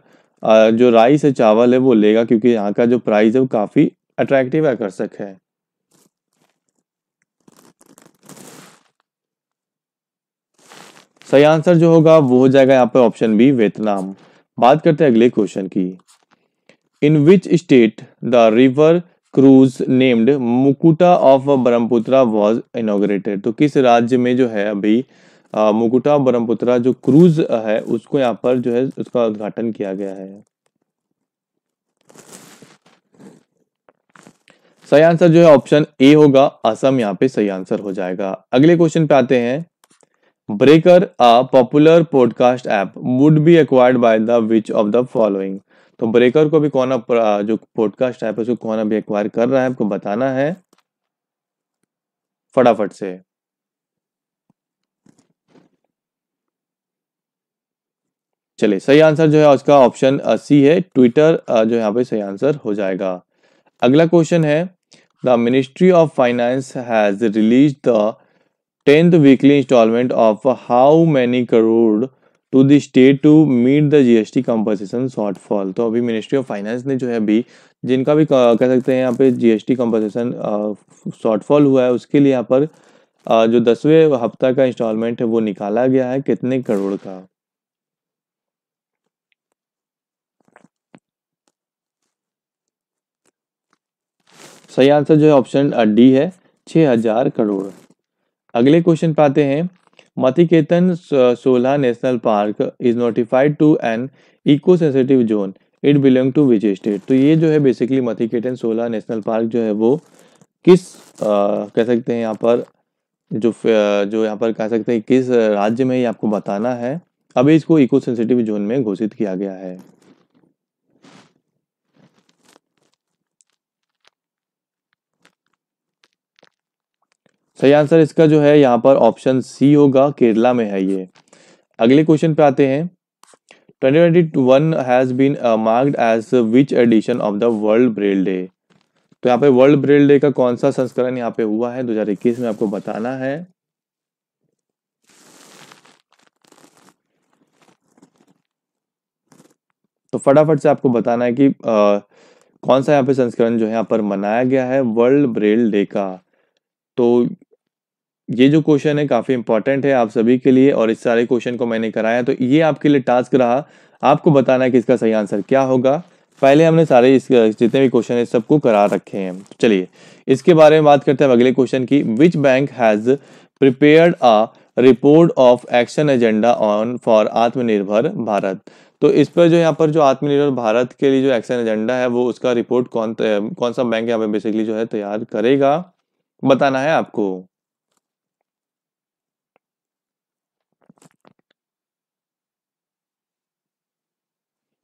जो राइस है चावल है वो लेगा क्योंकि यहाँ का जो प्राइस है वो काफी अट्रैक्टिव आकर्षक है सही आंसर जो होगा वो हो जाएगा यहाँ पर ऑप्शन बी वियतनाम बात करते हैं अगले क्वेश्चन की in which state the river cruise named Mukuta of Brahmaputra was inaugurated तो किस राज्य में जो है अभी आ, मुकुटा ब्रह्मपुत्रा जो क्रूज है उसको यहाँ पर जो है उसका उद्घाटन किया गया है सही आंसर जो है ऑप्शन ए होगा असम यहाँ पे सही आंसर हो जाएगा अगले क्वेश्चन पे आते हैं Breaker a popular podcast app would be acquired by the which of the following तो ब्रेकर को भी कौन जो पॉडकास्ट ऐप है उसको कौन अभी एक्वायर कर रहा है आपको बताना है फटाफट से चलिए सही आंसर जो है उसका ऑप्शन सी है ट्विटर जो यहाँ पे सही आंसर हो जाएगा अगला क्वेश्चन है the ministry of Finance has release the tenth weekly installment of how many crore to the state to meet the GST compensation shortfall तो अभी मिनिस्ट्री ऑफ फाइनेंस ने जो है अभी जिनका भी कह सकते हैं यहाँ पे जीएसटी कंपनसेशन शॉर्टफॉल हुआ है उसके लिए यहाँ पर आ, जो दसवें हफ्ता का इंस्टॉलमेंट है वो निकाला गया है कितने करोड़ का सही आंसर जो है ऑप्शन डी है छ हजार करोड़ अगले क्वेश्चन पाते हैं Mathikettan Shola National Park is notified to an eco sensitive zone it belong to which state तो ये जो है बेसिकली मथिकेटन सोला नेशनल पार्क जो है वो किस आ, uh, कह सकते हैं यहाँ पर जो uh, जो यहाँ पर कह सकते हैं किस राज्य में ये आपको बताना है अभी इसको इको सेंसिटिव जोन में घोषित किया गया है सही आंसर इसका जो है यहाँ पर ऑप्शन सी होगा केरला में है ये अगले क्वेश्चन पे आते हैं 2021 has been marked as which edition of the World Braille Day तो यहाँ पे वर्ल्ड ब्रेल डे का कौन सा संस्करण यहाँ पे हुआ है 2021 में आपको बताना है तो फटाफट से आपको बताना है कि आ, uh, कौन सा यहाँ पे संस्करण जो है यहाँ पर मनाया गया है वर्ल्ड ब्रेल डे का तो ये जो क्वेश्चन है काफ़ी इंपॉर्टेंट है आप सभी के लिए और इस सारे क्वेश्चन को मैंने कराया तो ये आपके लिए टास्क रहा आपको बताना है कि इसका सही आंसर क्या होगा पहले हमने सारे इस जितने भी क्वेश्चन है सबको करा रखे हैं तो चलिए इसके बारे में बात करते हैं अगले क्वेश्चन की which bank has prepared a report of action agenda on for Aatmanirbhar Bharat तो इस पर जो यहाँ पर जो आत्मनिर्भर भारत के लिए जो एक्शन एजेंडा है वो उसका रिपोर्ट कौन कौन सा बैंक यहाँ पे बेसिकली जो है तैयार करेगा बताना है आपको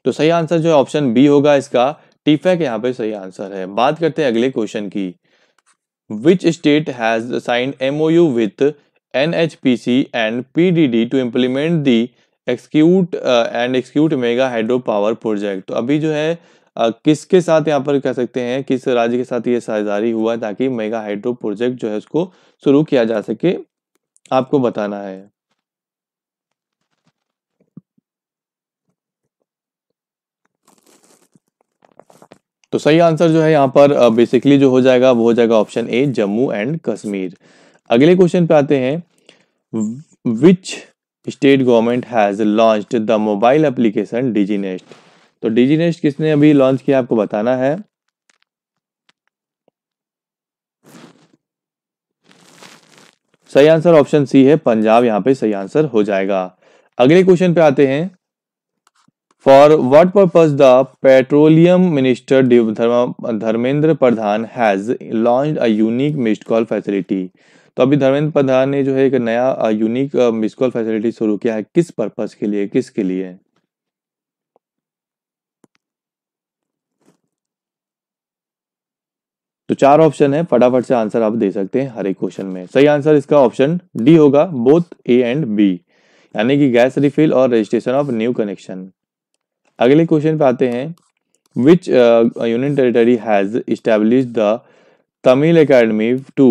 तो सही आंसर जो है ऑप्शन बी होगा इसका टीफेक यहाँ पे सही आंसर है बात करते हैं अगले क्वेश्चन की which state has signed MoU with N H P C and P D D to implement the execute and execute mega hydro power project तो अभी जो है uh, किसके साथ यहाँ पर कह सकते हैं किस राज्य के साथ ये साझेदारी हुआ ताकि मेगा हाइड्रो प्रोजेक्ट जो है उसको शुरू किया जा सके आपको बताना है तो सही आंसर जो है यहाँ पर बेसिकली जो हो जाएगा वो हो जाएगा option A Jammu and Kashmir अगले क्वेश्चन पे आते हैं which state government has launch the mobile application DigiNest तो डिजी नेस्ट किसने अभी लॉन्च किया आपको बताना है सही आंसर ऑप्शन सी है पंजाब यहाँ पे सही आंसर हो जाएगा अगले क्वेश्चन पे आते हैं for what purpose the petroleum minister Dharmendra Pradhan has launch a unique missed call facility तो अभी धर्मेंद्र प्रधान ने जो है एक नया यूनिक मिस कॉल फैसिलिटी शुरू किया है किस पर्पज के लिए किसके लिए तो चार ऑप्शन है फटाफट से आंसर आप दे सकते हैं हर एक क्वेश्चन में सही आंसर इसका ऑप्शन डी होगा बोथ ए एंड बी यानी कि गैस रिफिल और रजिस्ट्रेशन ऑफ न्यू कनेक्शन अगले क्वेश्चन पे आते हैं which union territory has establish the Tamil academy to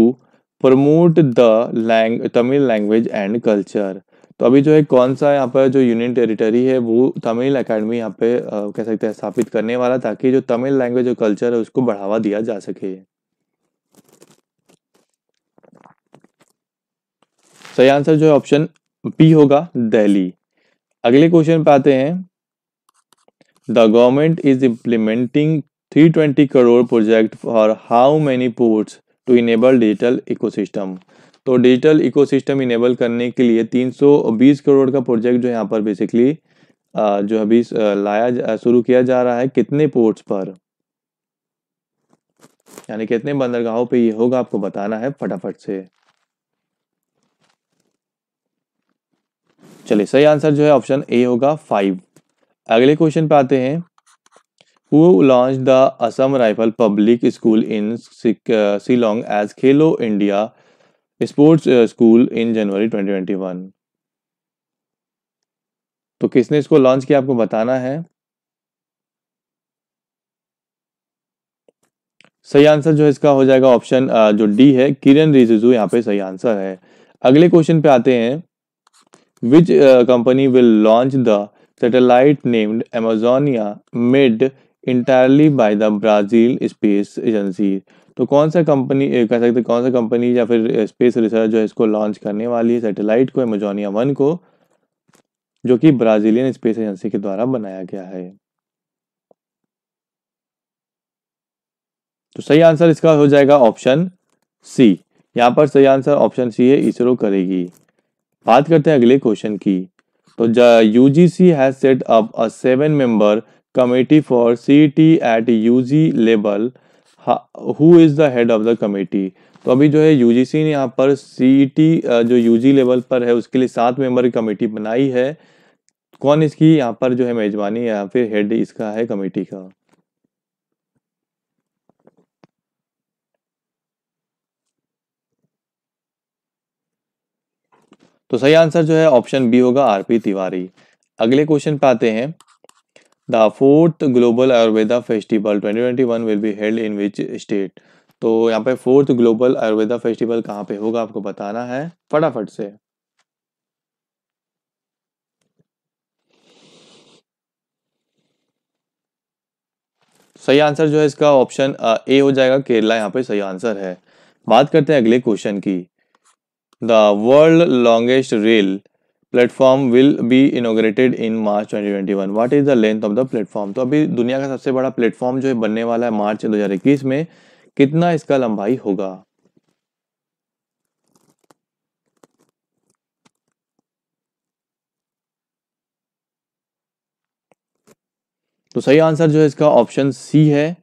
promote the lang Tamil language and culture तो अभी जो है कौन सा यहाँ पर जो यूनियन टेरिटरी है वो तमिल अकेडमी यहाँ पे uh, कह सकते हैं स्थापित करने वाला ताकि जो तमिल लैंग्वेज और कल्चर है उसको बढ़ावा दिया जा सके सही आंसर जो है ऑप्शन बी होगा दिल्ली अगले क्वेश्चन पे आते हैं The government is implementing 320 crore project for how many ports to enable digital system तो डिजिटल इकोसिस्टम इनेबल करने के लिए 320 करोड़ का प्रोजेक्ट जो यहाँ पर बेसिकली जो अभी लाया शुरू किया जा रहा है कितने पोर्ट्स पर यानी कितने बंदरगाहों पे ये होगा आपको बताना है फटाफट से चलिए सही आंसर जो है ऑप्शन ए होगा फाइव अगले क्वेश्चन पे आते हैं who launch the Assam rifle public school in Shillong as Khelo India sports school in January 2021 तो किसने इसको लॉन्च किया आपको बताना है सही आंसर जो इसका हो जाएगा ऑप्शन uh, जो डी है किरण रिजिजू यहाँ पे सही आंसर है अगले क्वेश्चन पे आते हैं which company will launch the satellite named Amazonia made entirely by the Brazil space agency तो कौन सा कंपनी कह सकते कौन सा कंपनी या फिर स्पेस रिसर्च जो है इसको लॉन्च करने वाली है सैटेलाइट को एमेजोनिया वन को जो कि ब्राजीलियन स्पेस एजेंसी के द्वारा बनाया गया है तो सही आंसर इसका हो जाएगा ऑप्शन सी यहाँ पर सही आंसर ऑप्शन सी है इसरो करेगी बात करते हैं अगले क्वेश्चन की तो U G C has set up a seven member committee for C T at U G level who is the head of the committee तो अभी जो है यू जी सी ने यहाँ पर सी टी जो यू जी लेवल पर है उसके लिए सात मेंबर की कमेटी बनाई है कौन इसकी यहाँ पर जो है मेजबानी या फिर हेड इसका है कमेटी का तो सही आंसर जो है ऑप्शन बी होगा आरपी तिवारी अगले क्वेश्चन पे आते हैं the fourth global Ayurveda festival 2021 will be held in which state तो यहाँ पे फोर्थ ग्लोबल आयुर्वेदा फेस्टिवल कहाँ पे होगा आपको बताना है फटाफट से सही आंसर जो है इसका ऑप्शन ए हो जाएगा केरला यहाँ पे सही आंसर है बात करते हैं अगले क्वेश्चन की The world longest rail platform will be inaugurated in March 2021 what is the length of the platform तो अभी दुनिया का सबसे बड़ा प्लेटफॉर्म जो है बनने वाला है मार्च 2021 में कितना इसका लंबाई होगा तो सही आंसर जो है इसका ऑप्शन सी है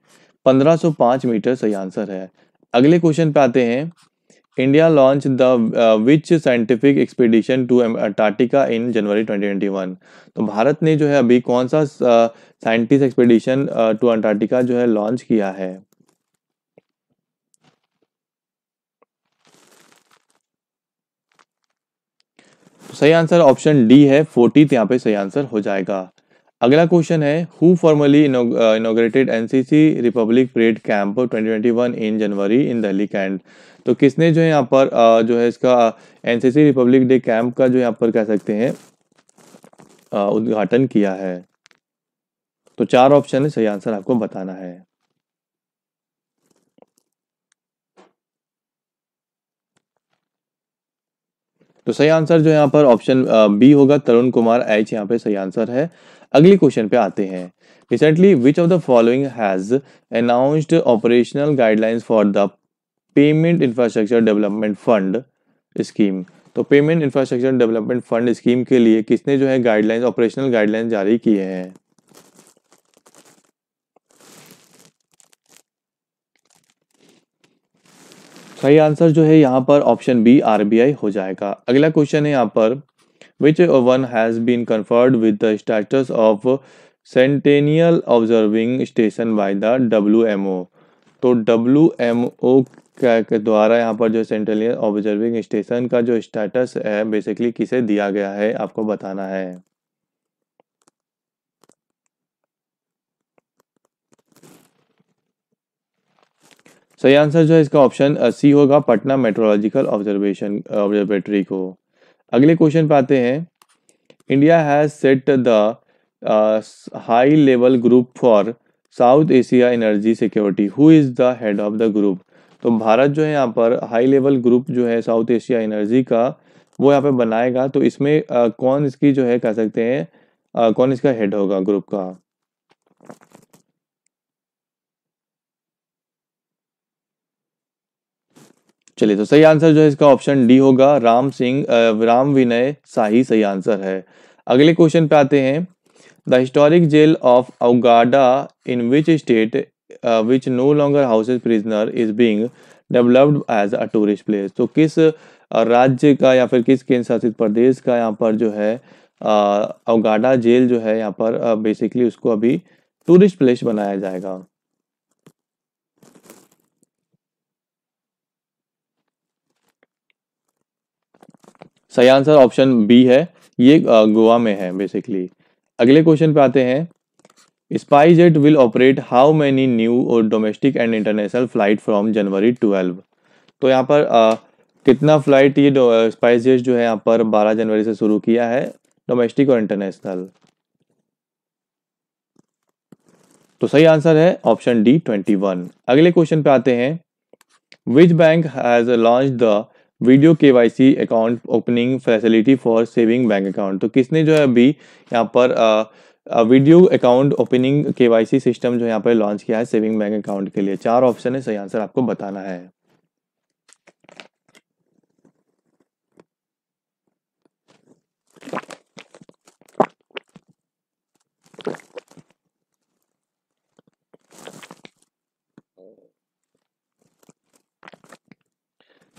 1505 मीटर सही आंसर है अगले क्वेश्चन पे आते हैं India launch the which scientific expedition to to in January 2021. तो भारत ने जो है अभी कौन सा साइंटिस्ट एक्सपीडिशन टू अंटार्कटिका जो है लॉन्च किया है सही आंसर ऑप्शन डी है फोर्टी यहाँ पे सही आंसर हो जाएगा अगला क्वेश्चन है who formally inaugurated NCC republic parade camp 2021 in January in Delhi cantt तो किसने जो यहाँ पर जो है इसका एनसीसी रिपब्लिक डे कैंप का जो यहाँ पर कह सकते हैं उद्घाटन किया है तो चार ऑप्शन है सही आंसर आपको बताना है तो सही आंसर जो यहाँ पर ऑप्शन बी होगा तरुण कुमार एच यहाँ पे सही आंसर है अगले क्वेश्चन पे आते हैं recently which of the following has announced operational guidelines for the payment infrastructure development fund scheme तो payment infrastructure development fund scheme के लिए किसने जो है गाइडलाइंस ऑपरेशनल गाइडलाइंस जारी किए हैं सही आंसर जो है यहाँ पर ऑप्शन बी आरबीआई हो जाएगा अगला क्वेश्चन है यहाँ पर which one has been conferred with the status of centennial observing station by the W तो डब्ल्यू के द्वारा यहाँ पर जो सेंट्रल ऑब्जर्विंग स्टेशन का जो स्टेटस है बेसिकली किसे दिया गया है आपको बताना है सही आंसर जो है इसका ऑप्शन सी होगा पटना मेट्रोलॉजिकल ऑब्जर्वेशन ऑब्जर्वेटरी को अगले क्वेश्चन पे आते हैं India has set the high level group for South Asia energy security who is the head of the group तो भारत जो है यहाँ पर हाई लेवल ग्रुप जो है साउथ एशिया एनर्जी का वो यहाँ पे बनाएगा तो इसमें आ, कौन इसकी जो है कह सकते हैं कौन इसका हेड होगा ग्रुप का चलिए तो सही आंसर जो है इसका ऑप्शन डी होगा राम सिंह राम विनय शाही सही आंसर है अगले क्वेश्चन पे आते हैं the historic jail of Aguada in which state which no longer longer is prisoner is being developed as a tourist place तो किस uh, राज्य का या फिर किस केंद्र शासित प्रदेश का यहाँ पर जो है uh, अवगाडा जेल जो है यहाँ पर बेसिकली uh, उसको अभी टूरिस्ट प्लेस बनाया जाएगा सही आंसर ऑप्शन बी है ये गोवा में है बेसिकली अगले क्वेश्चन पे आते हैं jet will operate how many new और domestic and international flight from January twelve तो यहाँ पर आ, कितना फ्लाइट ये जेट जो है यहाँ पर बारह जनवरी से शुरू किया है डोमेस्टिक और इंटरनेशनल तो सही आंसर है ऑप्शन डी ट्वेंटी वन अगले क्वेश्चन पे आते हैं which bank has launch the video K Y C account opening facility for saving bank account तो किसने जो है अभी यहाँ पर आ, video account opening KYC system जो यहाँ पर लॉन्च किया है सेविंग बैंक अकाउंट के लिए चार ऑप्शन है सही आंसर आपको बताना है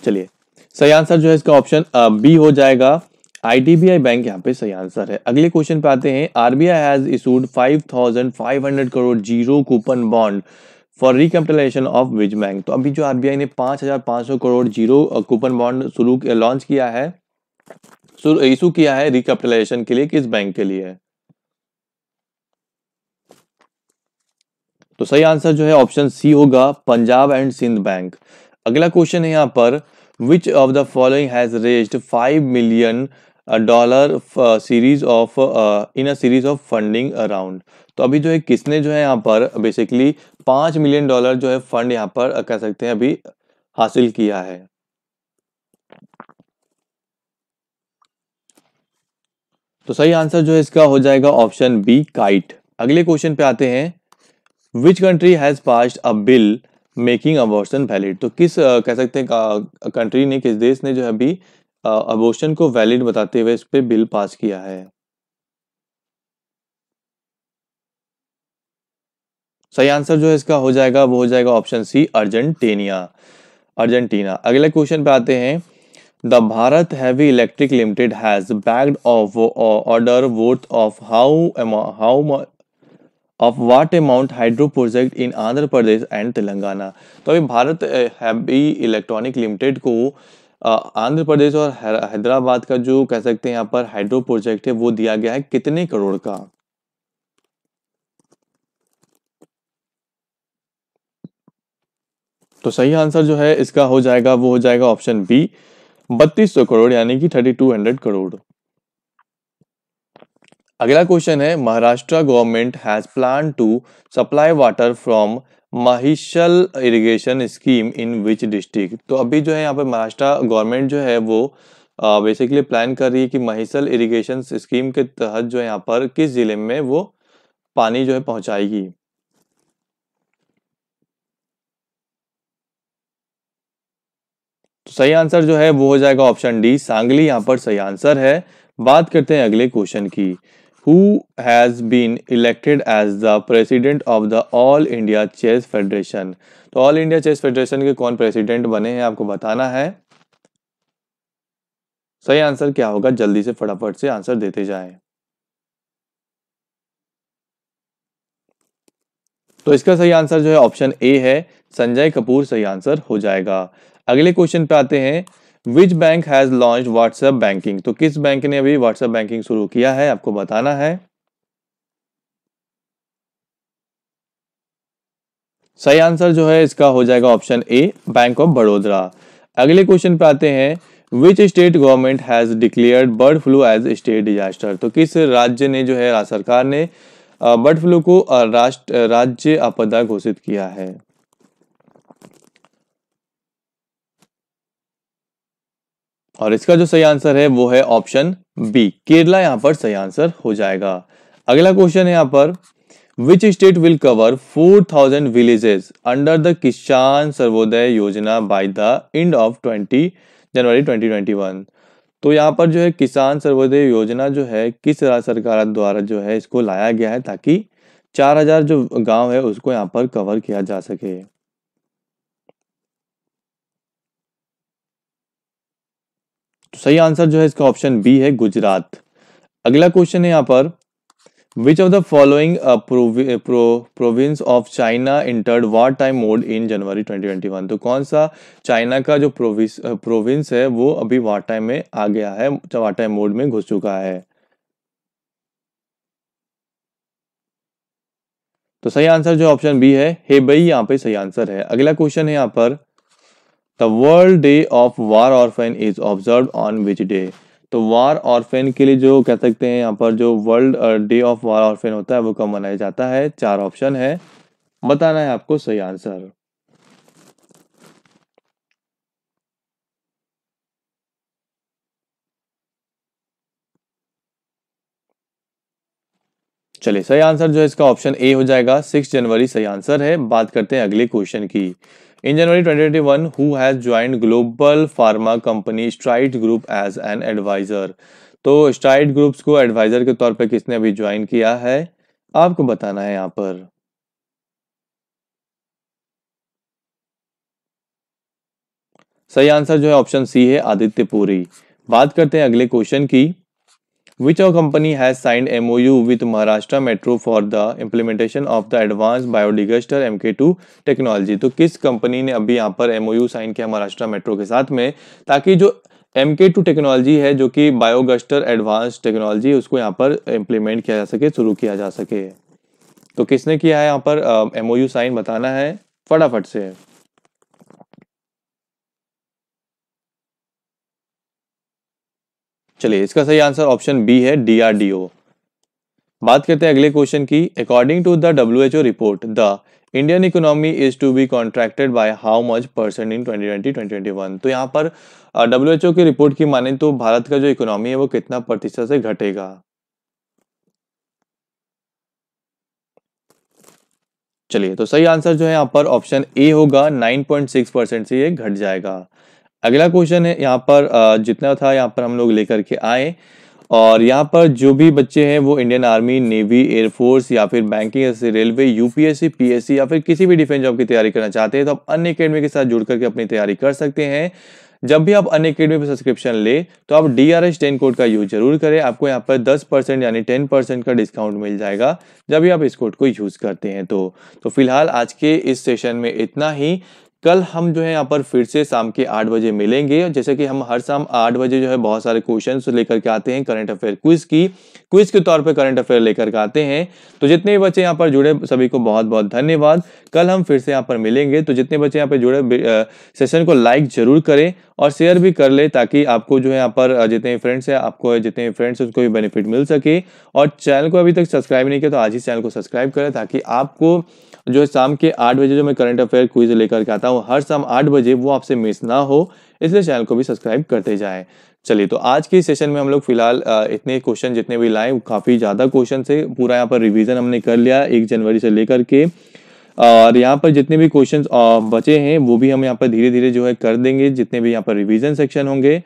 चलिए सही आंसर जो है इसका ऑप्शन बी हो जाएगा आईडीबीआई बैंक यहाँ पे सही आंसर है अगले क्वेश्चन पे आते हैं RBI has issued 5500 crore zero coupon bond for recapitalisation of which bank तो अभी जो आरबीआई ने 5500 करोड़ जीरो कूपन बॉन्ड शुरू लॉन्च किया है इशू किया है रिकैपिटलाइजेशन के लिए किस बैंक के लिए तो सही आंसर जो है ऑप्शन सी होगा पंजाब एंड सिंध बैंक अगला क्वेश्चन है यहाँ पर which of the following has raised five million dollar series of in a series of funding around तो अभी जो है किसने जो है यहाँ पर बेसिकली पांच मिलियन डॉलर जो है फंड यहाँ पर कह सकते हैं अभी हासिल किया है तो सही आंसर जो है इसका हो जाएगा ऑप्शन बी काइट अगले क्वेश्चन पे आते हैं which country has pass a bill making abortion valid तो किस कह सकते हैं कंट्री ने किस देश ने जो है अभी अबोशन को वैलिड बताते हुए इस पर बिल पास किया है सही आंसर जो है इसका हो जाएगा वो हो जाएगा ऑप्शन सी अर्जेंटीनिया अर्जेंटीना अगले क्वेश्चन पे आते हैं the Bharat heavy electric limited has bagged of order worth of how how of what amount hydro project in Andhra Pradesh and Telangana तो अभी भारत हैवी इलेक्ट्रॉनिक लिमिटेड को आंध्र प्रदेश और हैदराबाद का जो कह सकते हैं यहाँ पर हाइड्रो प्रोजेक्ट है वो दिया गया है कितने करोड़ का तो सही आंसर जो है इसका हो जाएगा वो हो जाएगा ऑप्शन बी बत्तीस सौ करोड़ यानी कि थर्टी टू हंड्रेड करोड़ अगला क्वेश्चन है Maharashtra government has plan to supply water from माहिशल irrigation scheme in which district तो अभी जो है यहाँ पर महाराष्ट्र गवर्नमेंट जो है वो बेसिकली प्लान कर रही है कि महिसल इरिगेशन स्कीम के तहत जो है यहाँ पर किस जिले में वो पानी जो है पहुंचाएगी तो सही आंसर जो है वो हो जाएगा ऑप्शन डी सांगली यहाँ पर सही आंसर है बात करते हैं अगले क्वेश्चन की who has been elected as the president of the All India Chess Federation. तो ऑल इंडिया चेस फेडरेशन के कौन प्रेसिडेंट बने हैं आपको बताना है सही आंसर क्या होगा जल्दी से फटाफट से आंसर देते जाएं। तो इसका सही आंसर जो है ऑप्शन ए है संजय कपूर सही आंसर हो जाएगा अगले क्वेश्चन पे आते हैं which bank has launch WhatsApp banking तो किस बैंक ने अभी व्हाट्सएप बैंकिंग शुरू किया है आपको बताना है सही आंसर जो है इसका हो जाएगा ऑप्शन ए बैंक ऑफ बड़ोदरा अगले क्वेश्चन पे आते हैं which state government has declared bird flu as state disaster तो किस राज्य ने जो है सरकार ने बर्ड फ्लू को राष्ट्र राज्य आपदा घोषित किया है और इसका जो सही आंसर है वो है ऑप्शन बी केरला यहाँ पर सही आंसर हो जाएगा अगला क्वेश्चन है यहाँ पर which state will cover 4000 villages under the Kisan Sarvodaya Yojana by the end of 20 January 2021 तो यहाँ पर जो है किसान सर्वोदय योजना जो है किस राज्य सरकार द्वारा जो है इसको लाया गया है ताकि 4000 जो गांव है उसको यहाँ पर कवर किया जा सके तो सही आंसर जो है इसका ऑप्शन बी है गुजरात अगला क्वेश्चन है यहाँ पर which of the following province of China entered war time mode in January 2021 तो कौन सा चाइना का जो प्रोविंस uh, है वो अभी वार टाइम में आ गया है वार टाइम मोड में घुस चुका है तो सही आंसर जो ऑप्शन बी है हेबई यहाँ पे सही आंसर है अगला क्वेश्चन है यहाँ पर the world day of war orphan is observe on which day तो वार ऑर्फेन के लिए जो कह सकते हैं यहाँ पर जो world day of war orphan होता है वो कब मनाया जाता है चार ऑप्शन है बताना है आपको सही आंसर चलिए सही आंसर जो है इसका ऑप्शन ए हो जाएगा सिक्स जनवरी सही आंसर है बात करते हैं अगले क्वेश्चन की In January 2021, who has joined global pharma company Stride Group as an advisor? तो स्ट्राइड ग्रुप्स को एडवाइजर के तौर पे किसने अभी ज्वाइन किया है आपको बताना है यहाँ पर सही आंसर जो है ऑप्शन सी है आदित्य पुरी बात करते हैं अगले क्वेश्चन की which M company has signed MOU with Maharashtra Metro for the implementation of the advanced के MK2 technology तो किस कंपनी ने अभी यहाँ पर MOU साइन किया महाराष्ट्र मेट्रो के साथ में ताकि जो एम के टू टेक्नोलॉजी है जो कि बायोगस्टर एडवांस टेक्नोलॉजी उसको यहाँ पर इम्प्लीमेंट किया जा सके शुरू किया जा सके तो किसने किया है यहाँ पर एम ओ यू साइन बताना है फटाफट से चलिए इसका सही आंसर ऑप्शन बी है डी बात करते हैं अगले क्वेश्चन की according to the H O report the Indian economy is to be contracted by how much percent in 2020 2021 तो यहाँ पर ओ की रिपोर्ट की माने तो भारत का जो इकोनॉमी है वो कितना प्रतिशत से घटेगा चलिए तो सही आंसर जो है यहाँ पर ऑप्शन ए होगा 9.6 परसेंट से ये घट जाएगा अगला क्वेश्चन है यहाँ पर जितना था यहाँ पर हम लोग लेकर के आए और यहाँ पर जो भी बच्चे हैं वो इंडियन आर्मी नेवी एयरफोर्स या फिर बैंकिंग रेलवे यूपीएससी पीएससी या फिर किसी भी डिफेंस जॉब की तैयारी करना चाहते हैं तो आप अन्य अकेडमी के साथ जुड़ करके अपनी तैयारी कर सकते हैं जब भी आप अन्य अकेडमी पर सब्सक्रिप्शन ले तो आप D R S ten code का यूज जरूर करें आपको यहाँ पर दस परसेंट यानी टेन परसेंट का डिस्काउंट मिल जाएगा जब भी आप इस कोड को यूज करते हैं तो तो फिलहाल आज के इस सेशन में इतना ही कल हम जो है यहाँ पर फिर से शाम के आठ बजे मिलेंगे जैसे कि हम हर शाम आठ बजे जो है बहुत सारे क्वेश्चन लेकर के आते हैं करंट अफेयर क्विज की क्विज के तौर पे करंट अफेयर लेकर के आते हैं तो जितने भी बच्चे यहाँ पर जुड़े सभी को बहुत बहुत धन्यवाद कल हम फिर से यहाँ पर मिलेंगे तो जितने बच्चे यहाँ पर जुड़े सेशन को लाइक जरूर करें और शेयर भी कर ले ताकि आपको जो है यहाँ पर जितने फ्रेंड्स हैं आपको जितने फ्रेंड्स उसको भी बेनिफिट मिल सके और चैनल को अभी तक सब्सक्राइब नहीं किया तो आज ही चैनल को सब्सक्राइब करें ताकि आपको जो है शाम के आठ बजे जो मैं करंट अफेयर क्विज लेकर के आता हूँ हर शाम आठ बजे वो आपसे मिस ना हो इसलिए चैनल को भी सब्सक्राइब करते जाए चलिए तो आज के सेशन में हम लोग फिलहाल इतने क्वेश्चन जितने भी लाए काफ़ी ज़्यादा क्वेश्चन थे पूरा यहाँ पर रिविजन हमने कर लिया एक जनवरी से लेकर के और यहाँ पर जितने भी क्वेश्चन बचे हैं वो भी हम यहाँ पर धीरे धीरे जो है कर देंगे जितने भी यहाँ पर रिविजन सेक्शन होंगे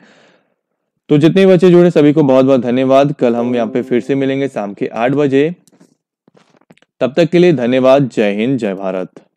तो जितने बच्चे जुड़े सभी को बहुत बहुत धन्यवाद कल हम यहाँ पे फिर से मिलेंगे शाम के आठ बजे तब तक के लिए धन्यवाद जय हिंद जय भारत